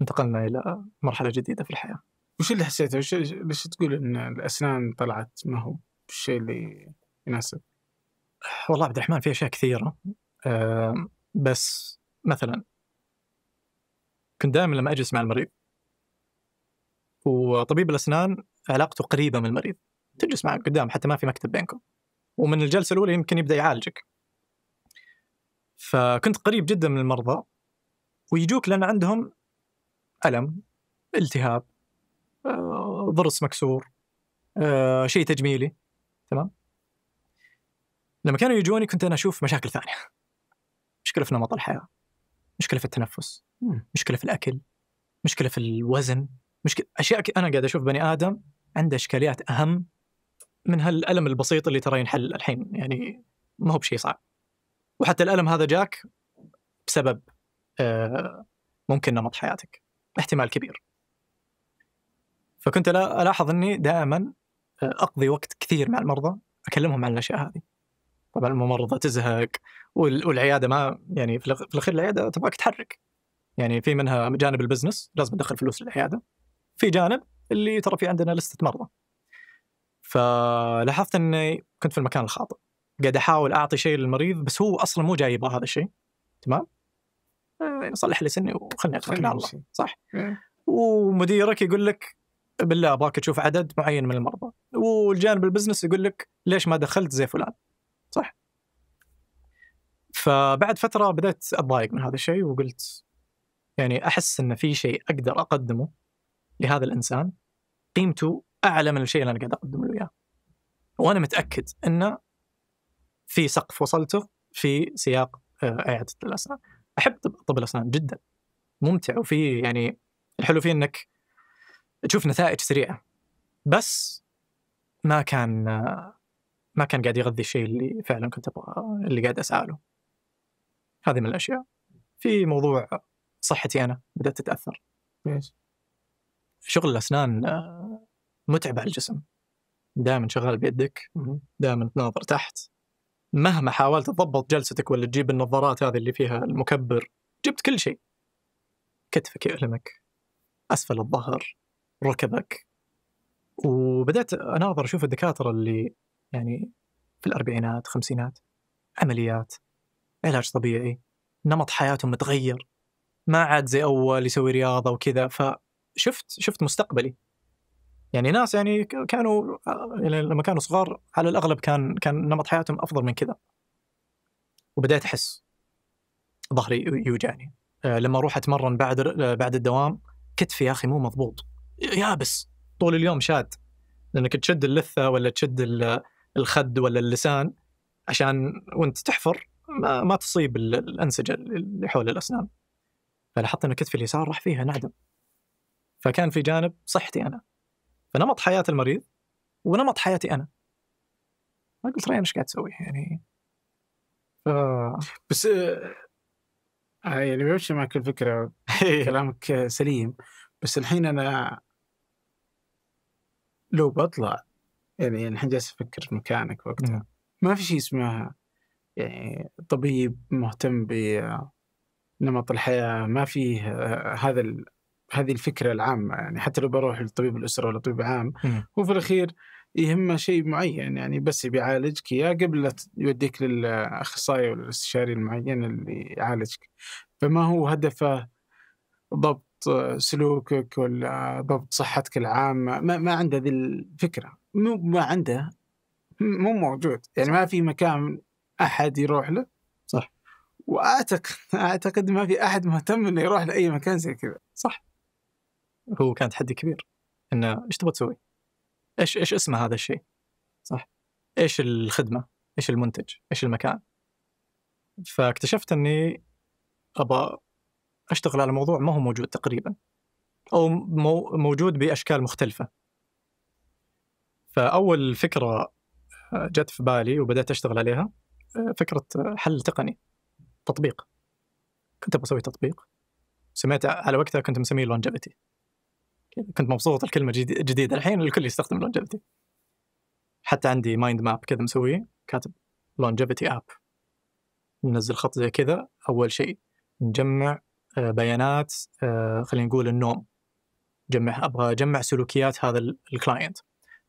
انتقلنا الى مرحله جديده في الحياه وش اللي حسيته؟ وش ليش تقول ان الاسنان طلعت ما هو الشيء اللي يناسب؟ والله عبد الرحمن في اشياء كثيره بس مثلا كنت دائما لما اجلس مع المريض وطبيب الاسنان علاقته قريبه من المريض تجلس معه قدام حتى ما في مكتب بينكم ومن الجلسه الاولى يمكن يبدا يعالجك فكنت قريب جدا من المرضى ويجوك لان عندهم الم التهاب آه، ضرس مكسور آه، شيء تجميلي تمام لما كانوا يجوني كنت انا اشوف مشاكل ثانيه مشكله في نمط الحياه مشكله في التنفس مشكله في الاكل مشكله في الوزن مشكله اشياء انا قاعد اشوف بني ادم عنده اشكاليات اهم من هالالم البسيط اللي ترى ينحل الحين يعني ما هو بشيء صعب وحتى الالم هذا جاك بسبب آه، ممكن نمط حياتك احتمال كبير فكنت الاحظ اني دائما آه، اقضي وقت كثير مع المرضى اكلمهم عن الاشياء هذه طبعا الممرضه تزهق والعياده ما يعني في الاخير العياده تبغاك تحرك يعني في منها جانب البزنس لازم ادخل فلوس للعياده في جانب اللي ترى في عندنا لسته مرضى فلاحظت اني كنت في المكان الخاطئ قاعد احاول اعطي شيء للمريض بس هو اصلا مو جاي يبغى هذا الشيء تمام آه، صلح لي سني وخلني اتوكل على الله صح إيه. ومديرك يقول لك بالله ابغاك تشوف عدد معين من المرضى والجانب البزنس يقول لك ليش ما دخلت زي فلان فبعد فتره بدأت اتضايق من هذا الشيء وقلت يعني احس ان في شيء اقدر اقدمه لهذا الانسان قيمته اعلى من الشيء اللي انا قاعد اقدمه له اياه. وانا متاكد انه في سقف وصلته في سياق اعاده الاسنان. احب طب الاسنان جدا ممتع وفي يعني الحلو فيه انك تشوف نتائج سريعه بس ما كان آه، ما كان قاعد يغذي الشيء اللي فعلا كنت ابغى اللي قاعد اسعى له. هذه من الاشياء في موضوع صحتي انا بدات تتاثر ماشي شغل الاسنان آه، متعب على الجسم دائما شغال بيدك دائما تناظر تحت مهما حاولت تضبط جلستك ولا تجيب النظارات هذه اللي فيها المكبر جبت كل شيء كتفك يؤلمك اسفل الظهر ركبك وبدأت أناظر أشوف الدكاترة اللي يعني في الأربعينات خمسينات عمليات علاج طبيعي نمط حياته متغير ما عاد زي اول يسوي رياضه وكذا فشفت شفت مستقبلي يعني ناس يعني كانوا آه، يعني لما كانوا صغار على الاغلب كان كان نمط حياتهم افضل من كذا وبدأت احس ظهري يوجعني آه، لما اروح اتمرن بعد آه، بعد الدوام كتفي يا اخي مو مضبوط يابس طول اليوم شاد لانك تشد اللثه ولا تشد الخد ولا اللسان عشان وانت تحفر ما, ما تصيب الانسجه اللي حول الاسنان فلاحظت ان كتفي اليسار راح فيها نعدم فكان في جانب صحتي انا فنمط حياه المريض ونمط حياتي انا فقلت ريان ايش قاعد تسوي يعني ف... بس آه، آه، يعني بمشي معك الفكره إيه. كلامك سليم بس الحين انا لو بطلع يعني, يعني الحين جالس افكر في مكانك وقتها ما في شيء اسمه يعني طبيب مهتم بنمط الحياة ما فيه آه، هذا ال... هذه الفكرة العامة يعني حتى لو بروح لطبيب الأسرة ولا طبيب عام هو في الأخير يهمه شيء معين يعني بس بيعالجك يا اياه قبل لا يوديك للاخصائي ولا الاستشاري المعين اللي يعالجك فما هو هدفه ضبط سلوكك ولا ضبط صحتك العامة ما, ما عنده ذي الفكرة مو ما عنده مو موجود يعني ما في مكان احد يروح له صح واعتقد اعتقد ما في احد مهتم انه يروح لاي مكان زي كذا صح هو كان تحدي كبير انه ايش تبغى تسوي؟ ايش ايش اسمه هذا الشيء؟ صح ايش الخدمه؟ ايش المنتج؟ ايش المكان؟ فاكتشفت اني ابغى اشتغل على موضوع ما هو موجود تقريبا او مو موجود باشكال مختلفه. فاول فكره آه، جت في بالي وبدأت اشتغل عليها فكره حل تقني تطبيق كنت ابغى اسوي تطبيق سميته على وقتها كنت مسميه لونجيفيتي كنت مبسوط الكلمه جديده الحين الكل يستخدم لونجيفيتي حتى عندي مايند ماب كذا مسويه كاتب لونجيفيتي اب ننزل خط زي كذا اول شيء نجمع آه، بيانات آه، خلينا نقول النوم جمع ابغى اجمع سلوكيات هذا الكلاينت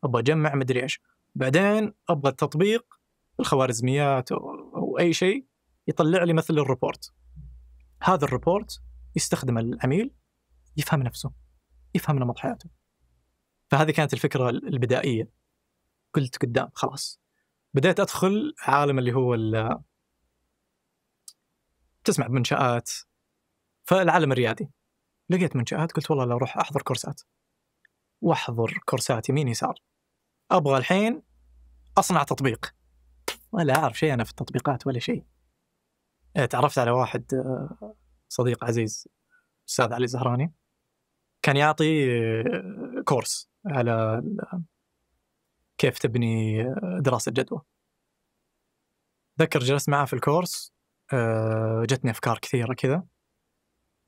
ابغى اجمع مدري ايش بعدين ابغى التطبيق الخوارزميات او اي شيء يطلع لي مثل الريبورت هذا الريبورت يستخدم العميل يفهم نفسه يفهم نمط حياته فهذه كانت الفكره البدائيه قلت قدام خلاص بديت ادخل عالم اللي هو تسمع بمنشآت فالعالم الريادي لقيت منشآت قلت والله لو اروح احضر كورسات واحضر كورسات يمين يسار ابغى الحين اصنع تطبيق ولا اعرف شيء انا في التطبيقات ولا شيء إيه، تعرفت على واحد آه، صديق عزيز استاذ علي الزهراني كان يعطي آه، كورس على كيف تبني آه، دراسه جدوى ذكر جلست معاه في الكورس جتني افكار كثيره كذا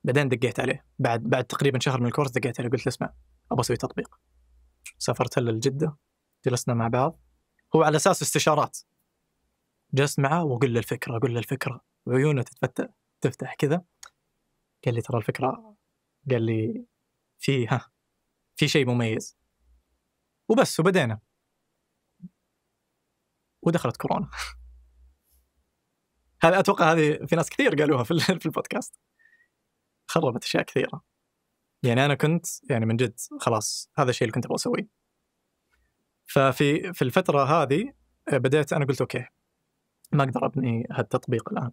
بعدين دقيت عليه بعد بعد تقريبا شهر من الكورس دقيت عليه قلت له اسمع ابغى اسوي تطبيق سافرت له لجده جلسنا مع بعض هو على اساس استشارات جلست معه واقول له الفكره اقول له الفكره وعيونه تتفتح تفتح كذا قال لي ترى الفكره قال لي في ها في شيء مميز وبس وبدينا ودخلت كورونا هذا اتوقع هذه في ناس كثير قالوها في في البودكاست خربت اشياء كثيره يعني انا كنت يعني من جد خلاص هذا الشيء اللي كنت ابغى اسويه ففي في الفتره هذه بديت انا قلت اوكي ما اقدر ابني هالتطبيق الان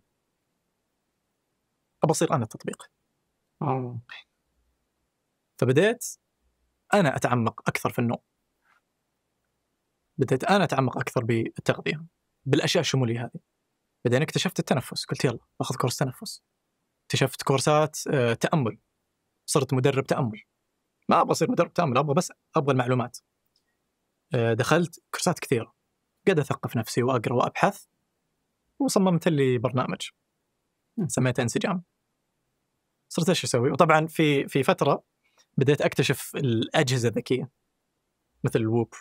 ابى اصير انا التطبيق أوه. فبديت انا اتعمق اكثر في النوم بديت انا اتعمق اكثر بالتغذيه بالاشياء الشموليه هذه بعدين اكتشفت التنفس قلت يلا باخذ كورس تنفس اكتشفت كورسات آه، تامل صرت مدرب تامل ما ابغى اصير مدرب تامل ابغى بس ابغى المعلومات آه، دخلت كورسات كثيره قد اثقف نفسي واقرا وابحث وصممت لي برنامج سميته انسجام صرت ايش اسوي؟ وطبعا في في فتره بديت اكتشف الاجهزه الذكيه مثل الووب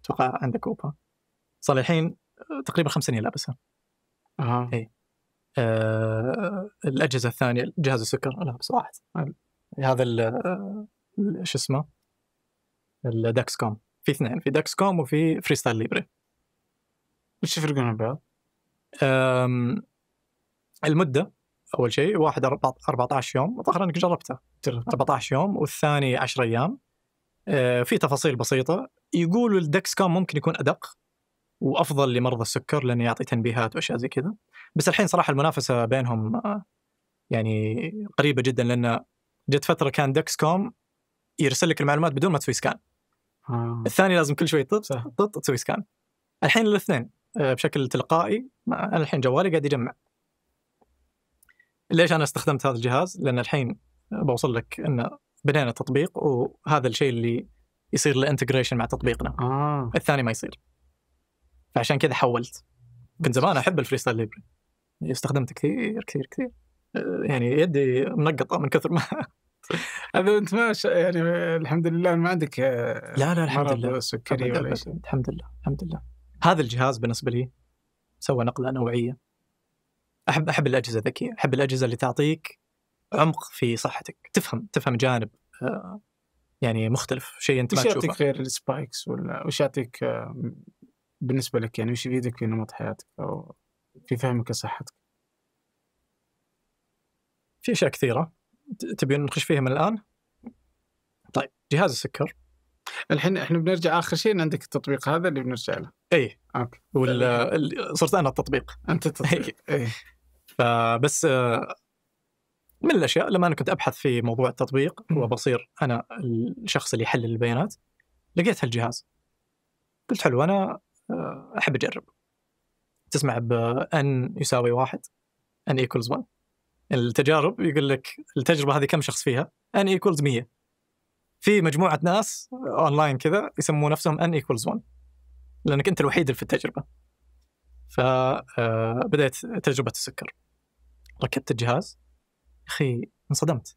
اتوقع عندك ووب صار الحين تقريبا خمس سنين لابسها اها اي آه الاجهزه الثانيه جهاز السكر لابس واحد هذا شو اسمه الدكس كوم في اثنين في دكس كوم وفي فريستايل ليبري ايش يفرقون بعض؟ المده اول شيء واحد 14 يوم ظهر انك جربته 14 نعم. يوم والثاني 10 ايام آه، في تفاصيل بسيطه يقولوا الدكس كان ممكن يكون ادق وافضل لمرضى السكر لانه يعطي تنبيهات واشياء زي كذا بس الحين صراحه المنافسه بينهم آه، يعني قريبه جدا لان جت فتره كان دكس كوم يرسل لك المعلومات بدون ما تسوي سكان آه. الثاني لازم كل شوي تط تسوي سكان الحين الاثنين آه، بشكل تلقائي انا الحين جوالي قاعد يجمع ليش انا استخدمت هذا الجهاز لان الحين بوصل لك ان بنينا تطبيق وهذا الشيء اللي يصير له انتجريشن مع تطبيقنا آه. الثاني ما يصير فعشان كذا حولت كنت زمان احب الفري ستايل ليبري استخدمته كثير كثير كثير آه، يعني يدي منقطه من كثر ما هذا انت ما يعني الحمد لله ما عندك آه، لا لا الحمد لله سكري ولا شيء الحمد لله الحمد لله هذا الجهاز بالنسبه لي سوى نقله نوعيه احب احب الاجهزه الذكيه احب الاجهزه اللي تعطيك عمق في صحتك تفهم تفهم جانب آه، يعني مختلف شيء انت ما تشوفه يعطيك غير السبايكس ولا وش يعطيك آه، بالنسبه لك يعني وش يفيدك في نمط حياتك او في فهمك لصحتك في اشياء كثيره تبين نخش فيها من الان طيب جهاز السكر الحين احنا بنرجع اخر شيء عندك التطبيق هذا اللي بنرجع له اي اوكي صرت انا التطبيق انت التطبيق اي فبس آه، من الاشياء لما انا كنت ابحث في موضوع التطبيق وبصير انا الشخص اللي يحلل البيانات لقيت هالجهاز قلت حلو انا آه، احب اجرب تسمع ب ان يساوي واحد ان ايكولز 1 التجارب يقول لك التجربه هذه كم شخص فيها؟ ان ايكولز 100 في مجموعه ناس اونلاين كذا يسمون نفسهم ان ايكولز 1 لانك انت الوحيد في التجربه فبدأت آه، تجربه السكر ركبت الجهاز اخي انصدمت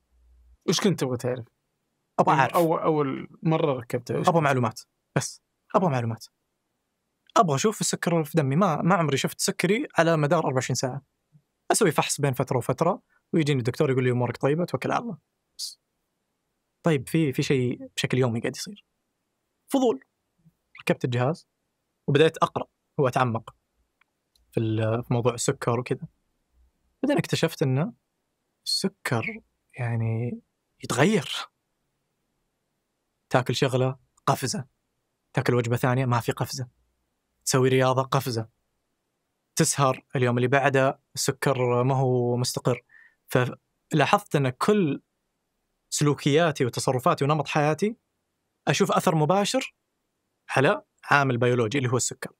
وش كنت تبغى تعرف؟ ابغى اعرف اول اول مره ركبته ابغى معلومات بس ابغى معلومات ابغى اشوف السكر في دمي ما ما عمري شفت سكري على مدار 24 ساعه اسوي فحص بين فتره وفتره ويجيني الدكتور يقول لي امورك طيبه توكل على الله طيب في في شيء بشكل يومي قاعد يصير فضول ركبت الجهاز وبدأت أقرأ وأتعمق في موضوع السكر وكذا بعدين اكتشفت أنه السكر يعني يتغير تاكل شغلة قفزة تاكل وجبة ثانية ما في قفزة تسوي رياضة قفزة تسهر اليوم اللي بعده السكر ما هو مستقر فلاحظت أن كل سلوكياتي وتصرفاتي ونمط حياتي اشوف اثر مباشر على عامل بيولوجي اللي هو السكر.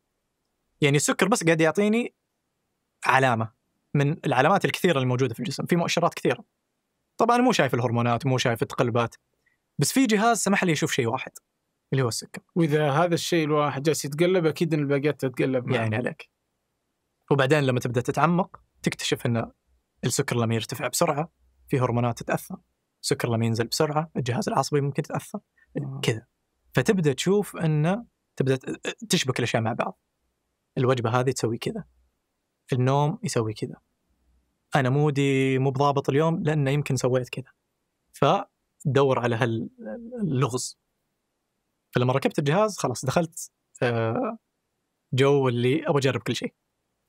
يعني السكر بس قاعد يعطيني علامه من العلامات الكثيره الموجوده في الجسم، في مؤشرات كثيره. طبعا مو شايف الهرمونات مو شايف التقلبات بس في جهاز سمح لي اشوف شيء واحد اللي هو السكر. واذا هذا الشيء الواحد جالس يتقلب اكيد ان الباقيات تتقلب معه. يعني عليك. وبعدين لما تبدا تتعمق تكتشف ان السكر لما يرتفع بسرعه في هرمونات تتاثر سكر لما ينزل بسرعه الجهاز العصبي ممكن يتاثر آه. كذا فتبدا تشوف ان تبدا تشبك الاشياء مع بعض الوجبه هذه تسوي كذا النوم يسوي كذا انا مودي مو بضابط اليوم لانه يمكن سويت كذا فدور على هاللغز فلما ركبت الجهاز خلاص دخلت آه، جو اللي ابغى اجرب كل شيء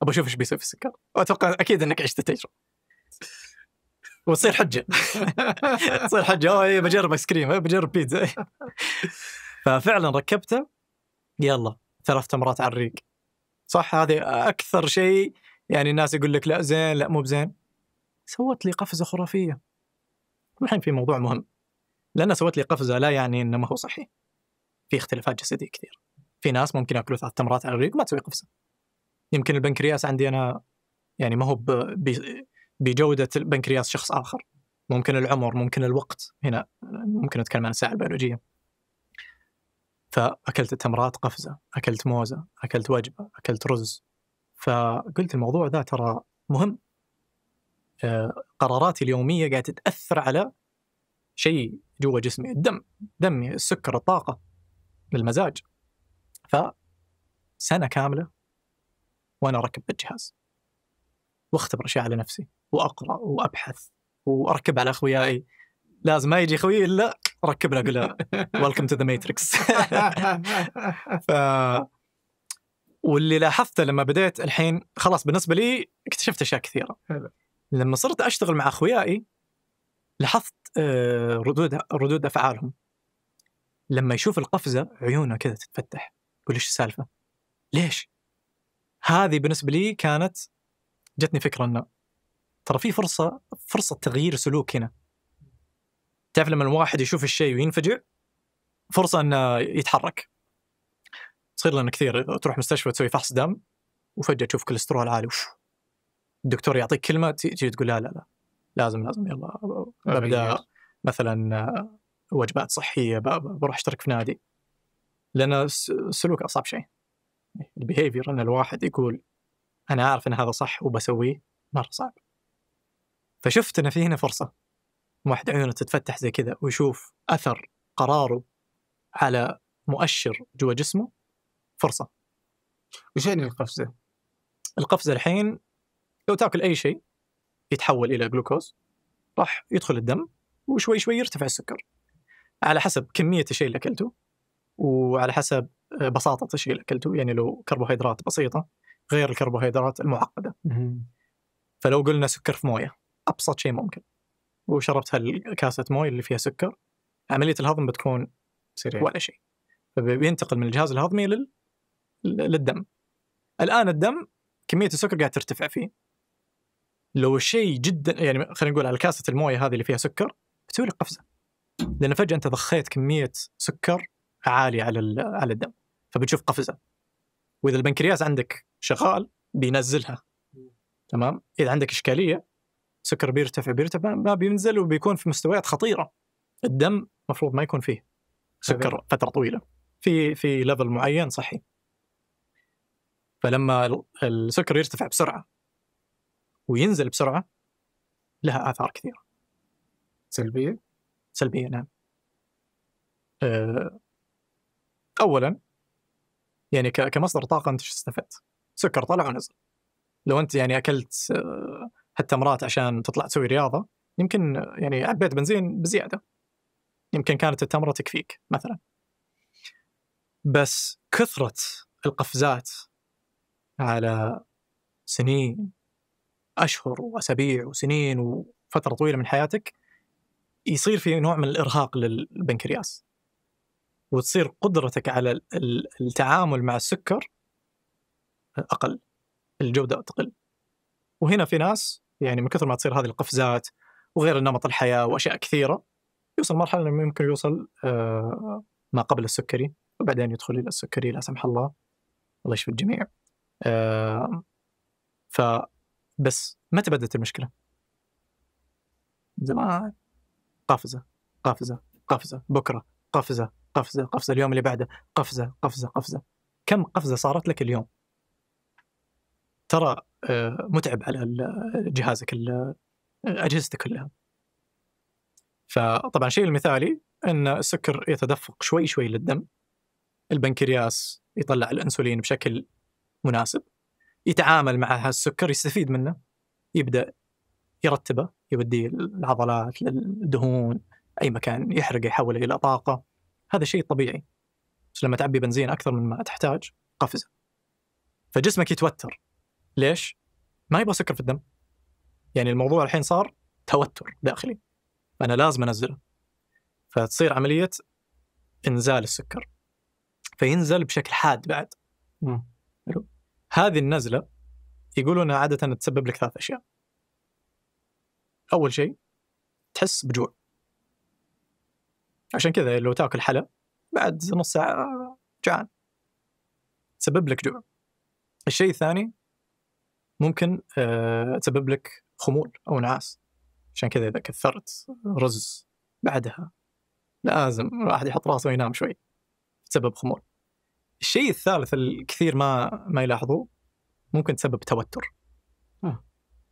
ابغى اشوف ايش بيصير في السكر واتوقع اكيد انك عشت التجربه وتصير حجه تصير حجه اوه إيه، بجرب ايس كريم إيه، بجرب بيتزا ففعلا ركبته يلا ثلاث تمرات على الريق صح هذه اكثر شيء يعني الناس يقول لك لا زين لا مو بزين سوت لي قفزه خرافيه الحين في موضوع مهم لانها سوت لي قفزه لا يعني انه ما هو صحي في اختلافات جسديه كثير في ناس ممكن ياكلوا ثلاث تمرات على الريق ما تسوي قفزه يمكن البنكرياس عندي انا يعني ما هو بجوده بنكرياس شخص اخر ممكن العمر ممكن الوقت هنا ممكن اتكلم عن الساعه البيولوجيه فاكلت التمرات قفزه اكلت موزه اكلت وجبه اكلت رز فقلت الموضوع ذا ترى مهم آه، قراراتي اليوميه قاعده تاثر على شيء جوا جسمي الدم دمي السكر الطاقه المزاج ف سنه كامله وانا أركب الجهاز واختبر اشياء على نفسي واقرا وابحث واركب على اخوياي لازم ما يجي اخوي الا ركب له اقول له ويلكم تو ذا ماتريكس ف واللي لاحظته لما بديت الحين خلاص بالنسبه لي اكتشفت اشياء كثيره لما صرت اشتغل مع اخوياي لاحظت آه، ردود ردود افعالهم لما يشوف القفزه عيونه كذا تتفتح يقول ايش السالفه؟ ليش؟ هذه بالنسبه لي كانت جتني فكره انه ترى في فرصه فرصه تغيير سلوك هنا تعرف لما الواحد يشوف الشيء وينفجع فرصه انه يتحرك تصير لنا كثير تروح مستشفى تسوي فحص دم وفجاه تشوف كوليسترول عالي وش الدكتور يعطيك كلمه تجي تقول لا لا لا لازم لازم يلا ببدا مثلا وجبات صحيه بروح اشترك في نادي لان السلوك اصعب شيء البيهيفير ان الواحد يقول انا عارف ان هذا صح وبسويه مره صعب فشفت ان في هنا فرصه واحد عيونه تتفتح زي كذا ويشوف اثر قراره على مؤشر جوا جسمه فرصه وش يعني القفزه؟ القفزه الحين لو تاكل اي شيء يتحول الى جلوكوز راح يدخل الدم وشوي شوي يرتفع السكر على حسب كميه الشيء اللي اكلته وعلى حسب آه، بساطه الشيء اللي اكلته يعني لو كربوهيدرات بسيطه غير الكربوهيدرات المعقده. فلو قلنا سكر في مويه ابسط شيء ممكن وشربت هالكاسه مويه اللي فيها سكر عمليه الهضم بتكون سريع. ولا شيء. فبينتقل من الجهاز الهضمي لل... للدم. الان الدم كميه السكر قاعد ترتفع فيه. لو شيء جدا يعني خلينا نقول على كاسه المويه هذه اللي فيها سكر بتسوي لك قفزه. لان فجاه انت ضخيت كميه سكر عاليه على على الدم فبتشوف قفزه. واذا البنكرياس عندك شغال بينزلها تمام اذا عندك اشكاليه سكر بيرتفع بيرتفع ما بينزل وبيكون في مستويات خطيره الدم المفروض ما يكون فيه سكر فتره طويله في في ليفل معين صحي فلما السكر يرتفع بسرعه وينزل بسرعه لها اثار كثيره سلبيه سلبيه نعم آه، اولا يعني كمصدر طاقه انت ايش استفدت؟ سكر طلع ونزل لو انت يعني اكلت هالتمرات آه، عشان تطلع تسوي رياضه يمكن آه، يعني عبيت بنزين بزياده يمكن كانت التمره تكفيك مثلا بس كثره القفزات على سنين اشهر واسابيع وسنين وفتره طويله من حياتك يصير في نوع من الارهاق للبنكرياس وتصير قدرتك على التعامل مع السكر اقل الجوده تقل وهنا في ناس يعني من كثر ما تصير هذه القفزات وغير نمط الحياه واشياء كثيره يوصل مرحله انه ممكن يوصل آه، ما قبل السكري وبعدين يدخل الى السكري لا سمح الله الله يشفي الجميع ف بس متى بدات المشكله؟ زمان قفزه قفزه قفزه بكره قفزه قفزه قفزه اليوم اللي بعده قفزه قفزه قفزه كم قفزه صارت لك اليوم؟ ترى آه، متعب على آه، جهازك آه، اجهزتك كلها فطبعا الشيء المثالي ان السكر يتدفق شوي شوي للدم البنكرياس يطلع الانسولين بشكل مناسب يتعامل مع هالسكر يستفيد منه يبدا يرتبه يوديه العضلات للدهون اي مكان يحرقه يحوله الى طاقه هذا شيء طبيعي بس لما تعبي بنزين اكثر من ما تحتاج قفزه فجسمك يتوتر ليش؟ ما يبغى سكر في الدم يعني الموضوع الحين صار توتر داخلي فأنا لازم انزله فتصير عمليه انزال السكر فينزل بشكل حاد بعد حلو هذه النزله يقولون عاده تسبب لك ثلاث اشياء اول شيء تحس بجوع عشان كذا لو تاكل حلا بعد نص ساعه جعان تسبب لك جوع الشيء الثاني ممكن آه، تسبب لك خمول او نعاس عشان كذا اذا كثرت رز بعدها لازم الواحد يحط راسه وينام شوي تسبب خمول الشيء الثالث الكثير ما ما يلاحظوه ممكن تسبب توتر آه.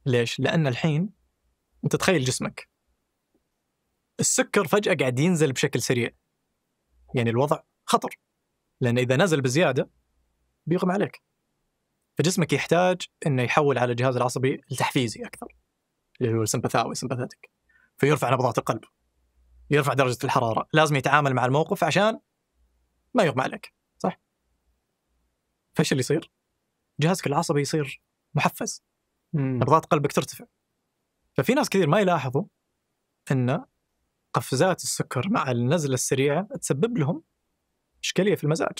ليش؟ لان الحين انت تخيل جسمك السكر فجاه قاعد ينزل بشكل سريع يعني الوضع خطر لان اذا نزل بزياده بيغمى عليك فجسمك يحتاج انه يحول على الجهاز العصبي التحفيزي اكثر اللي هو السمبثاوي سمباثيتك فيرفع نبضات القلب يرفع درجه الحراره لازم يتعامل مع الموقف عشان ما يغمى عليك صح فايش اللي يصير جهازك العصبي يصير محفز نبضات قلبك ترتفع ففي ناس كثير ما يلاحظوا ان قفزات السكر مع النزله السريعه تسبب لهم اشكاليه في المزاج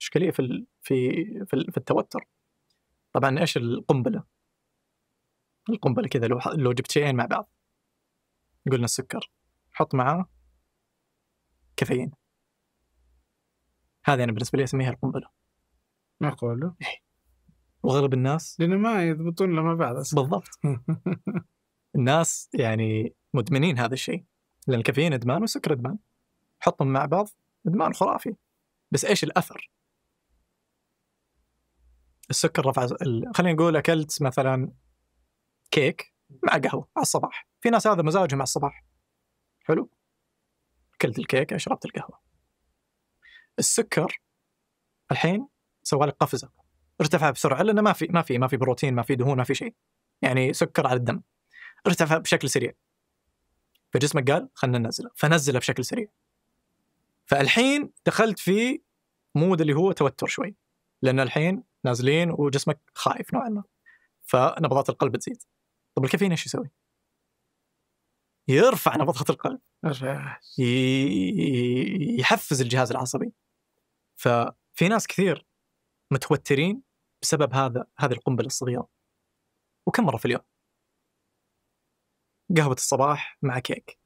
اشكاليه في في في, في التوتر طبعا ايش القنبله القنبله كذا لو لو جبت شيئين مع بعض قلنا السكر حط معاه كافيين هذه انا بالنسبه لي اسميها القنبله معقوله إيه. وغلب الناس لانه ما يضبطون لما بعض أصلاً. بالضبط الناس يعني مدمنين هذا الشيء لان الكافيين ادمان والسكر ادمان حطهم مع بعض ادمان خرافي بس ايش الاثر؟ السكر رفع خلينا نقول اكلت مثلا كيك مع قهوه على الصباح في ناس هذا مزاجهم على الصباح حلو اكلت الكيك شربت القهوه السكر الحين سوى لك قفزه ارتفع بسرعه لانه ما في ما في ما في بروتين ما في دهون ما في شيء يعني سكر على الدم ارتفع بشكل سريع فجسمك قال خلينا ننزله فنزله بشكل سريع فالحين دخلت في مود اللي هو توتر شوي لان الحين نازلين وجسمك خايف نوعا ما فنبضات القلب تزيد طب الكافيين ايش يسوي؟ يرفع نبضة القلب يحفز الجهاز العصبي ففي ناس كثير متوترين بسبب هذا هذه القنبله الصغيره وكم مره في اليوم؟ قهوه الصباح مع كيك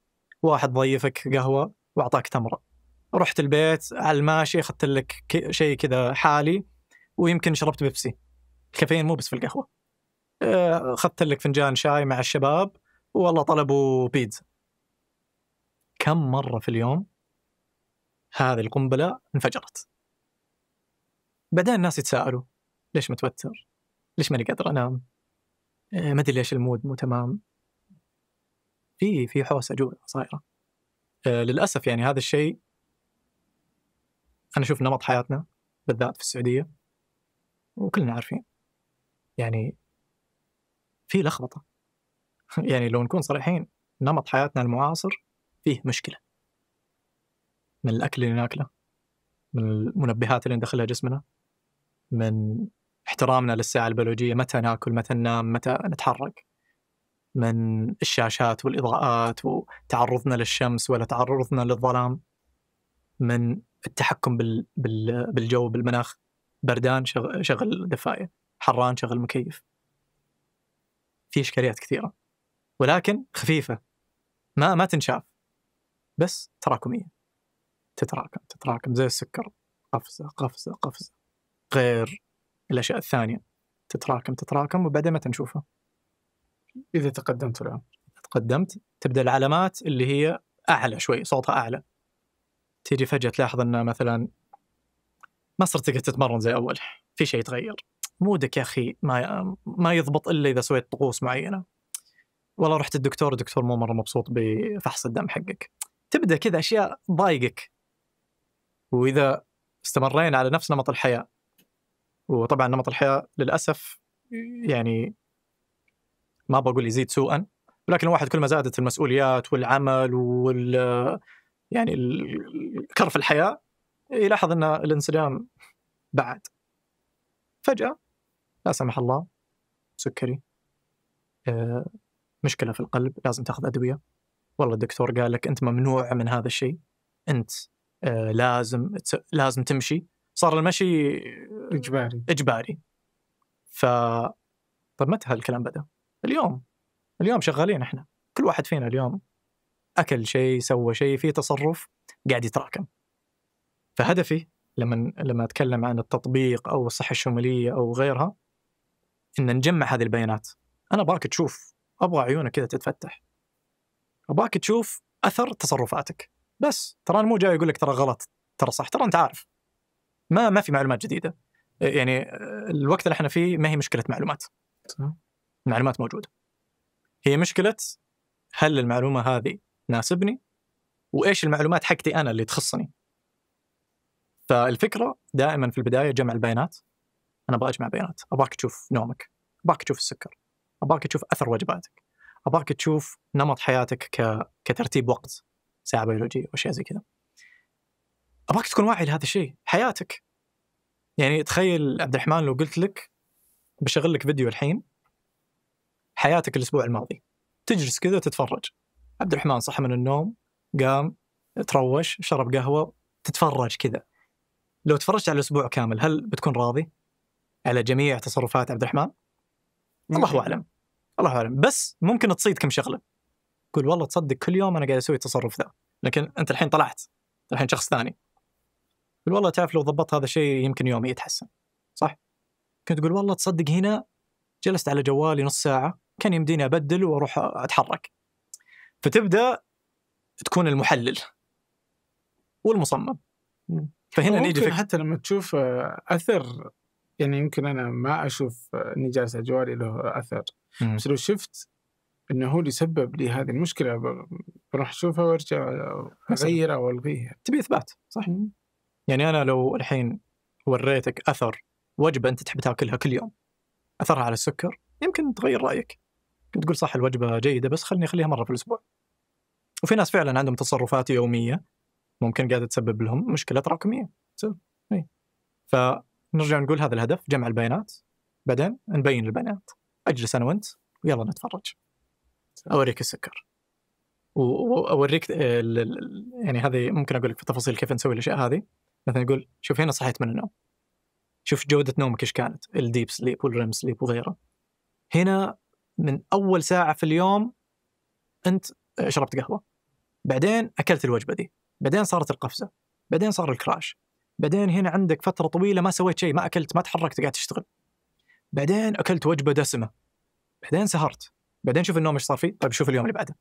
واحد ضيفك قهوه واعطاك تمره رحت البيت على الماشي اخذت لك شيء كذا حالي ويمكن شربت بيبسي الكافيين مو بس في القهوه آه، اخذت لك فنجان شاي مع الشباب والله طلبوا بيتزا كم مره في اليوم هذه القنبله انفجرت بعدين الناس يتساءلوا ليش متوتر ليش ماني قادر انام آه، ما ادري ليش المود مو تمام في في حوسه جوا صايره آه، للاسف يعني هذا الشيء انا اشوف نمط حياتنا بالذات في السعوديه وكلنا عارفين يعني في لخبطه يعني لو نكون صريحين نمط حياتنا المعاصر فيه مشكله من الاكل اللي ناكله من المنبهات اللي ندخلها جسمنا من احترامنا للساعه البيولوجيه متى ناكل متى ننام متى نتحرك من الشاشات والاضاءات وتعرضنا للشمس ولا تعرضنا للظلام من التحكم بال... بال... بالجو بالمناخ بردان شغل, شغل دفايه حران شغل مكيف في اشكاليات كثيره ولكن خفيفه ما ما تنشاف بس تراكميه تتراكم تتراكم زي السكر قفزه قفزه قفزه غير الاشياء الثانيه تتراكم تتراكم وبعدين ما تنشوفها اذا تقدمت العمر تقدمت تبدا العلامات اللي هي اعلى شوي صوتها اعلى تيجي فجاه تلاحظ ان مثلا ما صرت تقدر تتمرن زي اول في شيء تغير مودك يا اخي ما ما يضبط الا اذا سويت طقوس معينه والله رحت الدكتور الدكتور مو مره مبسوط بفحص الدم حقك تبدا كذا اشياء تضايقك واذا استمرينا على نفس نمط الحياه وطبعا نمط الحياه للاسف يعني ما بقول يزيد سوءا ولكن الواحد كل ما زادت المسؤوليات والعمل وال يعني كرف الحياه يلاحظ ان الانسجام بعد فجاه لا سمح الله سكري آه، مشكله في القلب لازم تاخذ ادويه والله الدكتور قال لك انت ممنوع من هذا الشيء انت آه، لازم لازم تمشي صار المشي آه، اجباري اجباري ف طيب متى هالكلام بدا؟ اليوم اليوم شغالين احنا كل واحد فينا اليوم اكل شيء سوى شيء في تصرف قاعد يتراكم فهدفي لما لما اتكلم عن التطبيق او الصحه الشموليه او غيرها ان نجمع هذه البيانات انا ابغاك تشوف ابغى عيونك كذا تتفتح ابغاك تشوف اثر تصرفاتك بس ترى انا مو جاي اقول لك ترى غلط ترى صح ترى انت عارف ما ما في معلومات جديده يعني الوقت اللي احنا فيه ما هي مشكله معلومات المعلومات موجوده هي مشكله هل المعلومه هذه تناسبني وايش المعلومات حقتي انا اللي تخصني فالفكره دائما في البدايه جمع البيانات انا ابغى اجمع بيانات ابغاك تشوف نومك ابغاك تشوف السكر ابغاك تشوف اثر وجباتك ابغاك تشوف نمط حياتك ك... كترتيب وقت ساعه بيولوجيه واشياء زي كذا ابغاك تكون واعي لهذا الشيء حياتك يعني تخيل عبد الرحمن لو قلت لك بشغل لك فيديو الحين حياتك الاسبوع الماضي تجلس كذا تتفرج عبد الرحمن صحى من النوم قام تروش شرب قهوه تتفرج كذا لو تفرجت على الاسبوع كامل هل بتكون راضي على جميع تصرفات عبد الرحمن؟ الله اعلم الله اعلم بس ممكن تصيد كم شغله تقول والله تصدق كل يوم انا قاعد اسوي التصرف ذا لكن انت الحين طلعت الحين شخص ثاني تقول والله تعرف لو ضبطت هذا الشيء يمكن يومي يتحسن صح؟ كنت تقول والله تصدق هنا جلست على جوالي نص ساعه كان يمديني ابدل واروح اتحرك فتبدا تكون المحلل والمصمم فهنا نيجي فك... حتى لما تشوف آه، اثر يعني يمكن انا ما اشوف آه، اني جالس اجوالي له اثر مم. بس لو شفت انه هو اللي سبب لي هذه المشكله بروح اشوفها وارجع آه، اغيرها والغيها تبي اثبات صح؟ مم. يعني انا لو الحين وريتك اثر وجبه انت تحب تاكلها كل يوم اثرها على السكر يمكن تغير رايك تقول صح الوجبه جيده بس خلني اخليها مره في الاسبوع وفي ناس فعلا عندهم تصرفات يوميه ممكن قاعده تسبب لهم مشكله تراكميه اي فنرجع نقول هذا الهدف جمع البيانات بعدين نبين البيانات اجلس انا وانت ويلا نتفرج اوريك السكر واوريك آه، يعني هذه ممكن اقول لك في تفاصيل كيف نسوي الاشياء هذه مثلا يقول شوف هنا صحيت من النوم شوف جوده نومك ايش كانت الديب سليب والريم سليب وغيره هنا من اول ساعه في اليوم انت آه، شربت قهوه بعدين اكلت الوجبه دي بعدين صارت القفزه بعدين صار الكراش بعدين هنا عندك فتره طويله ما سويت شيء ما اكلت ما تحركت قاعد تشتغل بعدين اكلت وجبه دسمه بعدين سهرت بعدين شوف النوم ايش صار فيه طيب شوف اليوم اللي بعده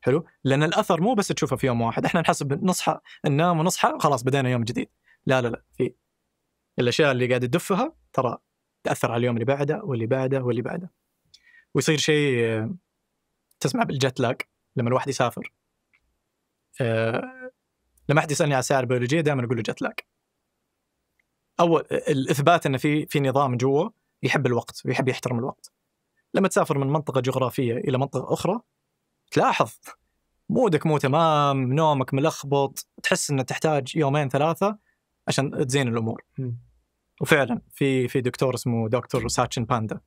حلو لان الاثر مو بس تشوفه في يوم واحد احنا نحسب نصحى ننام ونصحى خلاص بدينا يوم جديد لا لا لا في الاشياء اللي قاعد تدفها ترى تاثر على اليوم اللي بعده واللي بعده واللي بعده ويصير شيء تسمع بالجت لاج لما الواحد يسافر آه، لما احد يسالني على الساعه البيولوجيه دائما اقول له جت لاج اول الاثبات انه في في نظام جوا يحب الوقت ويحب يحترم الوقت لما تسافر من منطقه جغرافيه الى منطقه اخرى تلاحظ مودك مو تمام نومك ملخبط تحس انك تحتاج يومين ثلاثه عشان تزين الامور وفعلا في في دكتور اسمه دكتور ساتشن باندا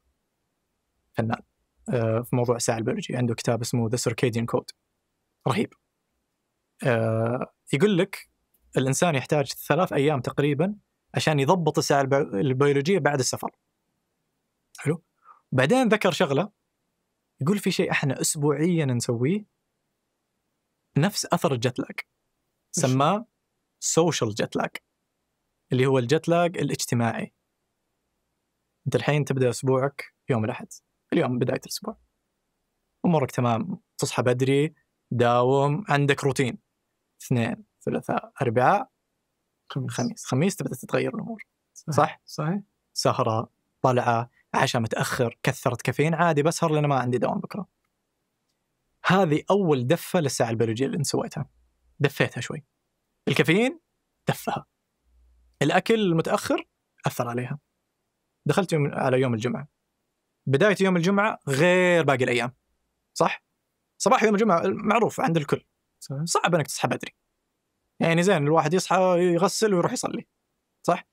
فنان آه، في موضوع الساعه البيولوجيه عنده كتاب اسمه ذا سيركيديان كود رهيب آه، يقول لك الانسان يحتاج ثلاث ايام تقريبا عشان يضبط الساعه البيولوجيه بعد السفر. حلو؟ بعدين ذكر شغله يقول في شيء احنا اسبوعيا نسويه نفس اثر الجت لاج سماه سوشيال جت لاج اللي هو الجت لاج الاجتماعي. انت الحين تبدا اسبوعك يوم الاحد اليوم بدايه الاسبوع امورك تمام تصحى بدري داوم عندك روتين اثنين ثلاثاء اربعاء خميس خميس تبدا تتغير الامور صح صحيح, سهره طلعه عشاء متاخر كثرت كافيين عادي بسهر لان ما عندي دوام بكره هذه اول دفه للساعه البيولوجيه اللي انت سويتها دفيتها شوي الكافيين دفها الاكل المتاخر اثر عليها دخلت يوم على يوم الجمعه بدايه يوم الجمعه غير باقي الايام صح صباح يوم الجمعه معروف عند الكل صعب انك تصحى بدري يعني زين الواحد يصحى يغسل ويروح يصلي صح؟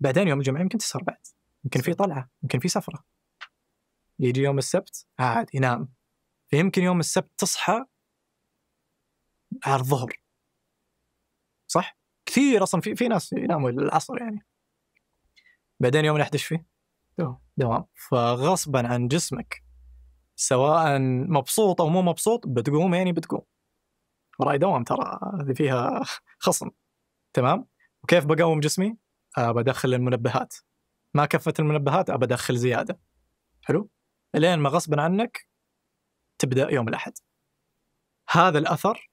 بعدين يوم الجمعه يمكن تسهر بعد يمكن في طلعه يمكن في سفره يجي يوم السبت عاد ينام فيمكن يوم السبت تصحى على الظهر صح؟ كثير اصلا في في ناس يناموا العصر يعني بعدين يوم الاحد ايش فيه؟ دوام فغصبا عن جسمك سواء مبسوط او مو مبسوط بتقوم يعني بتقوم وراي دوام ترى فيها خصم تمام وكيف بقوم جسمي آه، بدخل المنبهات ما كفت المنبهات أدخل زياده حلو لين ما غصبا عنك تبدا يوم الاحد هذا الاثر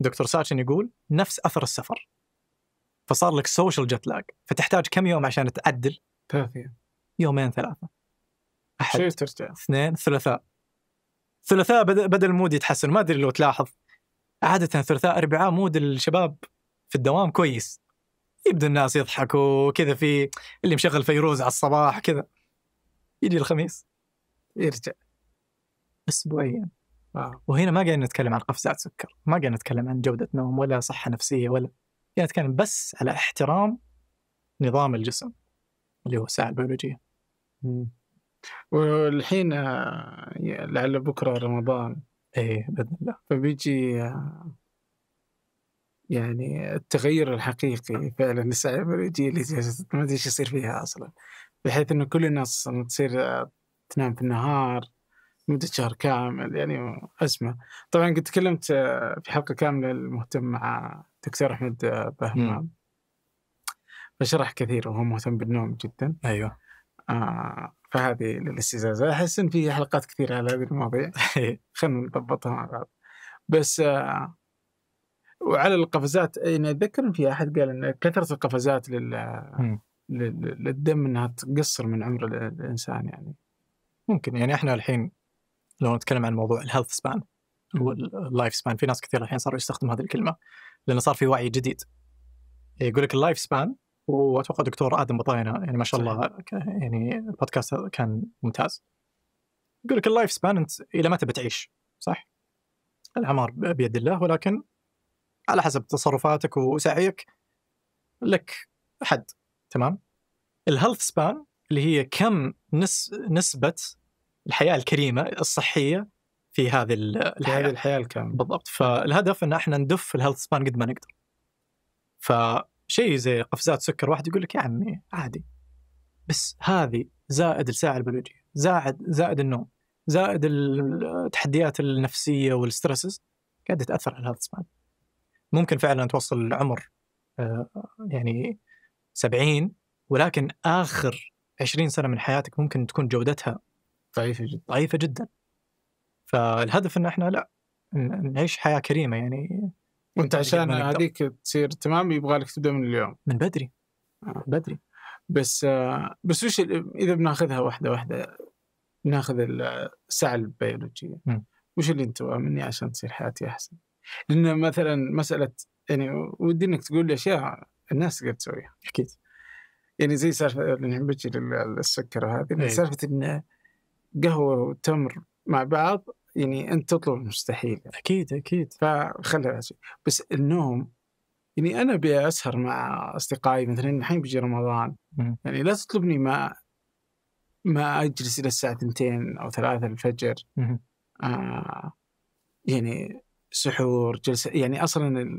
دكتور ساشن يقول نفس اثر السفر فصار لك سوشيال جت لاج فتحتاج كم يوم عشان تعدل يومين ثلاثه احد ترجع اثنين ثلاثاء ثلاثاء بدا المود يتحسن ما ادري لو تلاحظ عاده ثلاثاء اربعاء مود الشباب في الدوام كويس يبدا الناس يضحكوا كذا في اللي مشغل فيروز على الصباح كذا يجي الخميس يرجع اسبوعيا آه. وهنا ما قاعدين نتكلم عن قفزات سكر ما قاعدين نتكلم عن جوده نوم ولا صحه نفسيه ولا قاعدين نتكلم بس على احترام نظام الجسم اللي هو الساعه البيولوجيه م. والحين آه، لعل بكره رمضان ايه باذن الله فبيجي آه، يعني التغير الحقيقي فعلا يجي اللي ما ادري ايش يصير فيها اصلا بحيث انه كل الناس تصير آه، تنام في النهار مدة شهر كامل يعني أزمة طبعا قد تكلمت في حلقة كاملة المهتم مع دكتور أحمد بهمام فشرح كثير وهو مهتم بالنوم جدا أيوه آه فهذه للاستزازة احس ان في حلقات كثيره على هذه المواضيع خلينا نضبطها مع بعض بس آه، وعلى القفزات يعني اتذكر ان في احد قال ان كثره القفزات لل آه، للدم انها تقصر من عمر الانسان يعني ممكن يعني احنا الحين لو نتكلم عن موضوع الهيلث سبان واللايف سبان في ناس كثير الحين صاروا يستخدموا هذه الكلمه لانه صار في وعي جديد يقول لك اللايف سبان واتوقع دكتور ادم بطاينه يعني ما شاء الله يعني البودكاست كان ممتاز يقول لك اللايف سبان انت الى متى بتعيش صح؟ الاعمار بيد الله ولكن على حسب تصرفاتك وسعيك لك حد تمام؟ الهيلث سبان اللي هي كم نس نسبه الحياه الكريمه الصحيه في هذه الحياه في هذه الحياه الكامله بالضبط فالهدف ان احنا ندف الهيلث سبان قد ما نقدر ف شيء زي قفزات سكر واحد يقول لك يا عمي عادي بس هذه زائد الساعه البيولوجيه زائد زائد النوم زائد التحديات النفسيه والستريسز قاعده تاثر على هذا السمان ممكن فعلا توصل العمر آه، يعني 70 ولكن اخر 20 سنه من حياتك ممكن تكون جودتها ضعيفه جدا ضعيفه جدا فالهدف ان احنا لا نعيش حياه كريمه يعني وانت عشان هذيك تصير تمام يبغى لك تبدا من اليوم من بدري آه. بدري بس آه بس وش اذا بناخذها واحده واحده بناخذ الساعه البيولوجيه م. وش اللي انت مني عشان تصير حياتي احسن؟ لان مثلا مساله يعني ودي انك تقول لي اشياء الناس تقدر تسويها اكيد يعني زي سالفه بجي للسكر وهذه إيه. سالفه ان قهوه وتمر مع بعض يعني انت تطلب المستحيل يعني. اكيد اكيد فخلي بس النوم يعني انا ابي اسهر مع اصدقائي مثلا الحين بيجي رمضان م. يعني لا تطلبني ما ما اجلس الى الساعه 2 او 3 الفجر آه يعني سحور جلسه يعني اصلا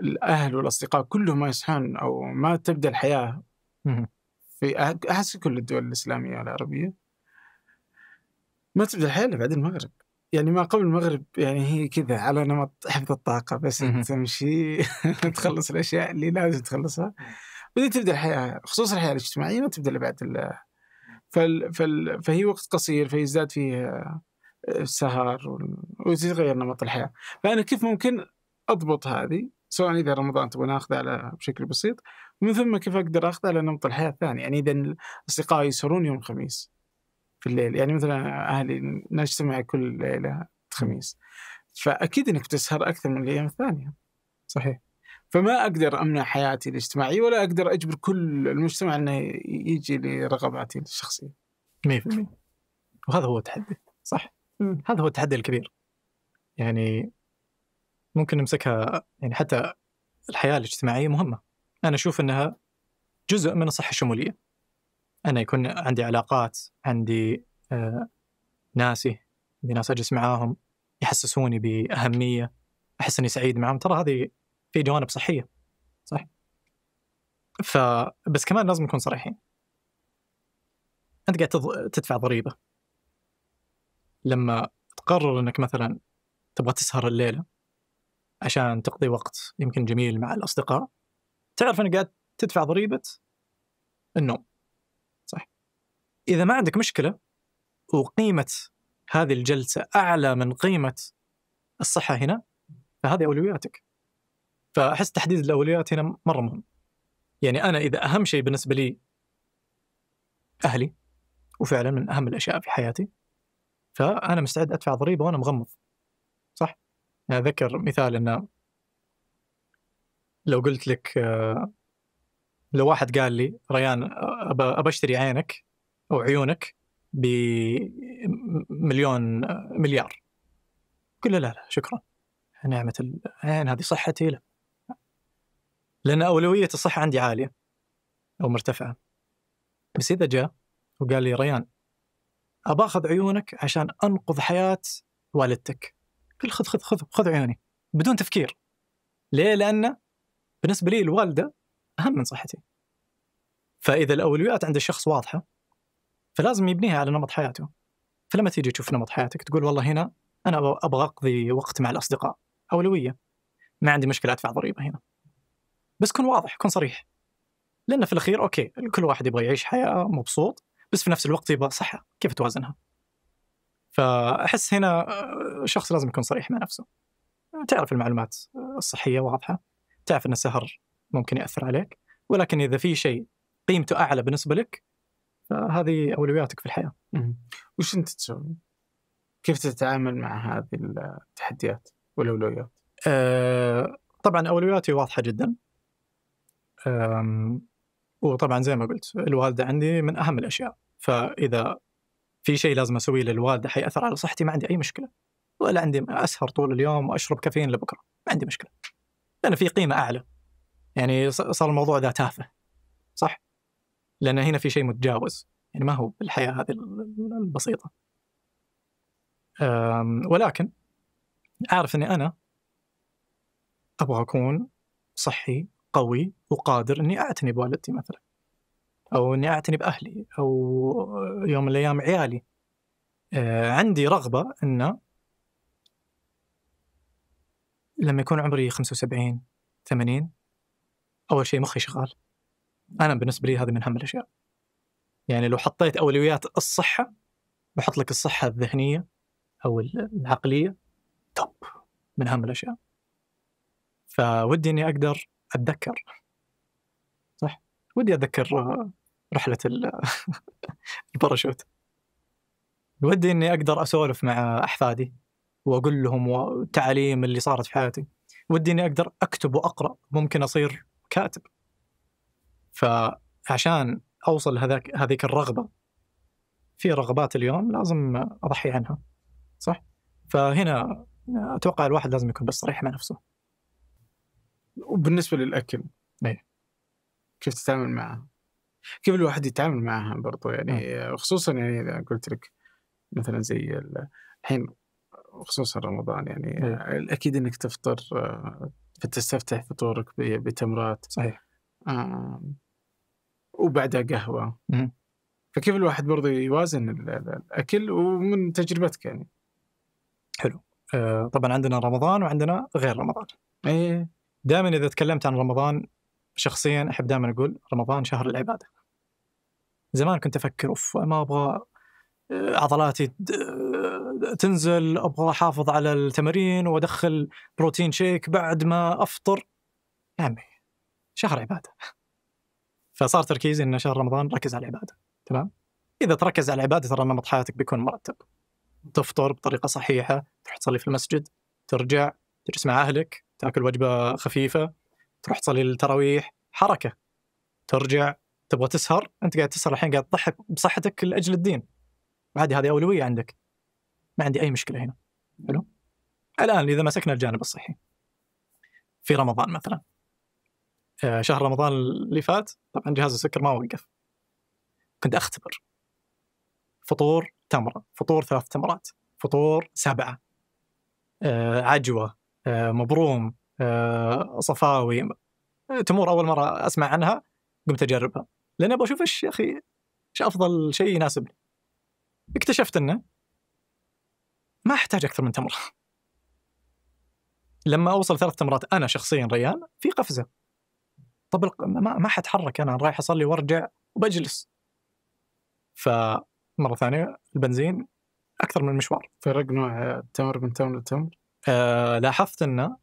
الاهل والاصدقاء كلهم ما يصحون او ما تبدا الحياه في أه، احس كل الدول الاسلاميه والعربيه ما تبدا الحياه الا بعد المغرب يعني ما قبل المغرب يعني هي كذا على نمط حفظ الطاقة بس تمشي تخلص الأشياء اللي لازم تخلصها بعدين تبدأ الحياة خصوصا الحياة الاجتماعية ما تبدأ إلا بعد فال فال فهي وقت قصير فيزداد فيه آه، السهر ويتغير نمط الحياة فأنا كيف ممكن أضبط هذه سواء إذا رمضان تبغى ناخذه على بشكل بسيط ومن ثم كيف أقدر أخذه على نمط الحياة الثاني يعني إذا أصدقائي يسهرون يوم الخميس في الليل يعني مثلا اهلي نجتمع كل ليله خميس فاكيد انك بتسهر اكثر من الايام الثانيه صحيح فما اقدر امنع حياتي الاجتماعيه ولا اقدر اجبر كل المجتمع انه يجي لرغباتي الشخصيه 100% وهذا هو التحدي صح مم. هذا هو التحدي الكبير يعني ممكن نمسكها يعني حتى الحياه الاجتماعيه مهمه انا اشوف انها جزء من الصحه الشموليه انا يكون عندي علاقات عندي آه، ناسي عندي ناس اجلس معاهم يحسسوني باهميه احس اني سعيد معاهم ترى هذه في جوانب صحيه صح فبس كمان لازم نكون صريحين انت قاعد تض... تدفع ضريبه لما تقرر انك مثلا تبغى تسهر الليله عشان تقضي وقت يمكن جميل مع الاصدقاء تعرف انك قاعد تدفع ضريبه النوم اذا ما عندك مشكله وقيمه هذه الجلسه اعلى من قيمه الصحه هنا فهذه اولوياتك. فاحس تحديد الاولويات هنا مره مهم. يعني انا اذا اهم شيء بالنسبه لي اهلي وفعلا من اهم الاشياء في حياتي فانا مستعد ادفع ضريبه وانا مغمض. صح؟ يعني اذكر مثال ان لو قلت لك آه، لو واحد قال لي ريان ابى اشتري عينك او عيونك بمليون مليار قل له لا لا شكرا نعمة العين هذه صحتي لا لأن أولوية الصحة عندي عالية أو مرتفعة بس إذا جاء وقال لي ريان ابا أخذ عيونك عشان أنقذ حياة والدتك قل خذ خذ خذ خذ عيوني بدون تفكير ليه؟ لأن بالنسبة لي الوالدة أهم من صحتي فإذا الأولويات عند الشخص واضحة فلازم يبنيها على نمط حياته فلما تيجي تشوف نمط حياتك تقول والله هنا انا ابغى اقضي وقت مع الاصدقاء اولويه ما عندي مشكله ادفع ضريبه هنا بس كن واضح كن صريح لان في الاخير اوكي كل واحد يبغى يعيش حياه مبسوط بس في نفس الوقت يبغى صحه كيف توازنها فاحس هنا آه، شخص لازم يكون صريح مع نفسه تعرف المعلومات الصحيه واضحه تعرف ان السهر ممكن ياثر عليك ولكن اذا في شيء قيمته اعلى بالنسبه لك فهذه اولوياتك في الحياه. وش انت تسوي؟ كيف تتعامل مع هذه التحديات والاولويات؟ أه طبعا اولوياتي واضحه جدا. وطبعا زي ما قلت الوالده عندي من اهم الاشياء فاذا في شيء لازم اسويه للوالده حياثر على صحتي ما عندي اي مشكله ولا عندي اسهر طول اليوم واشرب كافيين لبكره ما عندي مشكله لان في قيمه اعلى يعني صار الموضوع ذا تافه صح لان هنا في شيء متجاوز يعني ما هو بالحياه هذه البسيطه ولكن اعرف اني انا ابغى اكون صحي قوي وقادر اني اعتني بوالدتي مثلا او اني اعتني باهلي او يوم من الايام عيالي آه، عندي رغبه ان لما يكون عمري 75 80 اول شيء مخي شغال انا بالنسبه لي هذه من اهم الاشياء يعني لو حطيت اولويات الصحه بحط لك الصحه الذهنيه او العقليه توب من اهم الاشياء فودي اني اقدر اتذكر صح ودي اتذكر آه، رحله الباراشوت ودي اني اقدر اسولف مع احفادي واقول لهم والتعاليم اللي صارت في حياتي ودي اني اقدر اكتب واقرا ممكن اصير كاتب فعشان اوصل هذاك هذيك الرغبه في رغبات اليوم لازم اضحي عنها صح؟ فهنا اتوقع الواحد لازم يكون بس صريح مع نفسه وبالنسبه للاكل ايه كيف تتعامل معها؟ كيف الواحد يتعامل معها برضو يعني خصوصا يعني اذا قلت لك مثلا زي الحين خصوصا رمضان يعني م. اكيد انك تفطر آه، فتستفتح فطورك بتمرات صحيح آه وبعدها قهوه فكيف الواحد برضه يوازن الاكل ومن تجربتك يعني حلو آه، طبعا عندنا رمضان وعندنا غير رمضان ايه دائما اذا تكلمت عن رمضان شخصيا احب دائما اقول رمضان شهر العباده زمان كنت افكر اوف ما ابغى آه، عضلاتي آه، تنزل ابغى احافظ على التمارين وادخل بروتين شيك بعد ما افطر يا عمي شهر عباده فصار تركيزي ان شهر رمضان ركز على العباده تمام اذا تركز على العباده ترى نمط حياتك بيكون مرتب تفطر بطريقه صحيحه تروح تصلي في المسجد ترجع تجلس مع اهلك تاكل وجبه خفيفه تروح تصلي التراويح حركه ترجع تبغى تسهر انت قاعد تسهر الحين قاعد تضحك بصحتك لاجل الدين عادي هذه اولويه عندك ما عندي اي مشكله هنا حلو الان اذا مسكنا الجانب الصحي في رمضان مثلا آه، شهر رمضان اللي فات طبعا جهاز السكر ما وقف كنت اختبر فطور تمره فطور ثلاث تمرات فطور سبعه آه عجوه آه مبروم آه صفاوي آه، تمور اول مره اسمع عنها قمت اجربها لان ابغى اشوف ايش يا اخي ايش افضل شيء يناسبني اكتشفت انه ما احتاج اكثر من تمره لما اوصل ثلاث تمرات انا شخصيا ريان في قفزه طب ما, ما حتحرك انا رايح اصلي وارجع وبجلس فمره ثانيه البنزين اكثر من المشوار فرق نوع التمر من تمر لتمر آه لاحظت انه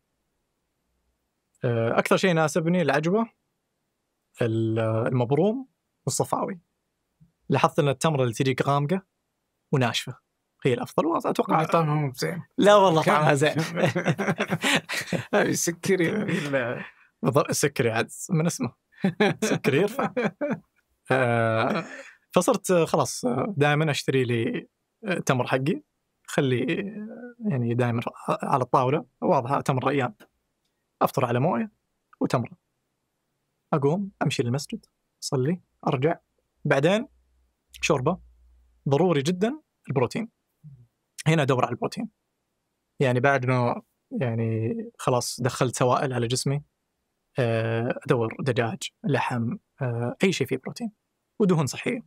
آه اكثر شيء يناسبني العجوه المبروم والصفاوي لاحظت ان التمر اللي تجيك غامقه وناشفه هي الافضل واتوقع طعمها مو بزين لا والله طعمها زين سكري سكري عاد من اسمه سكري يرفع آه، فصرت خلاص دائما اشتري لي تمر حقي خلي يعني دائما على الطاوله واضحه تمر ريان افطر على مويه وتمره اقوم امشي للمسجد اصلي ارجع بعدين شوربه ضروري جدا البروتين هنا ادور على البروتين يعني بعد ما يعني خلاص دخلت سوائل على جسمي ادور آه، دجاج لحم آه، اي شيء فيه بروتين ودهون صحيه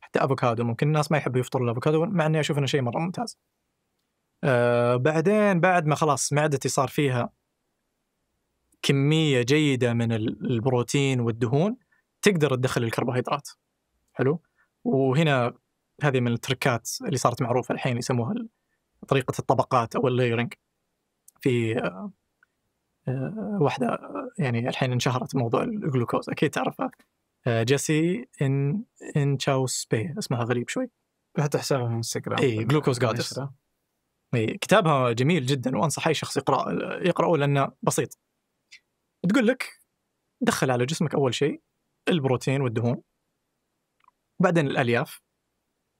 حتى افوكادو ممكن الناس ما يحبوا يفطروا الافوكادو مع اني اشوف انه شيء مره ممتاز آه، بعدين بعد ما خلاص معدتي صار فيها كميه جيده من البروتين والدهون تقدر تدخل الكربوهيدرات حلو وهنا هذه من التركات اللي صارت معروفه الحين يسموها طريقه الطبقات او الليرنج في آه، واحده آه، يعني الحين انشهرت موضوع الجلوكوز اكيد تعرفها آه، جيسي ان ان تشاو سبي اسمها غريب شوي حتى حسابها في انستغرام اي جلوكوز جادس اي كتابها جميل جدا وانصح اي شخص يقرا يقراه لانه بسيط تقول لك دخل على جسمك اول شيء البروتين والدهون بعدين الالياف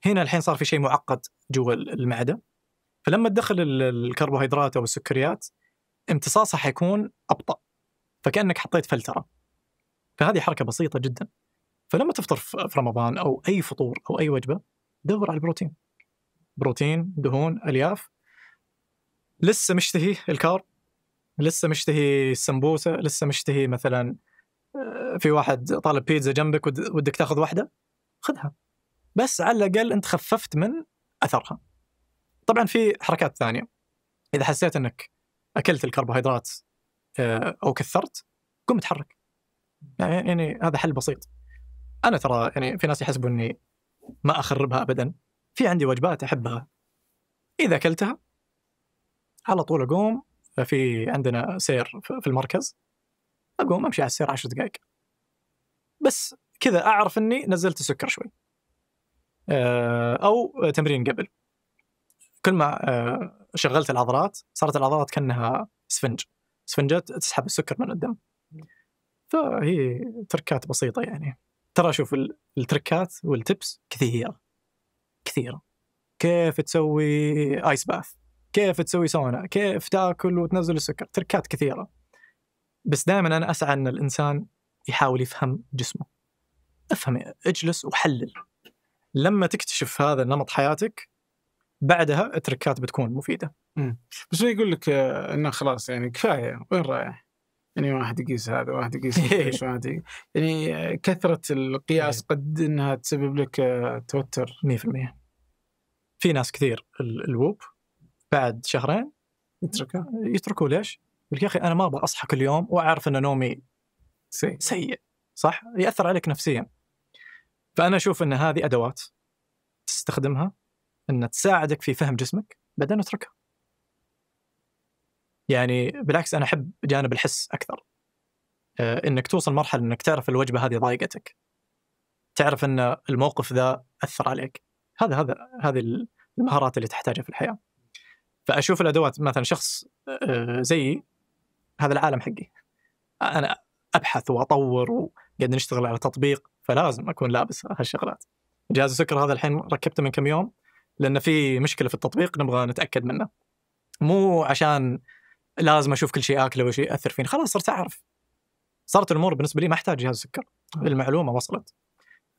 هنا الحين صار في شيء معقد جوا المعده فلما تدخل الكربوهيدرات او السكريات امتصاصها حيكون ابطا فكانك حطيت فلتره فهذه حركه بسيطه جدا فلما تفطر في رمضان او اي فطور او اي وجبه دور على البروتين بروتين دهون الياف لسه مشتهي الكارب لسه مشتهي السمبوسه لسه مشتهي مثلا آه، في واحد طالب بيتزا جنبك ودك تاخذ واحده خذها بس على الاقل انت خففت من اثرها طبعا في حركات ثانيه اذا حسيت انك اكلت الكربوهيدرات آه، او كثرت قم اتحرك يعني, يعني هذا حل بسيط انا ترى يعني في ناس يحسبوا اني ما اخربها ابدا في عندي وجبات احبها اذا اكلتها على طول اقوم في عندنا سير في المركز اقوم امشي على السير عشر دقائق بس كذا اعرف اني نزلت السكر شوي آه، او تمرين قبل كل ما آه، شغلت العضلات صارت العضلات كانها اسفنج اسفنجات تسحب السكر من الدم فهي تركات بسيطه يعني ترى شوف التركات والتبس كثيره كثيره كيف تسوي ايس باث كيف تسوي سونا كيف تاكل وتنزل السكر تركات كثيره بس دائما انا اسعى ان الانسان يحاول يفهم جسمه افهم اجلس وحلل لما تكتشف هذا نمط حياتك بعدها التركات بتكون مفيده. مم. بس يقول لك آه، انه خلاص يعني كفايه وين رايح؟ يعني واحد يقيس هذا واحد يقيس ايش واحد يعني آه، كثره القياس إيه. قد انها تسبب لك آه، توتر 100% في ناس كثير الووب بعد شهرين يتركه يتركوه ليش؟ يقول يا اخي انا ما ابغى اصحى كل يوم واعرف ان نومي سيء سيء صح؟ ياثر عليك نفسيا فانا اشوف ان هذه ادوات تستخدمها أن تساعدك في فهم جسمك بعدين اتركها يعني بالعكس أنا أحب جانب الحس أكثر آه، أنك توصل مرحلة أنك تعرف الوجبة هذه ضايقتك تعرف أن الموقف ذا أثر عليك هذا هذا هذه المهارات اللي تحتاجها في الحياة فأشوف الأدوات مثلا شخص آه، زيي هذا العالم حقي أنا أبحث وأطور وقاعد نشتغل على تطبيق فلازم أكون لابس هالشغلات جهاز السكر هذا الحين ركبته من كم يوم لان في مشكله في التطبيق نبغى نتاكد منه مو عشان لازم اشوف كل شيء اكله وشيء ياثر فيني خلاص صرت اعرف صارت الامور بالنسبه لي ما احتاج جهاز سكر المعلومه وصلت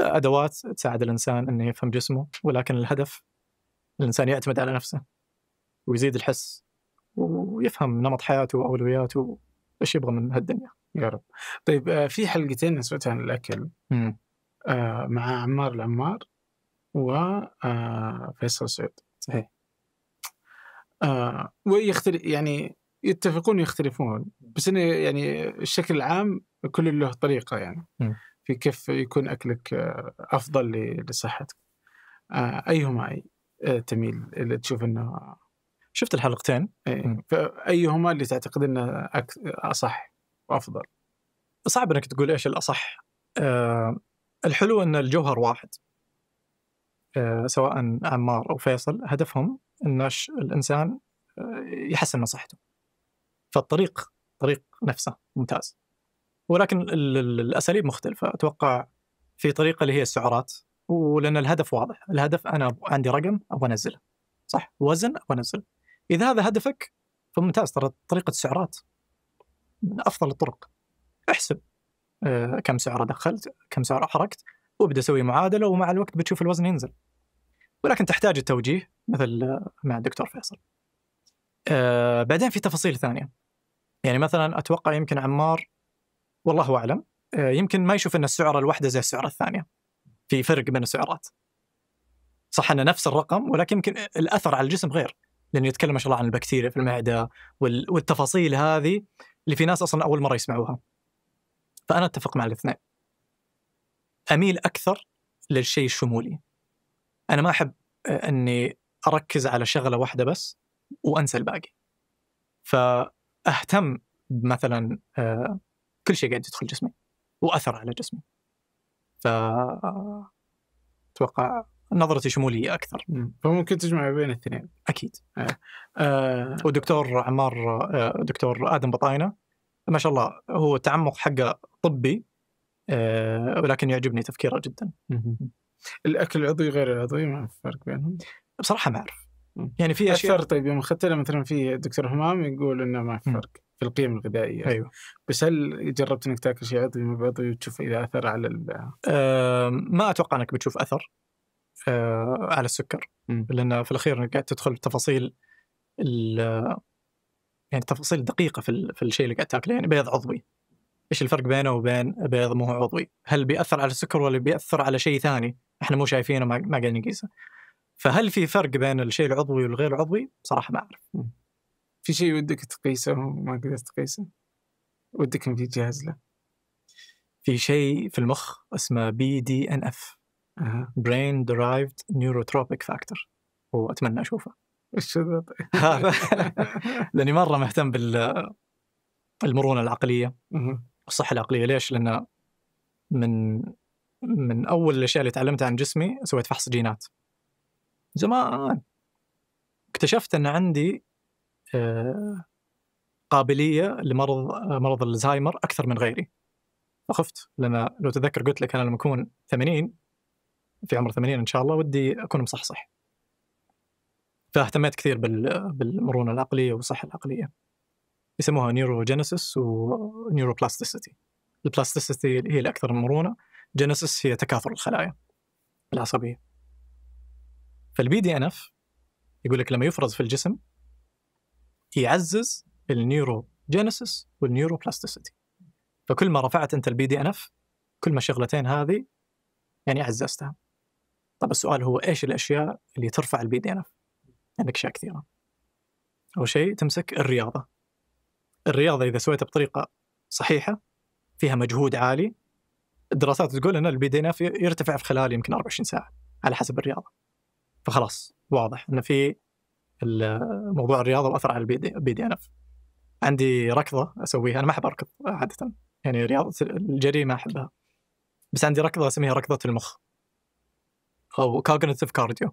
ادوات تساعد الانسان انه يفهم جسمه ولكن الهدف الانسان يعتمد على نفسه ويزيد الحس ويفهم نمط حياته واولوياته وايش يبغى من هالدنيا يا رب طيب آه، في حلقتين سويتها عن الاكل آه مع عمار العمار وفيصل سعود صحيح آه، ويختلف يعني يتفقون ويختلفون بس انه يعني الشكل العام كل له طريقه يعني في كيف يكون اكلك آه، افضل لصحتك آه، ايهما اي تميل اللي تشوف انه شفت الحلقتين إيه، فايهما اللي تعتقد انه اصح وافضل صعب انك تقول ايش الاصح أه الحلو ان الجوهر واحد آه، نعم. سواء عمار او فيصل هدفهم ان الانسان آه، يحسن من صحته فالطريق طريق نفسه ممتاز ولكن الاساليب مختلفه اتوقع في طريقه اللي هي السعرات ولان الهدف واضح الهدف انا عندي رقم ابغى انزله صح وزن ابغى انزله اذا هذا هدفك فممتاز ترى طريقه السعرات من افضل الطرق احسب آه، كم سعر دخلت كم سعر احرقت وابدا اسوي معادله ومع الوقت بتشوف الوزن ينزل ولكن تحتاج التوجيه مثل آه، مع الدكتور فيصل. آه بعدين في تفاصيل ثانيه. يعني مثلا اتوقع يمكن عمار والله اعلم آه يمكن ما يشوف ان السعره الواحده زي السعره الثانيه. في فرق بين السعرات. صح انه نفس الرقم ولكن يمكن الاثر على الجسم غير لانه يتكلم ما شاء الله عن البكتيريا في المعده والتفاصيل هذه اللي في ناس اصلا اول مره يسمعوها. فانا اتفق مع الاثنين. اميل اكثر للشيء الشمولي انا ما احب آه، اني اركز على شغله واحده بس وانسى الباقي فاهتم مثلا آه، كل شيء قاعد يدخل جسمي واثر على جسمي ف اتوقع نظرتي شموليه اكثر فممكن تجمع بين الاثنين اكيد آه. آه. ودكتور عمار آه، دكتور ادم بطاينه ما شاء الله هو تعمق حقه طبي آه ولكن يعجبني تفكيره جدا الاكل العضوي غير العضوي ما في فرق بينهم بصراحه ما اعرف يعني في اشياء طيب يوم اخذت مثلا في دكتور همام يقول انه ما في فرق في القيم الغذائيه ايوه بس هل جربت انك تاكل شيء عضوي ما بعضوي وتشوف اذا اثر على ال... أه ما اتوقع انك بتشوف اثر أه على السكر م. لان في الاخير انك قاعد تدخل في تفاصيل يعني تفاصيل دقيقه في, في الشيء اللي قاعد تاكله يعني بيض عضوي ايش الفرق بينه وبين بيض مو عضوي؟ هل بيأثر على السكر ولا بيأثر على شيء ثاني؟ احنا مو شايفينه ما قاعدين نقيسه فهل في فرق بين الشيء العضوي والغير عضوي؟ صراحه ما اعرف. في شيء ودك تقيسه وما قدرت تقيسه؟ ودك ان في جهاز له؟ في شيء في المخ اسمه بي دي ان اف برين درايفد نيوروتروبيك فاكتور واتمنى اشوفه. ايش هذا؟ طيب؟ لاني مره مهتم بال المرونه العقليه والصحه العقليه ليش؟ لان من من اول الاشياء اللي تعلمتها عن جسمي سويت فحص جينات زمان اكتشفت ان عندي آه، قابليه لمرض آه، مرض الزهايمر اكثر من غيري فخفت لان لو تذكر قلت لك انا لما اكون 80 في عمر 80 ان شاء الله ودي اكون مصحصح فاهتميت كثير بالمرونه العقليه والصحه العقليه يسموها نيوروجينيسيس ونيوروبلاستيسيتي البلاستيسيتي هي الاكثر مرونه جينيسيس هي تكاثر الخلايا العصبيه فالبي دي ان اف يقول لك لما يفرز في الجسم يعزز النيورو جينيسيس والنيورو بلاستيسيتي فكل ما رفعت انت البي دي ان اف كل ما الشغلتين هذه يعني عززتها طب السؤال هو ايش الاشياء اللي ترفع البي دي ان اف عندك اشياء كثيره اول شيء تمسك الرياضه الرياضه اذا سويتها بطريقه صحيحه فيها مجهود عالي الدراسات تقول ان البي دي اف يرتفع في خلال يمكن 24 ساعه على حسب الرياضه فخلاص واضح ان في موضوع الرياضه واثر على البي دي ان اف عندي ركضه اسويها انا ما احب اركض عاده يعني رياضه الجري ما احبها بس عندي ركضه اسميها ركضه المخ او كوجنيتيف كارديو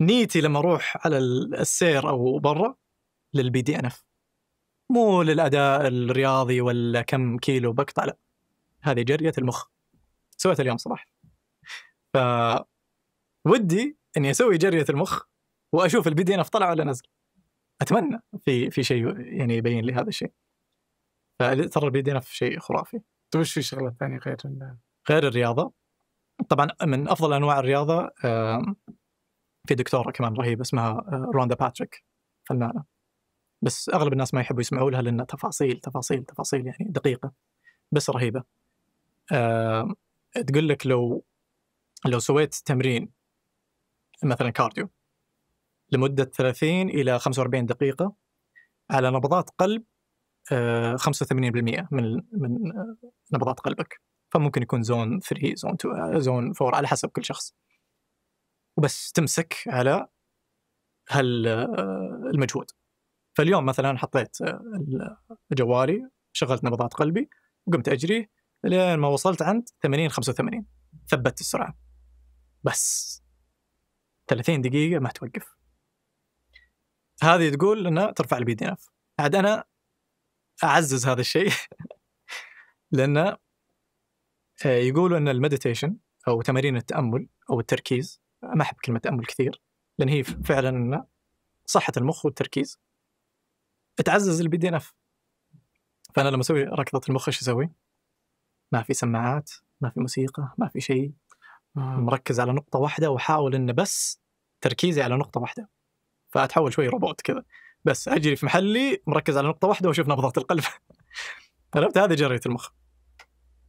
نيتي لما اروح على السير او برا للبي دي ان اف مو للاداء الرياضي ولا كم كيلو بقطع لا هذه جرية المخ سويتها اليوم صباح ف ودي اني اسوي جرية المخ واشوف البي دي ان اف طلع ولا نزل اتمنى في في شيء يعني يبين لي هذا الشيء فترى البي دي ان اف شيء خرافي طيب وش في شغله ثانيه غير غير الرياضه طبعا من افضل انواع الرياضه في دكتوره كمان رهيبه اسمها آه، روندا باتريك فنانه بس اغلب الناس ما يحبوا يسمعوا لها لان تفاصيل تفاصيل تفاصيل يعني دقيقه بس رهيبه آه تقول لك لو لو سويت تمرين مثلا كارديو لمدة 30 إلى 45 دقيقة على نبضات قلب 85% آه، من من آه، نبضات قلبك فممكن يكون زون 3 زون 2 آه، زون 4 على حسب كل شخص وبس تمسك على هال المجهود فاليوم مثلا حطيت جوالي شغلت نبضات قلبي وقمت اجري لين ما وصلت عند 80 85 ثبتت السرعه بس 30 دقيقه ما توقف هذه تقول انها ترفع البي دي اف عاد انا اعزز هذا الشيء لان آه، يقولوا ان المديتيشن او تمارين التامل او التركيز ما احب كلمه تامل كثير لان هي فعلا صحه المخ والتركيز تعزز البي دي اف فانا لما اسوي ركضه المخ ايش اسوي؟ ما في سماعات ما في موسيقى ما في شيء آه، مركز على نقطه واحده واحاول انه بس تركيزي على نقطه واحده فاتحول شوي روبوت كذا بس اجري في محلي مركز على نقطه واحده واشوف نبضات القلب عرفت هذه جريه المخ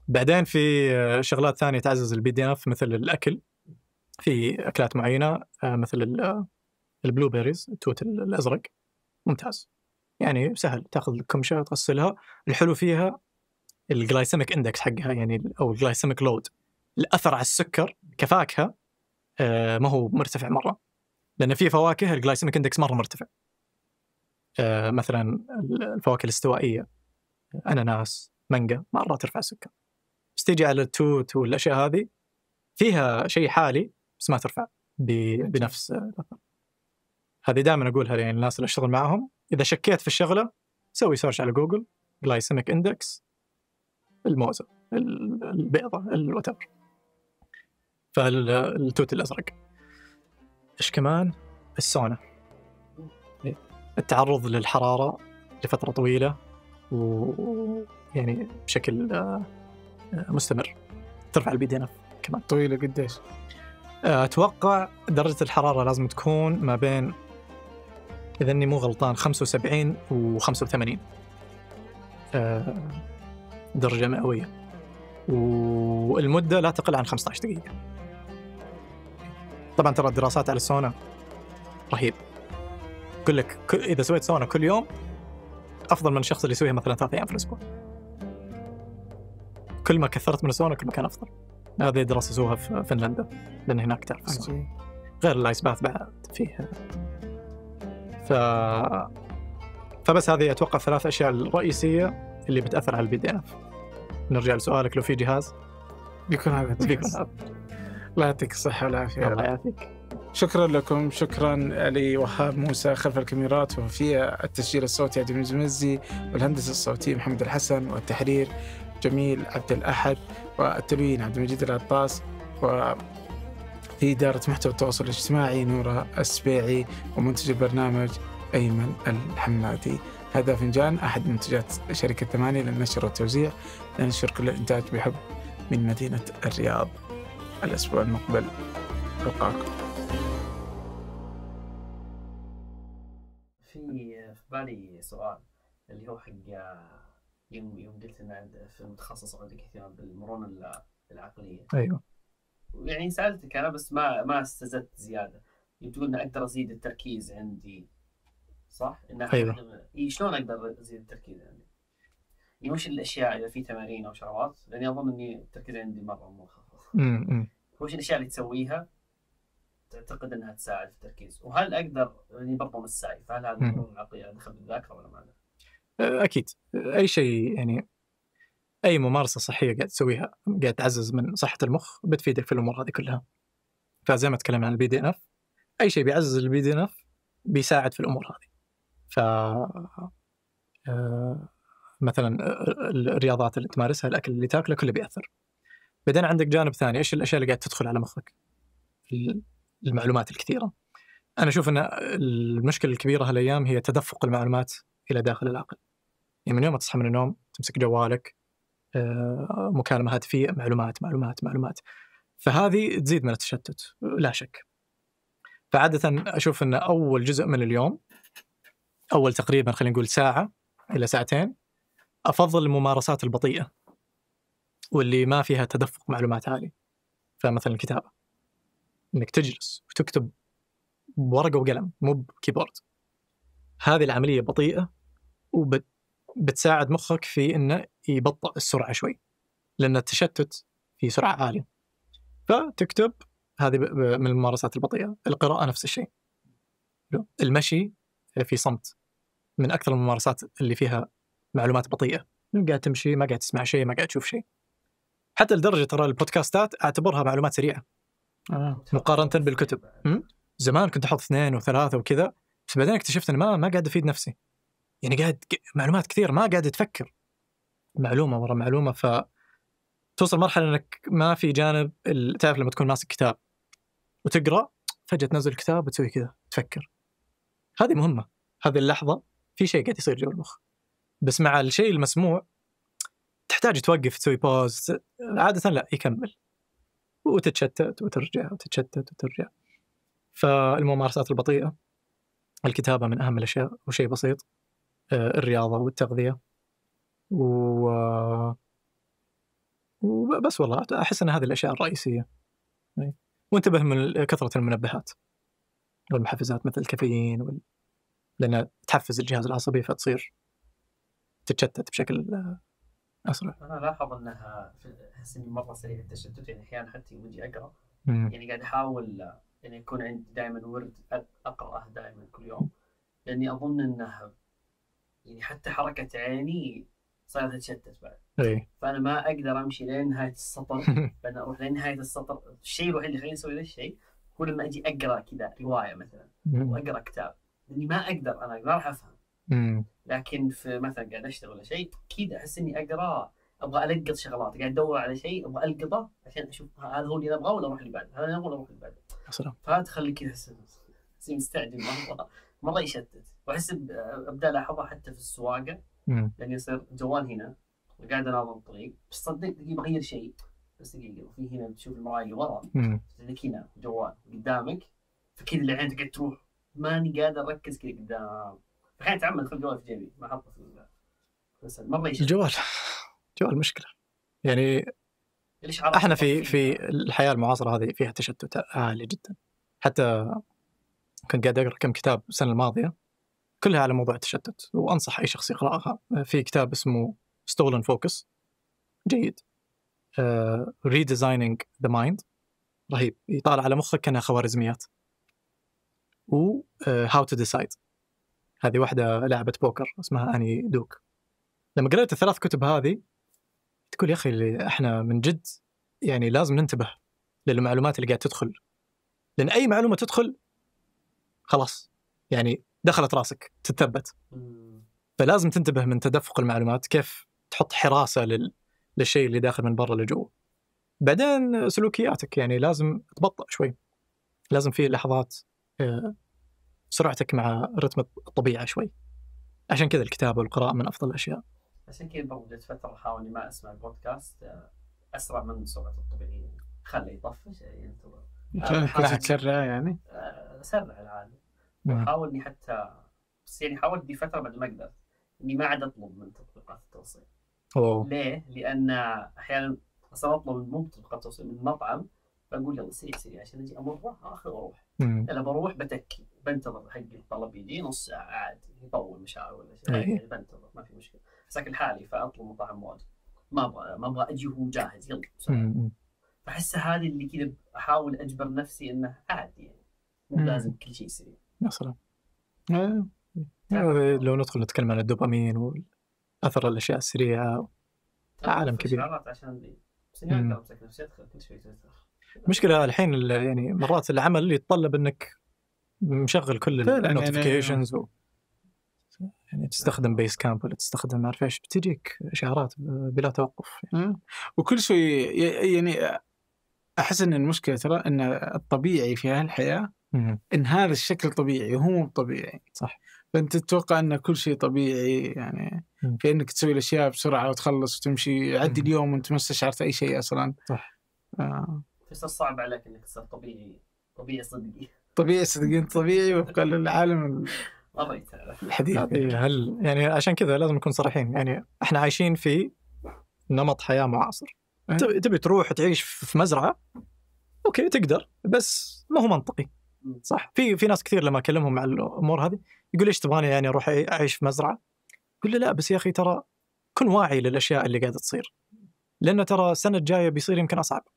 بعدين في آه، شغلات ثانيه تعزز البي دي اف مثل الاكل في اكلات معينه آه، مثل البلو بيريز التوت الازرق ممتاز يعني سهل تاخذ الكمشه تغسلها الحلو فيها الجلايسيميك اندكس حقها يعني او الجلايسيميك لود الاثر على السكر كفاكهه آه ما هو مرتفع مره لان في فواكه الجلايسيميك اندكس مره مرتفع آه مثلا الفواكه الاستوائيه اناناس مانجا مره ترفع السكر بس تيجي على التوت والاشياء هذه فيها شيء حالي بس ما ترفع بنفس الاثر هذه دائما اقولها يعني الناس اللي اشتغل معاهم اذا شكيت في الشغله سوي سيرش على جوجل جلايسيميك اندكس الموزه البيضه الوتر فالتوت الازرق ايش كمان السونا التعرض للحراره لفتره طويله ويعني بشكل آه، مستمر ترفع البي دي كمان طويله قديش؟ آه، اتوقع درجه الحراره لازم تكون ما بين اذا اني مو غلطان 75 و 85 أه درجة مئوية والمدة لا تقل عن 15 دقيقة طبعا ترى الدراسات على السونا رهيب يقول لك اذا سويت سونا كل يوم افضل من الشخص اللي يسويها مثلا ثلاث ايام في الاسبوع كل ما كثرت من السونا كل ما كان افضل هذه دراسه سووها في فنلندا لان هناك تعرف غير الايس باث بعد فيه ف فبس هذه اتوقع ثلاث اشياء الرئيسيه اللي بتاثر على البي دي اف نرجع لسؤالك لو في جهاز بيكون هذا بيكون هذا الله يعطيك الصحة والعافية الله يعافيك شكرا لكم شكرا لوهاب موسى خلف الكاميرات وفي التسجيل الصوتي عبد المزمزي والهندسة الصوتية محمد الحسن والتحرير جميل عبد الأحد والتلوين عبد المجيد العطاس و في إدارة محتوى التواصل الاجتماعي نورة السبيعي ومنتج البرنامج أيمن الحمادي هذا فنجان أحد منتجات شركة ثمانية للنشر والتوزيع ننشر كل الإنتاج بحب من مدينة الرياض الأسبوع المقبل ألقاكم في في بالي سؤال اللي هو حق يوم يوم قلت ان في المتخصص عندك اهتمام بالمرونه العقليه ايوه يعني سالتك انا بس ما ما استزدت زياده تقول اقدر ازيد التركيز عندي صح؟ انها ايوه إيه شلون اقدر ازيد التركيز يعني؟ يعني وش الاشياء اذا في تمارين او شغلات؟ لاني اظن اني التركيز عندي مره منخفض. امم وش الاشياء اللي تسويها تعتقد انها تساعد في التركيز؟ وهل اقدر لاني برضه مش ساعي فهل هذا الامور العقليه دخل بالذاكره ولا ما اكيد اي شيء يعني اي ممارسه صحيه قاعد تسويها قاعد تعزز من صحه المخ بتفيدك في الامور هذه كلها فزي ما تكلمنا عن البي دي ان اف اي شيء بيعزز البي دي ان اف بيساعد في الامور هذه ف آه، مثلا آه، الرياضات اللي تمارسها الاكل اللي تاكله كله بياثر بعدين عندك جانب ثاني ايش الاشياء اللي قاعد تدخل على مخك المعلومات الكثيره انا اشوف ان المشكله الكبيره هالايام هي تدفق المعلومات الى داخل العقل يعني من يوم ما تصحى من النوم تمسك جوالك آه، مكالمه هاتفيه معلومات معلومات معلومات فهذه تزيد من التشتت لا شك فعاده اشوف ان اول جزء من اليوم اول تقريبا خلينا نقول ساعه الى ساعتين افضل الممارسات البطيئه واللي ما فيها تدفق معلومات عالي فمثلا الكتابه انك تجلس وتكتب بورقه وقلم مو بكيبورد هذه العمليه بطيئه وبتساعد مخك في انه يبطئ السرعه شوي لان التشتت في سرعه عاليه فتكتب هذه من الممارسات البطيئه القراءه نفس الشيء المشي في صمت من اكثر الممارسات اللي فيها معلومات بطيئه قاعد تمشي ما قاعد تسمع شيء ما قاعد تشوف شيء حتى لدرجه ترى البودكاستات اعتبرها معلومات سريعه آه. مقارنه بالكتب زمان كنت احط اثنين وثلاثه وكذا بس بعدين اكتشفت ان ما ما قاعد افيد نفسي يعني قاعد معلومات كثير ما قاعد تفكر معلومه ورا معلومه ف توصل مرحله انك ما في جانب تعرف لما تكون ماسك كتاب وتقرا فجاه تنزل الكتاب وتسوي كذا تفكر هذه مهمه هذه اللحظه في شيء قاعد يصير جوا المخ بس مع الشيء المسموع تحتاج توقف تسوي بوز عاده لا يكمل وتتشتت وترجع وتتشتت وترجع فالممارسات البطيئه الكتابه من اهم الاشياء وشيء بسيط آه، الرياضه والتغذيه و وبس والله احس ان هذه الاشياء الرئيسيه وانتبه من كثره المنبهات والمحفزات مثل الكافيين وال... لأنها تحفز الجهاز العصبي فتصير تتشتت بشكل آه، اسرع انا لاحظ انها احس اني مره سريع التشتت يعني احيانا حتى ودي اقرا مم. يعني قاعد احاول يعني يكون عندي دائما ورد اقراه دائما كل يوم لاني اظن أنها يعني حتى حركه عيني صارت تتشتت بعد أي. فانا ما اقدر امشي لين نهايه السطر فانا اروح لين نهايه السطر الشيء الوحيد اللي خليني اسوي ذا الشيء هو لما اجي اقرا كذا روايه مثلا واقرا كتاب لاني ما اقدر انا ما راح افهم لكن في مثلا قاعد اشتغل ولا شيء كذا احس اني اقرا ابغى القط شغلات قاعد ادور على شيء ابغى القطه عشان اشوف هذا هو اللي ابغاه ولا اروح اللي بعده هذا ابغاه ولا اروح اللي بعده فهذا تخلي كذا احس مستعجل مره مره يشتت واحس ابدا الاحظها حتى في السواقه لاني يعني يصير جوال هنا وقاعد اناظر الطريق بس صدق بغير شيء بس دقيقه وفي هنا تشوف المرايه اللي ورا عندك هنا جوال قدامك فكذا العين تقعد تروح ماني قادر اركز كذا قدام الحين تعمل خل الجوال في جيبي ما احطه في بس مره يشتغل الجوال جوال مشكله يعني احنا في في الحياه المعاصره هذه فيها تشتت عالي جدا حتى كنت قاعد اقرا كم كتاب السنه الماضيه كلها على موضوع التشتت وانصح اي شخص يقراها في كتاب اسمه ستولن فوكس جيد ريديزايننج ذا مايند رهيب يطالع على مخك كانها خوارزميات و هاو تو ديسايد هذه واحده لعبه بوكر اسمها اني دوك لما قريت الثلاث كتب هذه تقول يا اخي احنا من جد يعني لازم ننتبه للمعلومات اللي قاعد تدخل لان اي معلومه تدخل خلاص يعني دخلت راسك تتثبت فلازم تنتبه من تدفق المعلومات كيف تحط حراسه لل للشيء اللي داخل من برا لجوا بعدين سلوكياتك يعني لازم تبطئ شوي لازم في لحظات آه، سرعتك مع رتم الطبيعة شوي عشان كذا الكتابة والقراءة من أفضل الأشياء عشان كذا برضه جت فترة أحاول إني ما أسمع البودكاست آه، أسرع من سرعة الطبيعية خله يطفش ينتظر راح تسرع يعني؟ أسرع آه، العادي احاول إني حتى بس يعني حاولت دي فترة بعد ما أقدر إني ما عاد أطلب من تطبيقات التوصيل أوه. ليه؟ لان احيانا اصلا اطلب من ممكن قد توصل من مطعم فاقول يلا سريع سريع عشان اجي امر اخر واروح انا بروح بتكي بنتظر حق الطلب يجي نص ساعه عادي يطول مشاعر ولا شيء أيه. يعني بنتظر ما في مشكله ساكن حالي فاطلب مطاعم واجد ما ابغى ما ابغى اجي وهو جاهز يلا فحس هذه اللي كذا احاول اجبر نفسي انه عادي يعني مو لازم كل شيء يصير يعني. يا سلام إيه. لو ندخل نتكلم عن الدوبامين اثر الاشياء السريعه عالم كبير عشان كل شيء المشكله الحين يعني مرات العمل اللي يتطلب انك مشغل كل النوتيفيكيشنز يعني, و... يعني تستخدم بيس كامب ولا تستخدم ما اعرف ايش بتجيك اشعارات بلا توقف يعني. وكل شيء يعني احس ان المشكله ترى ان الطبيعي في هالحياه ان هذا الشكل طبيعي وهو مو طبيعي صح فانت تتوقع ان كل شيء طبيعي يعني في انك تسوي الاشياء بسرعه وتخلص وتمشي يعدي اليوم وانت ما استشعرت اي شيء اصلا صح آه. صعب عليك انك تصير طبيعي طبيعي صدقي طبيعي صدقي انت طبيعي وفقا للعالم الحديث إيه، هل يعني عشان كذا لازم نكون صريحين يعني احنا عايشين في نمط حياه معاصر أه؟ تبي تروح تعيش في مزرعه اوكي تقدر بس ما هو منطقي صح في في ناس كثير لما اكلمهم على الامور هذه يقول ايش تبغاني يعني اروح اعيش في مزرعه؟ يقول له لا بس يا اخي ترى كن واعي للاشياء اللي قاعده تصير لانه ترى السنه الجايه بيصير يمكن اصعب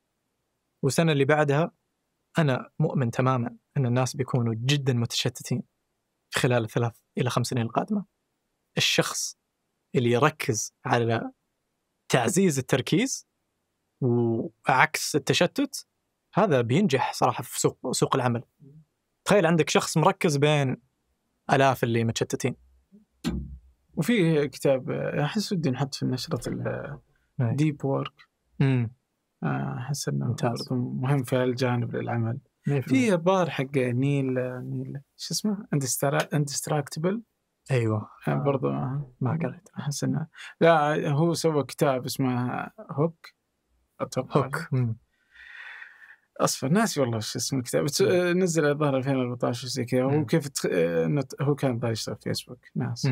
والسنه اللي بعدها انا مؤمن تماما ان الناس بيكونوا جدا متشتتين خلال الثلاث الى خمس سنين القادمه الشخص اللي يركز على تعزيز التركيز وعكس التشتت هذا بينجح صراحه في سوق سوق العمل تخيل عندك شخص مركز بين الاف اللي متشتتين وفي كتاب آه، احس ودي نحط في نشره الديب آه، إيه. وورك آه، احس انه ممتاز مهم في الجانب للعمل في بار حق نيل نيل شو اسمه اندستراكتبل ايوه برضو ما قريت احس انه لا هو سوى كتاب اسمه هوك هوك اصفر ناسي والله شو اسم الكتاب آه، نزل الظاهر 2014 زي كذا هو كيف تخ... آه، هو كان الظاهر يشتغل في فيسبوك ناس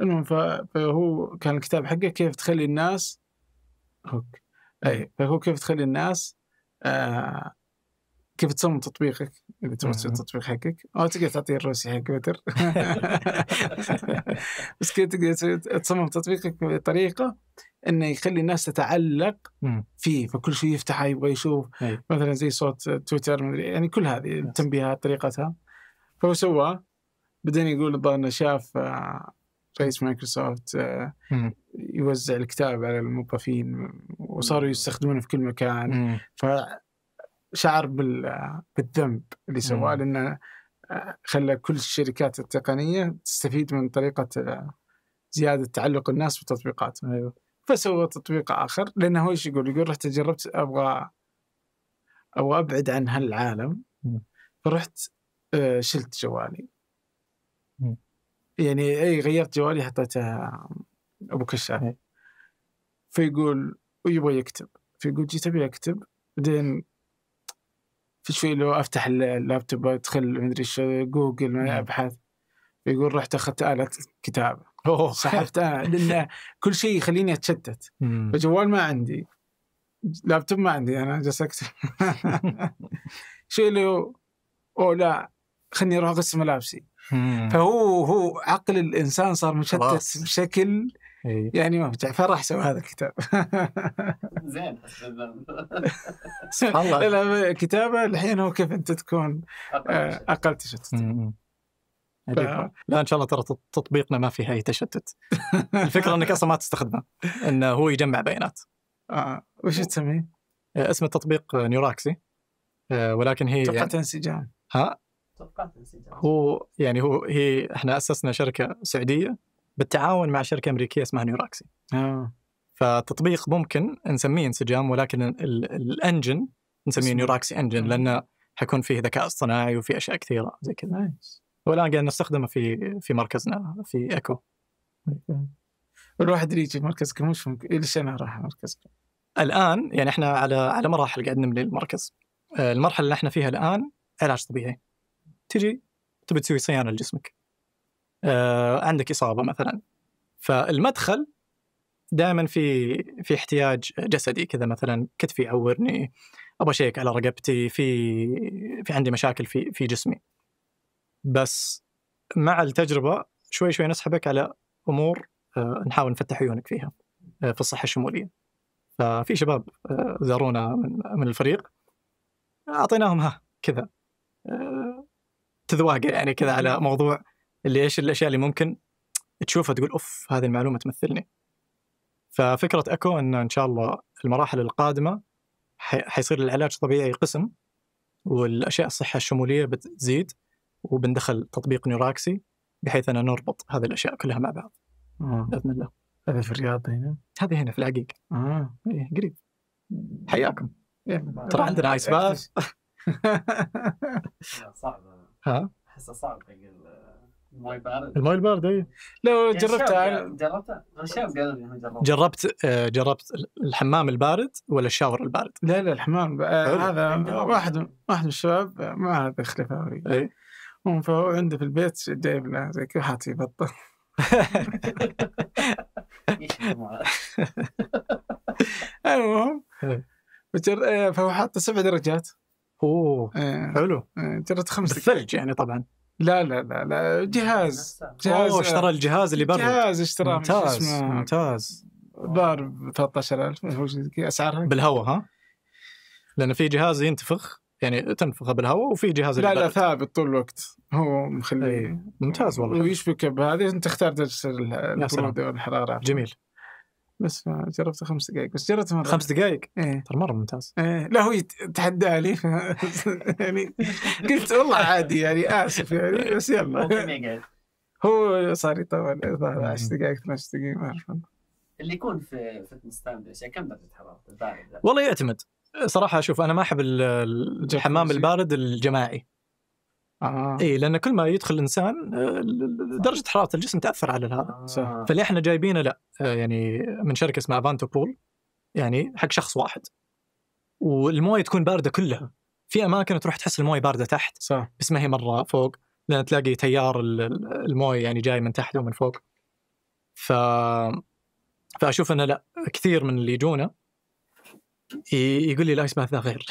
المهم فهو كان الكتاب حقه كيف تخلي الناس هوك اي فهو كيف تخلي الناس آه كيف تصمم تطبيقك اذا تبغى تسوي التطبيق حقك او تقدر تعطيه الروسي حق تويتر بس كيف تقدر تصمم تطبيقك بطريقه انه يخلي الناس تتعلق فيه فكل شيء يفتحه يبغى يشوف مثلا زي صوت تويتر يعني كل هذه التنبيهات طريقتها فهو سواه بعدين يقول الظاهر انه شاف آه، رئيس مايكروسوفت آه، يوزع الكتاب على الموظفين وصاروا يستخدمونه في كل مكان ف شعر بالذنب اللي سواه لانه آه، خلى كل الشركات التقنيه تستفيد من طريقه آه، زياده تعلق الناس بالتطبيقات ايوه فسوى تطبيق اخر لانه هو ايش يقول؟ يقول رحت جربت ابغى ابغى ابعد عن هالعالم فرحت آه، شلت جوالي يعني اي غيرت جوالي حطيته ابو كشاف أيوه. فيقول ويبغى يكتب فيقول جيت ابي اكتب بعدين في شوي لو افتح اللابتوب ادخل مدري شو جوجل نعم. ابحث يقول رحت اخذت آلة كتابة أوه. سحبت انا لان كل شيء يخليني اتشتت فجوال ما عندي لابتوب ما عندي انا جالس اكتب شيء اللي او لا خليني اروح اقسم ملابسي فهو هو عقل الانسان صار مشتت بشكل إيه. يعني ما جعفر راح يسوي هذا الكتاب زين سبحان الله كتابه الحين هو كيف انت تكون اقل آه، تشتت لا ان شاء الله ترى تطبيقنا ما فيها اي تشتت الفكره انك اصلا ما تستخدمه انه هو يجمع بيانات آه. وش تسميه؟ آه، اسم التطبيق نيوراكسي آه، ولكن هي توقعت يعني... انسجام ها؟ توقعت انسجام هو يعني هو هي احنا اسسنا شركه سعوديه بالتعاون مع شركه امريكيه اسمها نيوراكسي. آه. فتطبيق ممكن نسميه انسجام ولكن الانجن نسميه نيوراكسي انجن لانه حيكون فيه ذكاء اصطناعي وفي اشياء كثيره زي كذا. نايس. والان قاعد نستخدمه في في مركزنا في ايكو. الواحد اللي يجي مركزكم وش ممكن ليش انا راح مركزكم؟ الان يعني احنا على على مراحل قاعد نبني المركز. آه، المرحله اللي احنا فيها الان علاج طبيعي. تجي تبي تسوي صيانه لجسمك. آه، عندك اصابه مثلا فالمدخل دائما في في احتياج جسدي كذا مثلا كتفي يعورني ابغى شيك على رقبتي في في عندي مشاكل في في جسمي بس مع التجربه شوي شوي نسحبك على امور آه، نحاول نفتح عيونك فيها آه، في الصحه الشموليه ففي شباب زارونا من من الفريق اعطيناهم ها كذا تذواقه يعني كذا على موضوع اللي ايش الاشياء اللي ممكن تشوفها تقول اوف هذه المعلومه تمثلني ففكره اكو انه ان شاء الله المراحل القادمه حيصير العلاج طبيعي قسم والاشياء الصحه الشموليه بتزيد وبندخل تطبيق نيوراكسي بحيث ان نربط هذه الاشياء كلها مع بعض آه. باذن الله هذا في الرياض هنا؟ هذه هنا في العقيق اه إيه قريب حياكم إيه. ترى عندنا إيه. ايس باث صعبه ها؟ احسها صعبه حق الماي البارد الماي البارد اي لو يعني جربتها جربتها يعني جربت آه، جربت جربت الحمام البارد ولا الشاور البارد؟ لا لا الحمام آه، هذا واحد واحد من الشباب آه، ما هذا اختفى اي عنده في البيت جايب له زي كذا إيه. حاطه يبطل المهم فهو حاط سبع درجات اوه حلو جربت خمس بالثلج يعني طبعا لا لا لا لا جهاز جهاز اشترى الجهاز اللي برد جهاز اشتراه ممتاز ممتاز بار ب 13000 اسعارها بالهواء ها؟ لان في جهاز ينتفخ يعني تنفخه بالهواء وفي جهاز لا لا ثابت طول الوقت هو مخليه ممتاز والله ويشبك بهذه انت تختار درجه البروده والحراره جميل بس جربته خمس دقائق بس جربته مره خمس دقائق؟ ايه ترى طيب مره ممتاز ايه لا هو تحدى لي ف... يعني قلت والله عادي يعني اسف يعني بس يلا هو صار يطول 10 دقائق 12 دقيقه ما اعرف اللي يكون في فتنس تايم يعني كم درجه حراره والله يعتمد صراحه شوف انا ما احب الحمام البارد الجماعي آه. إيه لان كل ما يدخل الانسان آه، درجه حراره الجسم تاثر على هذا آه. فاللي احنا جايبينه لا آه، يعني من شركه اسمها فانتو بول يعني حق شخص واحد والمويه تكون بارده كلها في اماكن تروح تحس المويه بارده تحت صح. بس ما هي مره فوق لان تلاقي تيار المويه يعني جاي من تحت ومن فوق ف فاشوف انه لا كثير من اللي يجونا يقول لي لا يسمع ذا غير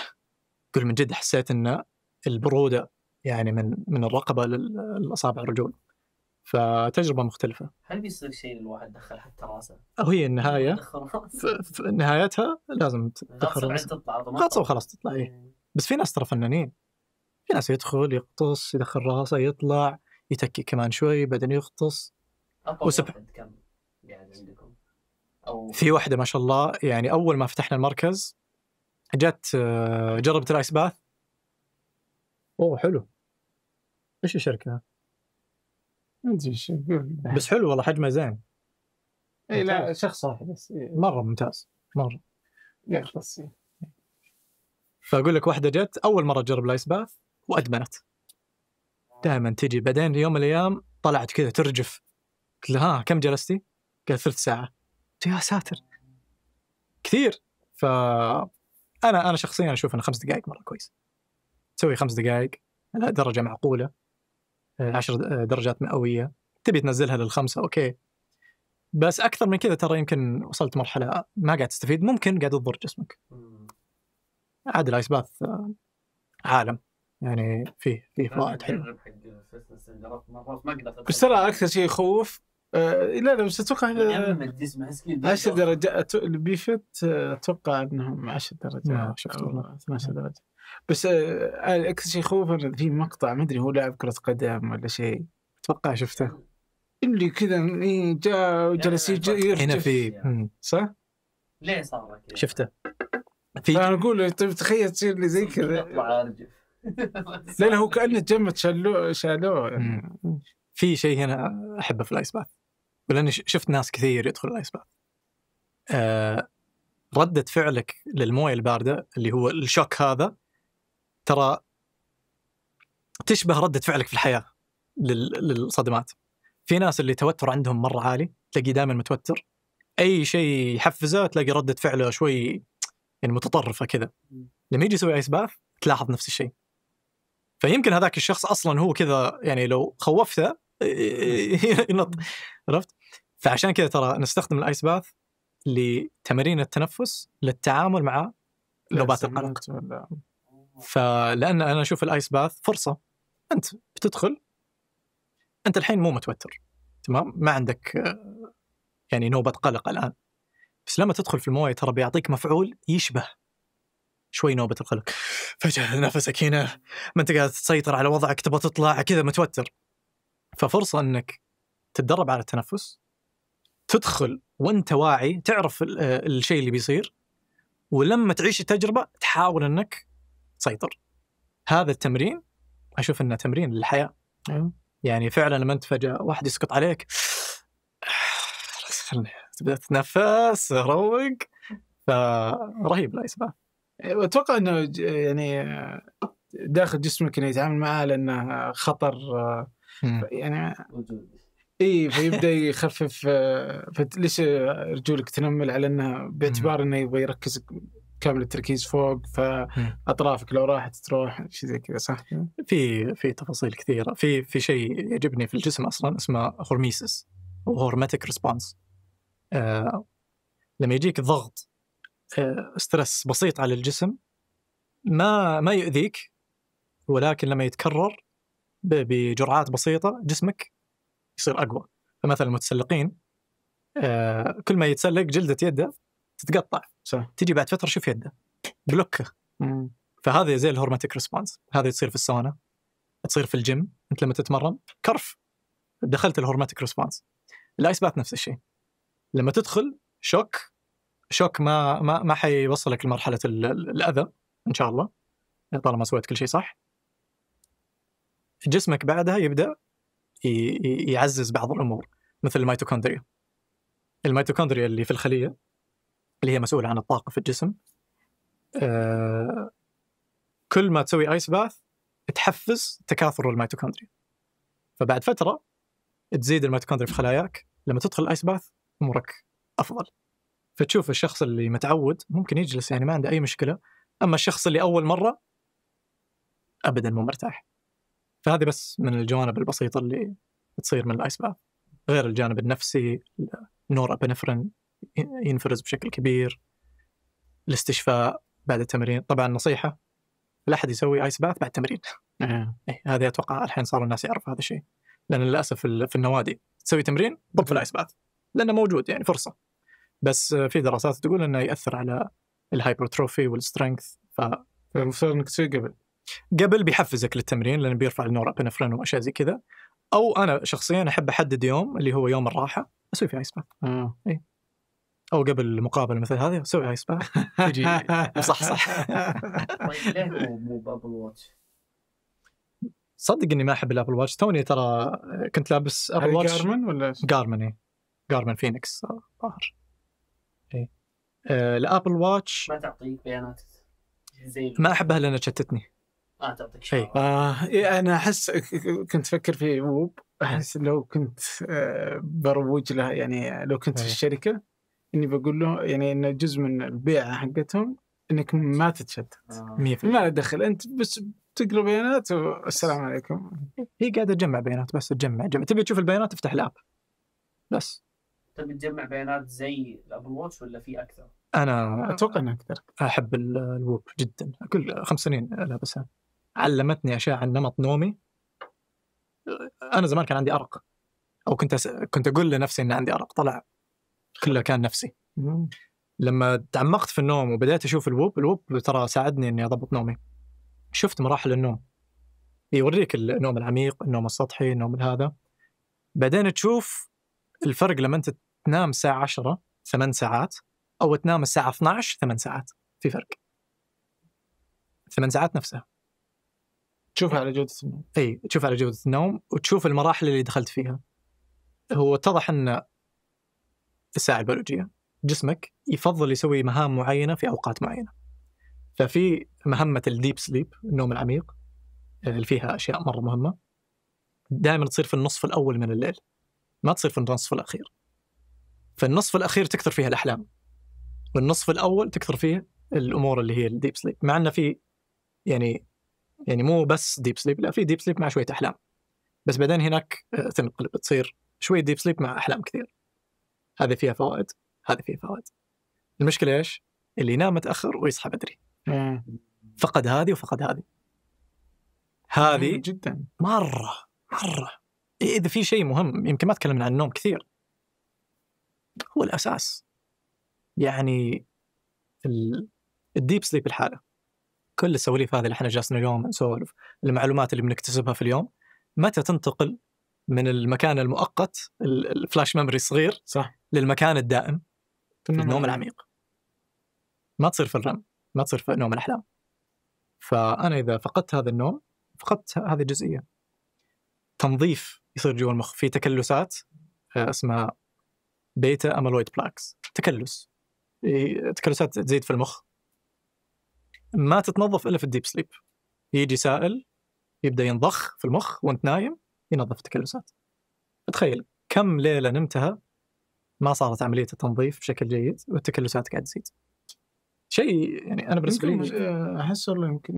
يقول من جد حسيت ان البروده يعني من من الرقبه لاصابع الرجول فتجربه مختلفه هل بيصير شيء الواحد دخل حتى راسه؟ او هي النهايه في نهايتها لازم تدخل راسه تطلع خلاص تطلع إيه. بس في ناس ترى فنانين في ناس يدخل يقتص يدخل راسه يطلع يتكي كمان شوي بعدين يغطس وسبح كم يعني عندكم أو... في واحده ما شاء الله يعني اول ما فتحنا المركز جت آه، جربت الايس باث اوه حلو ايش الشركه؟ ما ادري ايش بس حلو والله حجمه زين اي لا شخص واحد بس مره ممتاز مره فاقول لك واحده جت اول مره تجرب الايس باث وادمنت دائما تجي بعدين يوم من الايام طلعت كذا ترجف قلت لها ها كم جلستي؟ قال ثلث ساعه قلت يا ساتر كثير ف انا انا شخصيا اشوف انه خمس دقائق مره كويس تسوي خمس دقائق على آه، درجه معقوله آه، عشر آه، درجات مئويه تبي تنزلها للخمسه اوكي بس اكثر من كذا ترى يمكن وصلت مرحله ما قاعد تستفيد ممكن قاعد تضر جسمك عاد الايس باث عالم يعني فيه فيه فوائد حلوه بس ترى اكثر شيء يخوف لا لا بس اتوقع عشر درجات البيفت اتوقع انهم 10 درجات 12 درجه بس آه، آه، اكثر شيء خوفا في مقطع ما ادري هو لاعب كره قدم ولا شيء اتوقع شفته اللي كذا إيه، جاء وجلس هنا في صح؟ ليه صار شفته في انا اقول طيب تخيل تصير لي زي كذا لا لا هو كانه جمة شالوه شالوه في شيء هنا احبه في الايس باث ولاني شفت ناس كثير يدخل الايس باث آه ردة فعلك للمويه الباردة اللي هو الشوك هذا ترى تشبه ردة فعلك في الحياة للصدمات في ناس اللي توتر عندهم مرة عالي تلاقيه دائما متوتر أي شيء يحفزه تلاقي ردة فعله شوي يعني متطرفة كذا لما يجي يسوي ايس باث تلاحظ نفس الشيء فيمكن هذاك الشخص اصلا هو كذا يعني لو خوفته ينط عرفت؟ فعشان كذا ترى نستخدم الايس باث لتمارين التنفس للتعامل مع نوبات القلق فلان انا اشوف الايس باث فرصه انت بتدخل انت الحين مو متوتر تمام ما عندك يعني نوبه قلق الان بس لما تدخل في المويه ترى بيعطيك مفعول يشبه شوي نوبه القلق فجاه نفسك هنا ما انت قاعد تسيطر على وضعك تبغى تطلع كذا متوتر ففرصه انك تتدرب على التنفس تدخل وانت واعي تعرف الشيء اللي بيصير ولما تعيش التجربه تحاول انك تسيطر هذا التمرين اشوف انه تمرين للحياه أيوه. يعني فعلا لما انت فجاه واحد يسقط عليك تبدا تتنفس روق فرهيب الايس باث أيوه، اتوقع انه يعني داخل جسمك انه يتعامل معاه لانه خطر يعني اي فيبدا يخفف ليش رجولك تنمل على انه باعتبار انه يبغى يركز كامل التركيز فوق فاطرافك لو راحت تروح شيء زي كذا صح؟ في في تفاصيل كثيره في في شيء يعجبني في الجسم اصلا اسمه هورميسس هورماتيك ريسبونس لما يجيك ضغط ستريس آه، بسيط على الجسم ما ما يؤذيك ولكن لما يتكرر بجرعات بسيطه جسمك يصير اقوى فمثلا المتسلقين آه، كل ما يتسلق جلده يده تتقطع صح تجي بعد فتره شوف يده بلوكه فهذا زي الهورماتيك ريسبونس هذا تصير في السونا تصير في الجيم انت لما تتمرن كرف دخلت الهورماتيك ريسبونس الايس باث نفس الشيء لما تدخل شوك شوك ما ما ما حيوصلك لمرحله الاذى ان شاء الله طالما سويت كل شيء صح جسمك بعدها يبدا يعزز بعض الامور مثل الميتوكوندريا الميتوكوندريا اللي في الخليه اللي هي مسؤوله عن الطاقه في الجسم آه كل ما تسوي ايس باث تحفز تكاثر الميتوكوندريا فبعد فتره تزيد الميتوكوندريا في خلاياك لما تدخل الايس باث امورك افضل فتشوف الشخص اللي متعود ممكن يجلس يعني ما عنده اي مشكله اما الشخص اللي اول مره ابدا مو مرتاح فهذه بس من الجوانب البسيطه اللي تصير من الايس باث غير الجانب النفسي النورابنفرين ينفرز بشكل كبير الاستشفاء بعد التمرين طبعا نصيحه لا احد يسوي ايس باث بعد التمرين آه. إيه هذه اتوقع الحين صار الناس يعرف هذا الشيء لان للاسف في النوادي تسوي تمرين ضب في الايس باث لانه موجود يعني فرصه بس في دراسات تقول انه ياثر على الهايبرتروفي والسترينث ف المفترض انك تسوي قبل قبل بيحفزك للتمرين لانه بيرفع النورابينفرين واشياء زي كذا او انا شخصيا احب احدد يوم اللي هو يوم الراحه اسوي فيه ايس باث آه. إيه. او قبل المقابله مثل هذه سوي هاي سبا تجي صح طيب ليه مو بابل واتش؟ صدق اني ما احب الابل واتش توني ترى كنت لابس ابل واتش جارمن ولا جارمن اي جارمن فينيكس الظاهر آه، اي آه، الابل واتش ما تعطيك بيانات زي ما احبها لانها تشتتني ما آه، تعطيك شيء آه انا احس كنت افكر في ووب احس لو كنت بروج لها يعني لو كنت في الشركه اني بقول له يعني انه جزء من البيعه حقتهم انك ما تتشتت آه. ما له دخل انت بس تقرا بيانات والسلام عليكم هي قاعده تجمع بيانات بس تجمع جمع. تبي تشوف البيانات افتح الاب بس تبي تجمع بيانات زي الابل واتش ولا في اكثر؟ انا اتوقع انه اكثر احب الووب جدا كل خمس سنين لابسها علمتني اشياء عن نمط نومي انا زمان كان عندي ارق او كنت أس... كنت اقول لنفسي ان عندي ارق طلع كله كان نفسي لما تعمقت في النوم وبدأت أشوف الووب الووب ترى ساعدني إني أضبط نومي شفت مراحل النوم يوريك النوم العميق النوم السطحي النوم هذا بعدين تشوف الفرق لما أنت تنام الساعة 10 ثمان ساعات أو تنام الساعة 12 ثمان ساعات في فرق ثمان ساعات نفسها تشوفها على جودة النوم اي تشوف على جودة النوم وتشوف المراحل اللي دخلت فيها هو اتضح ان الساعه البيولوجيه جسمك يفضل يسوي مهام معينه في اوقات معينه ففي مهمه الديب سليب النوم العميق آه، اللي فيها اشياء مره مهمه دائما تصير في النصف الاول من الليل ما تصير في النصف الاخير فالنصف الاخير تكثر فيها الاحلام والنصف الاول تكثر فيه الامور اللي هي الديب سليب مع انه في يعني يعني مو بس ديب سليب لا في ديب سليب مع شويه احلام بس بعدين هناك تنقلب آه، تصير شويه ديب سليب مع احلام كثير هذه فيها فوائد هذه فيها فوائد المشكله ايش؟ اللي ينام متاخر ويصحى بدري فقد هذه وفقد هذه هذه جدا مره مره إيه، اذا في شيء مهم يمكن ما تكلمنا عن النوم كثير هو الاساس يعني الديب سليب الحاله كل السواليف هذه اللي احنا جالسين اليوم نسولف المعلومات اللي بنكتسبها في اليوم متى تنتقل من المكان المؤقت الفلاش ميموري الصغير صح للمكان الدائم في النوم العميق ما تصير في الرم ما تصير في نوم الأحلام فأنا إذا فقدت هذا النوم فقدت هذه الجزئية تنظيف يصير جوا المخ في تكلسات آه، اسمها بيتا امالويد بلاكس تكلس تكلسات تزيد في المخ ما تتنظف إلا في الديب سليب يجي سائل يبدأ ينضخ في المخ وأنت نايم ينظف التكلسات تخيل كم ليلة نمتها ما صارت عمليه التنظيف بشكل جيد والتكلسات قاعد تزيد شيء يعني انا بالنسبه لي آه. احس والله يمكن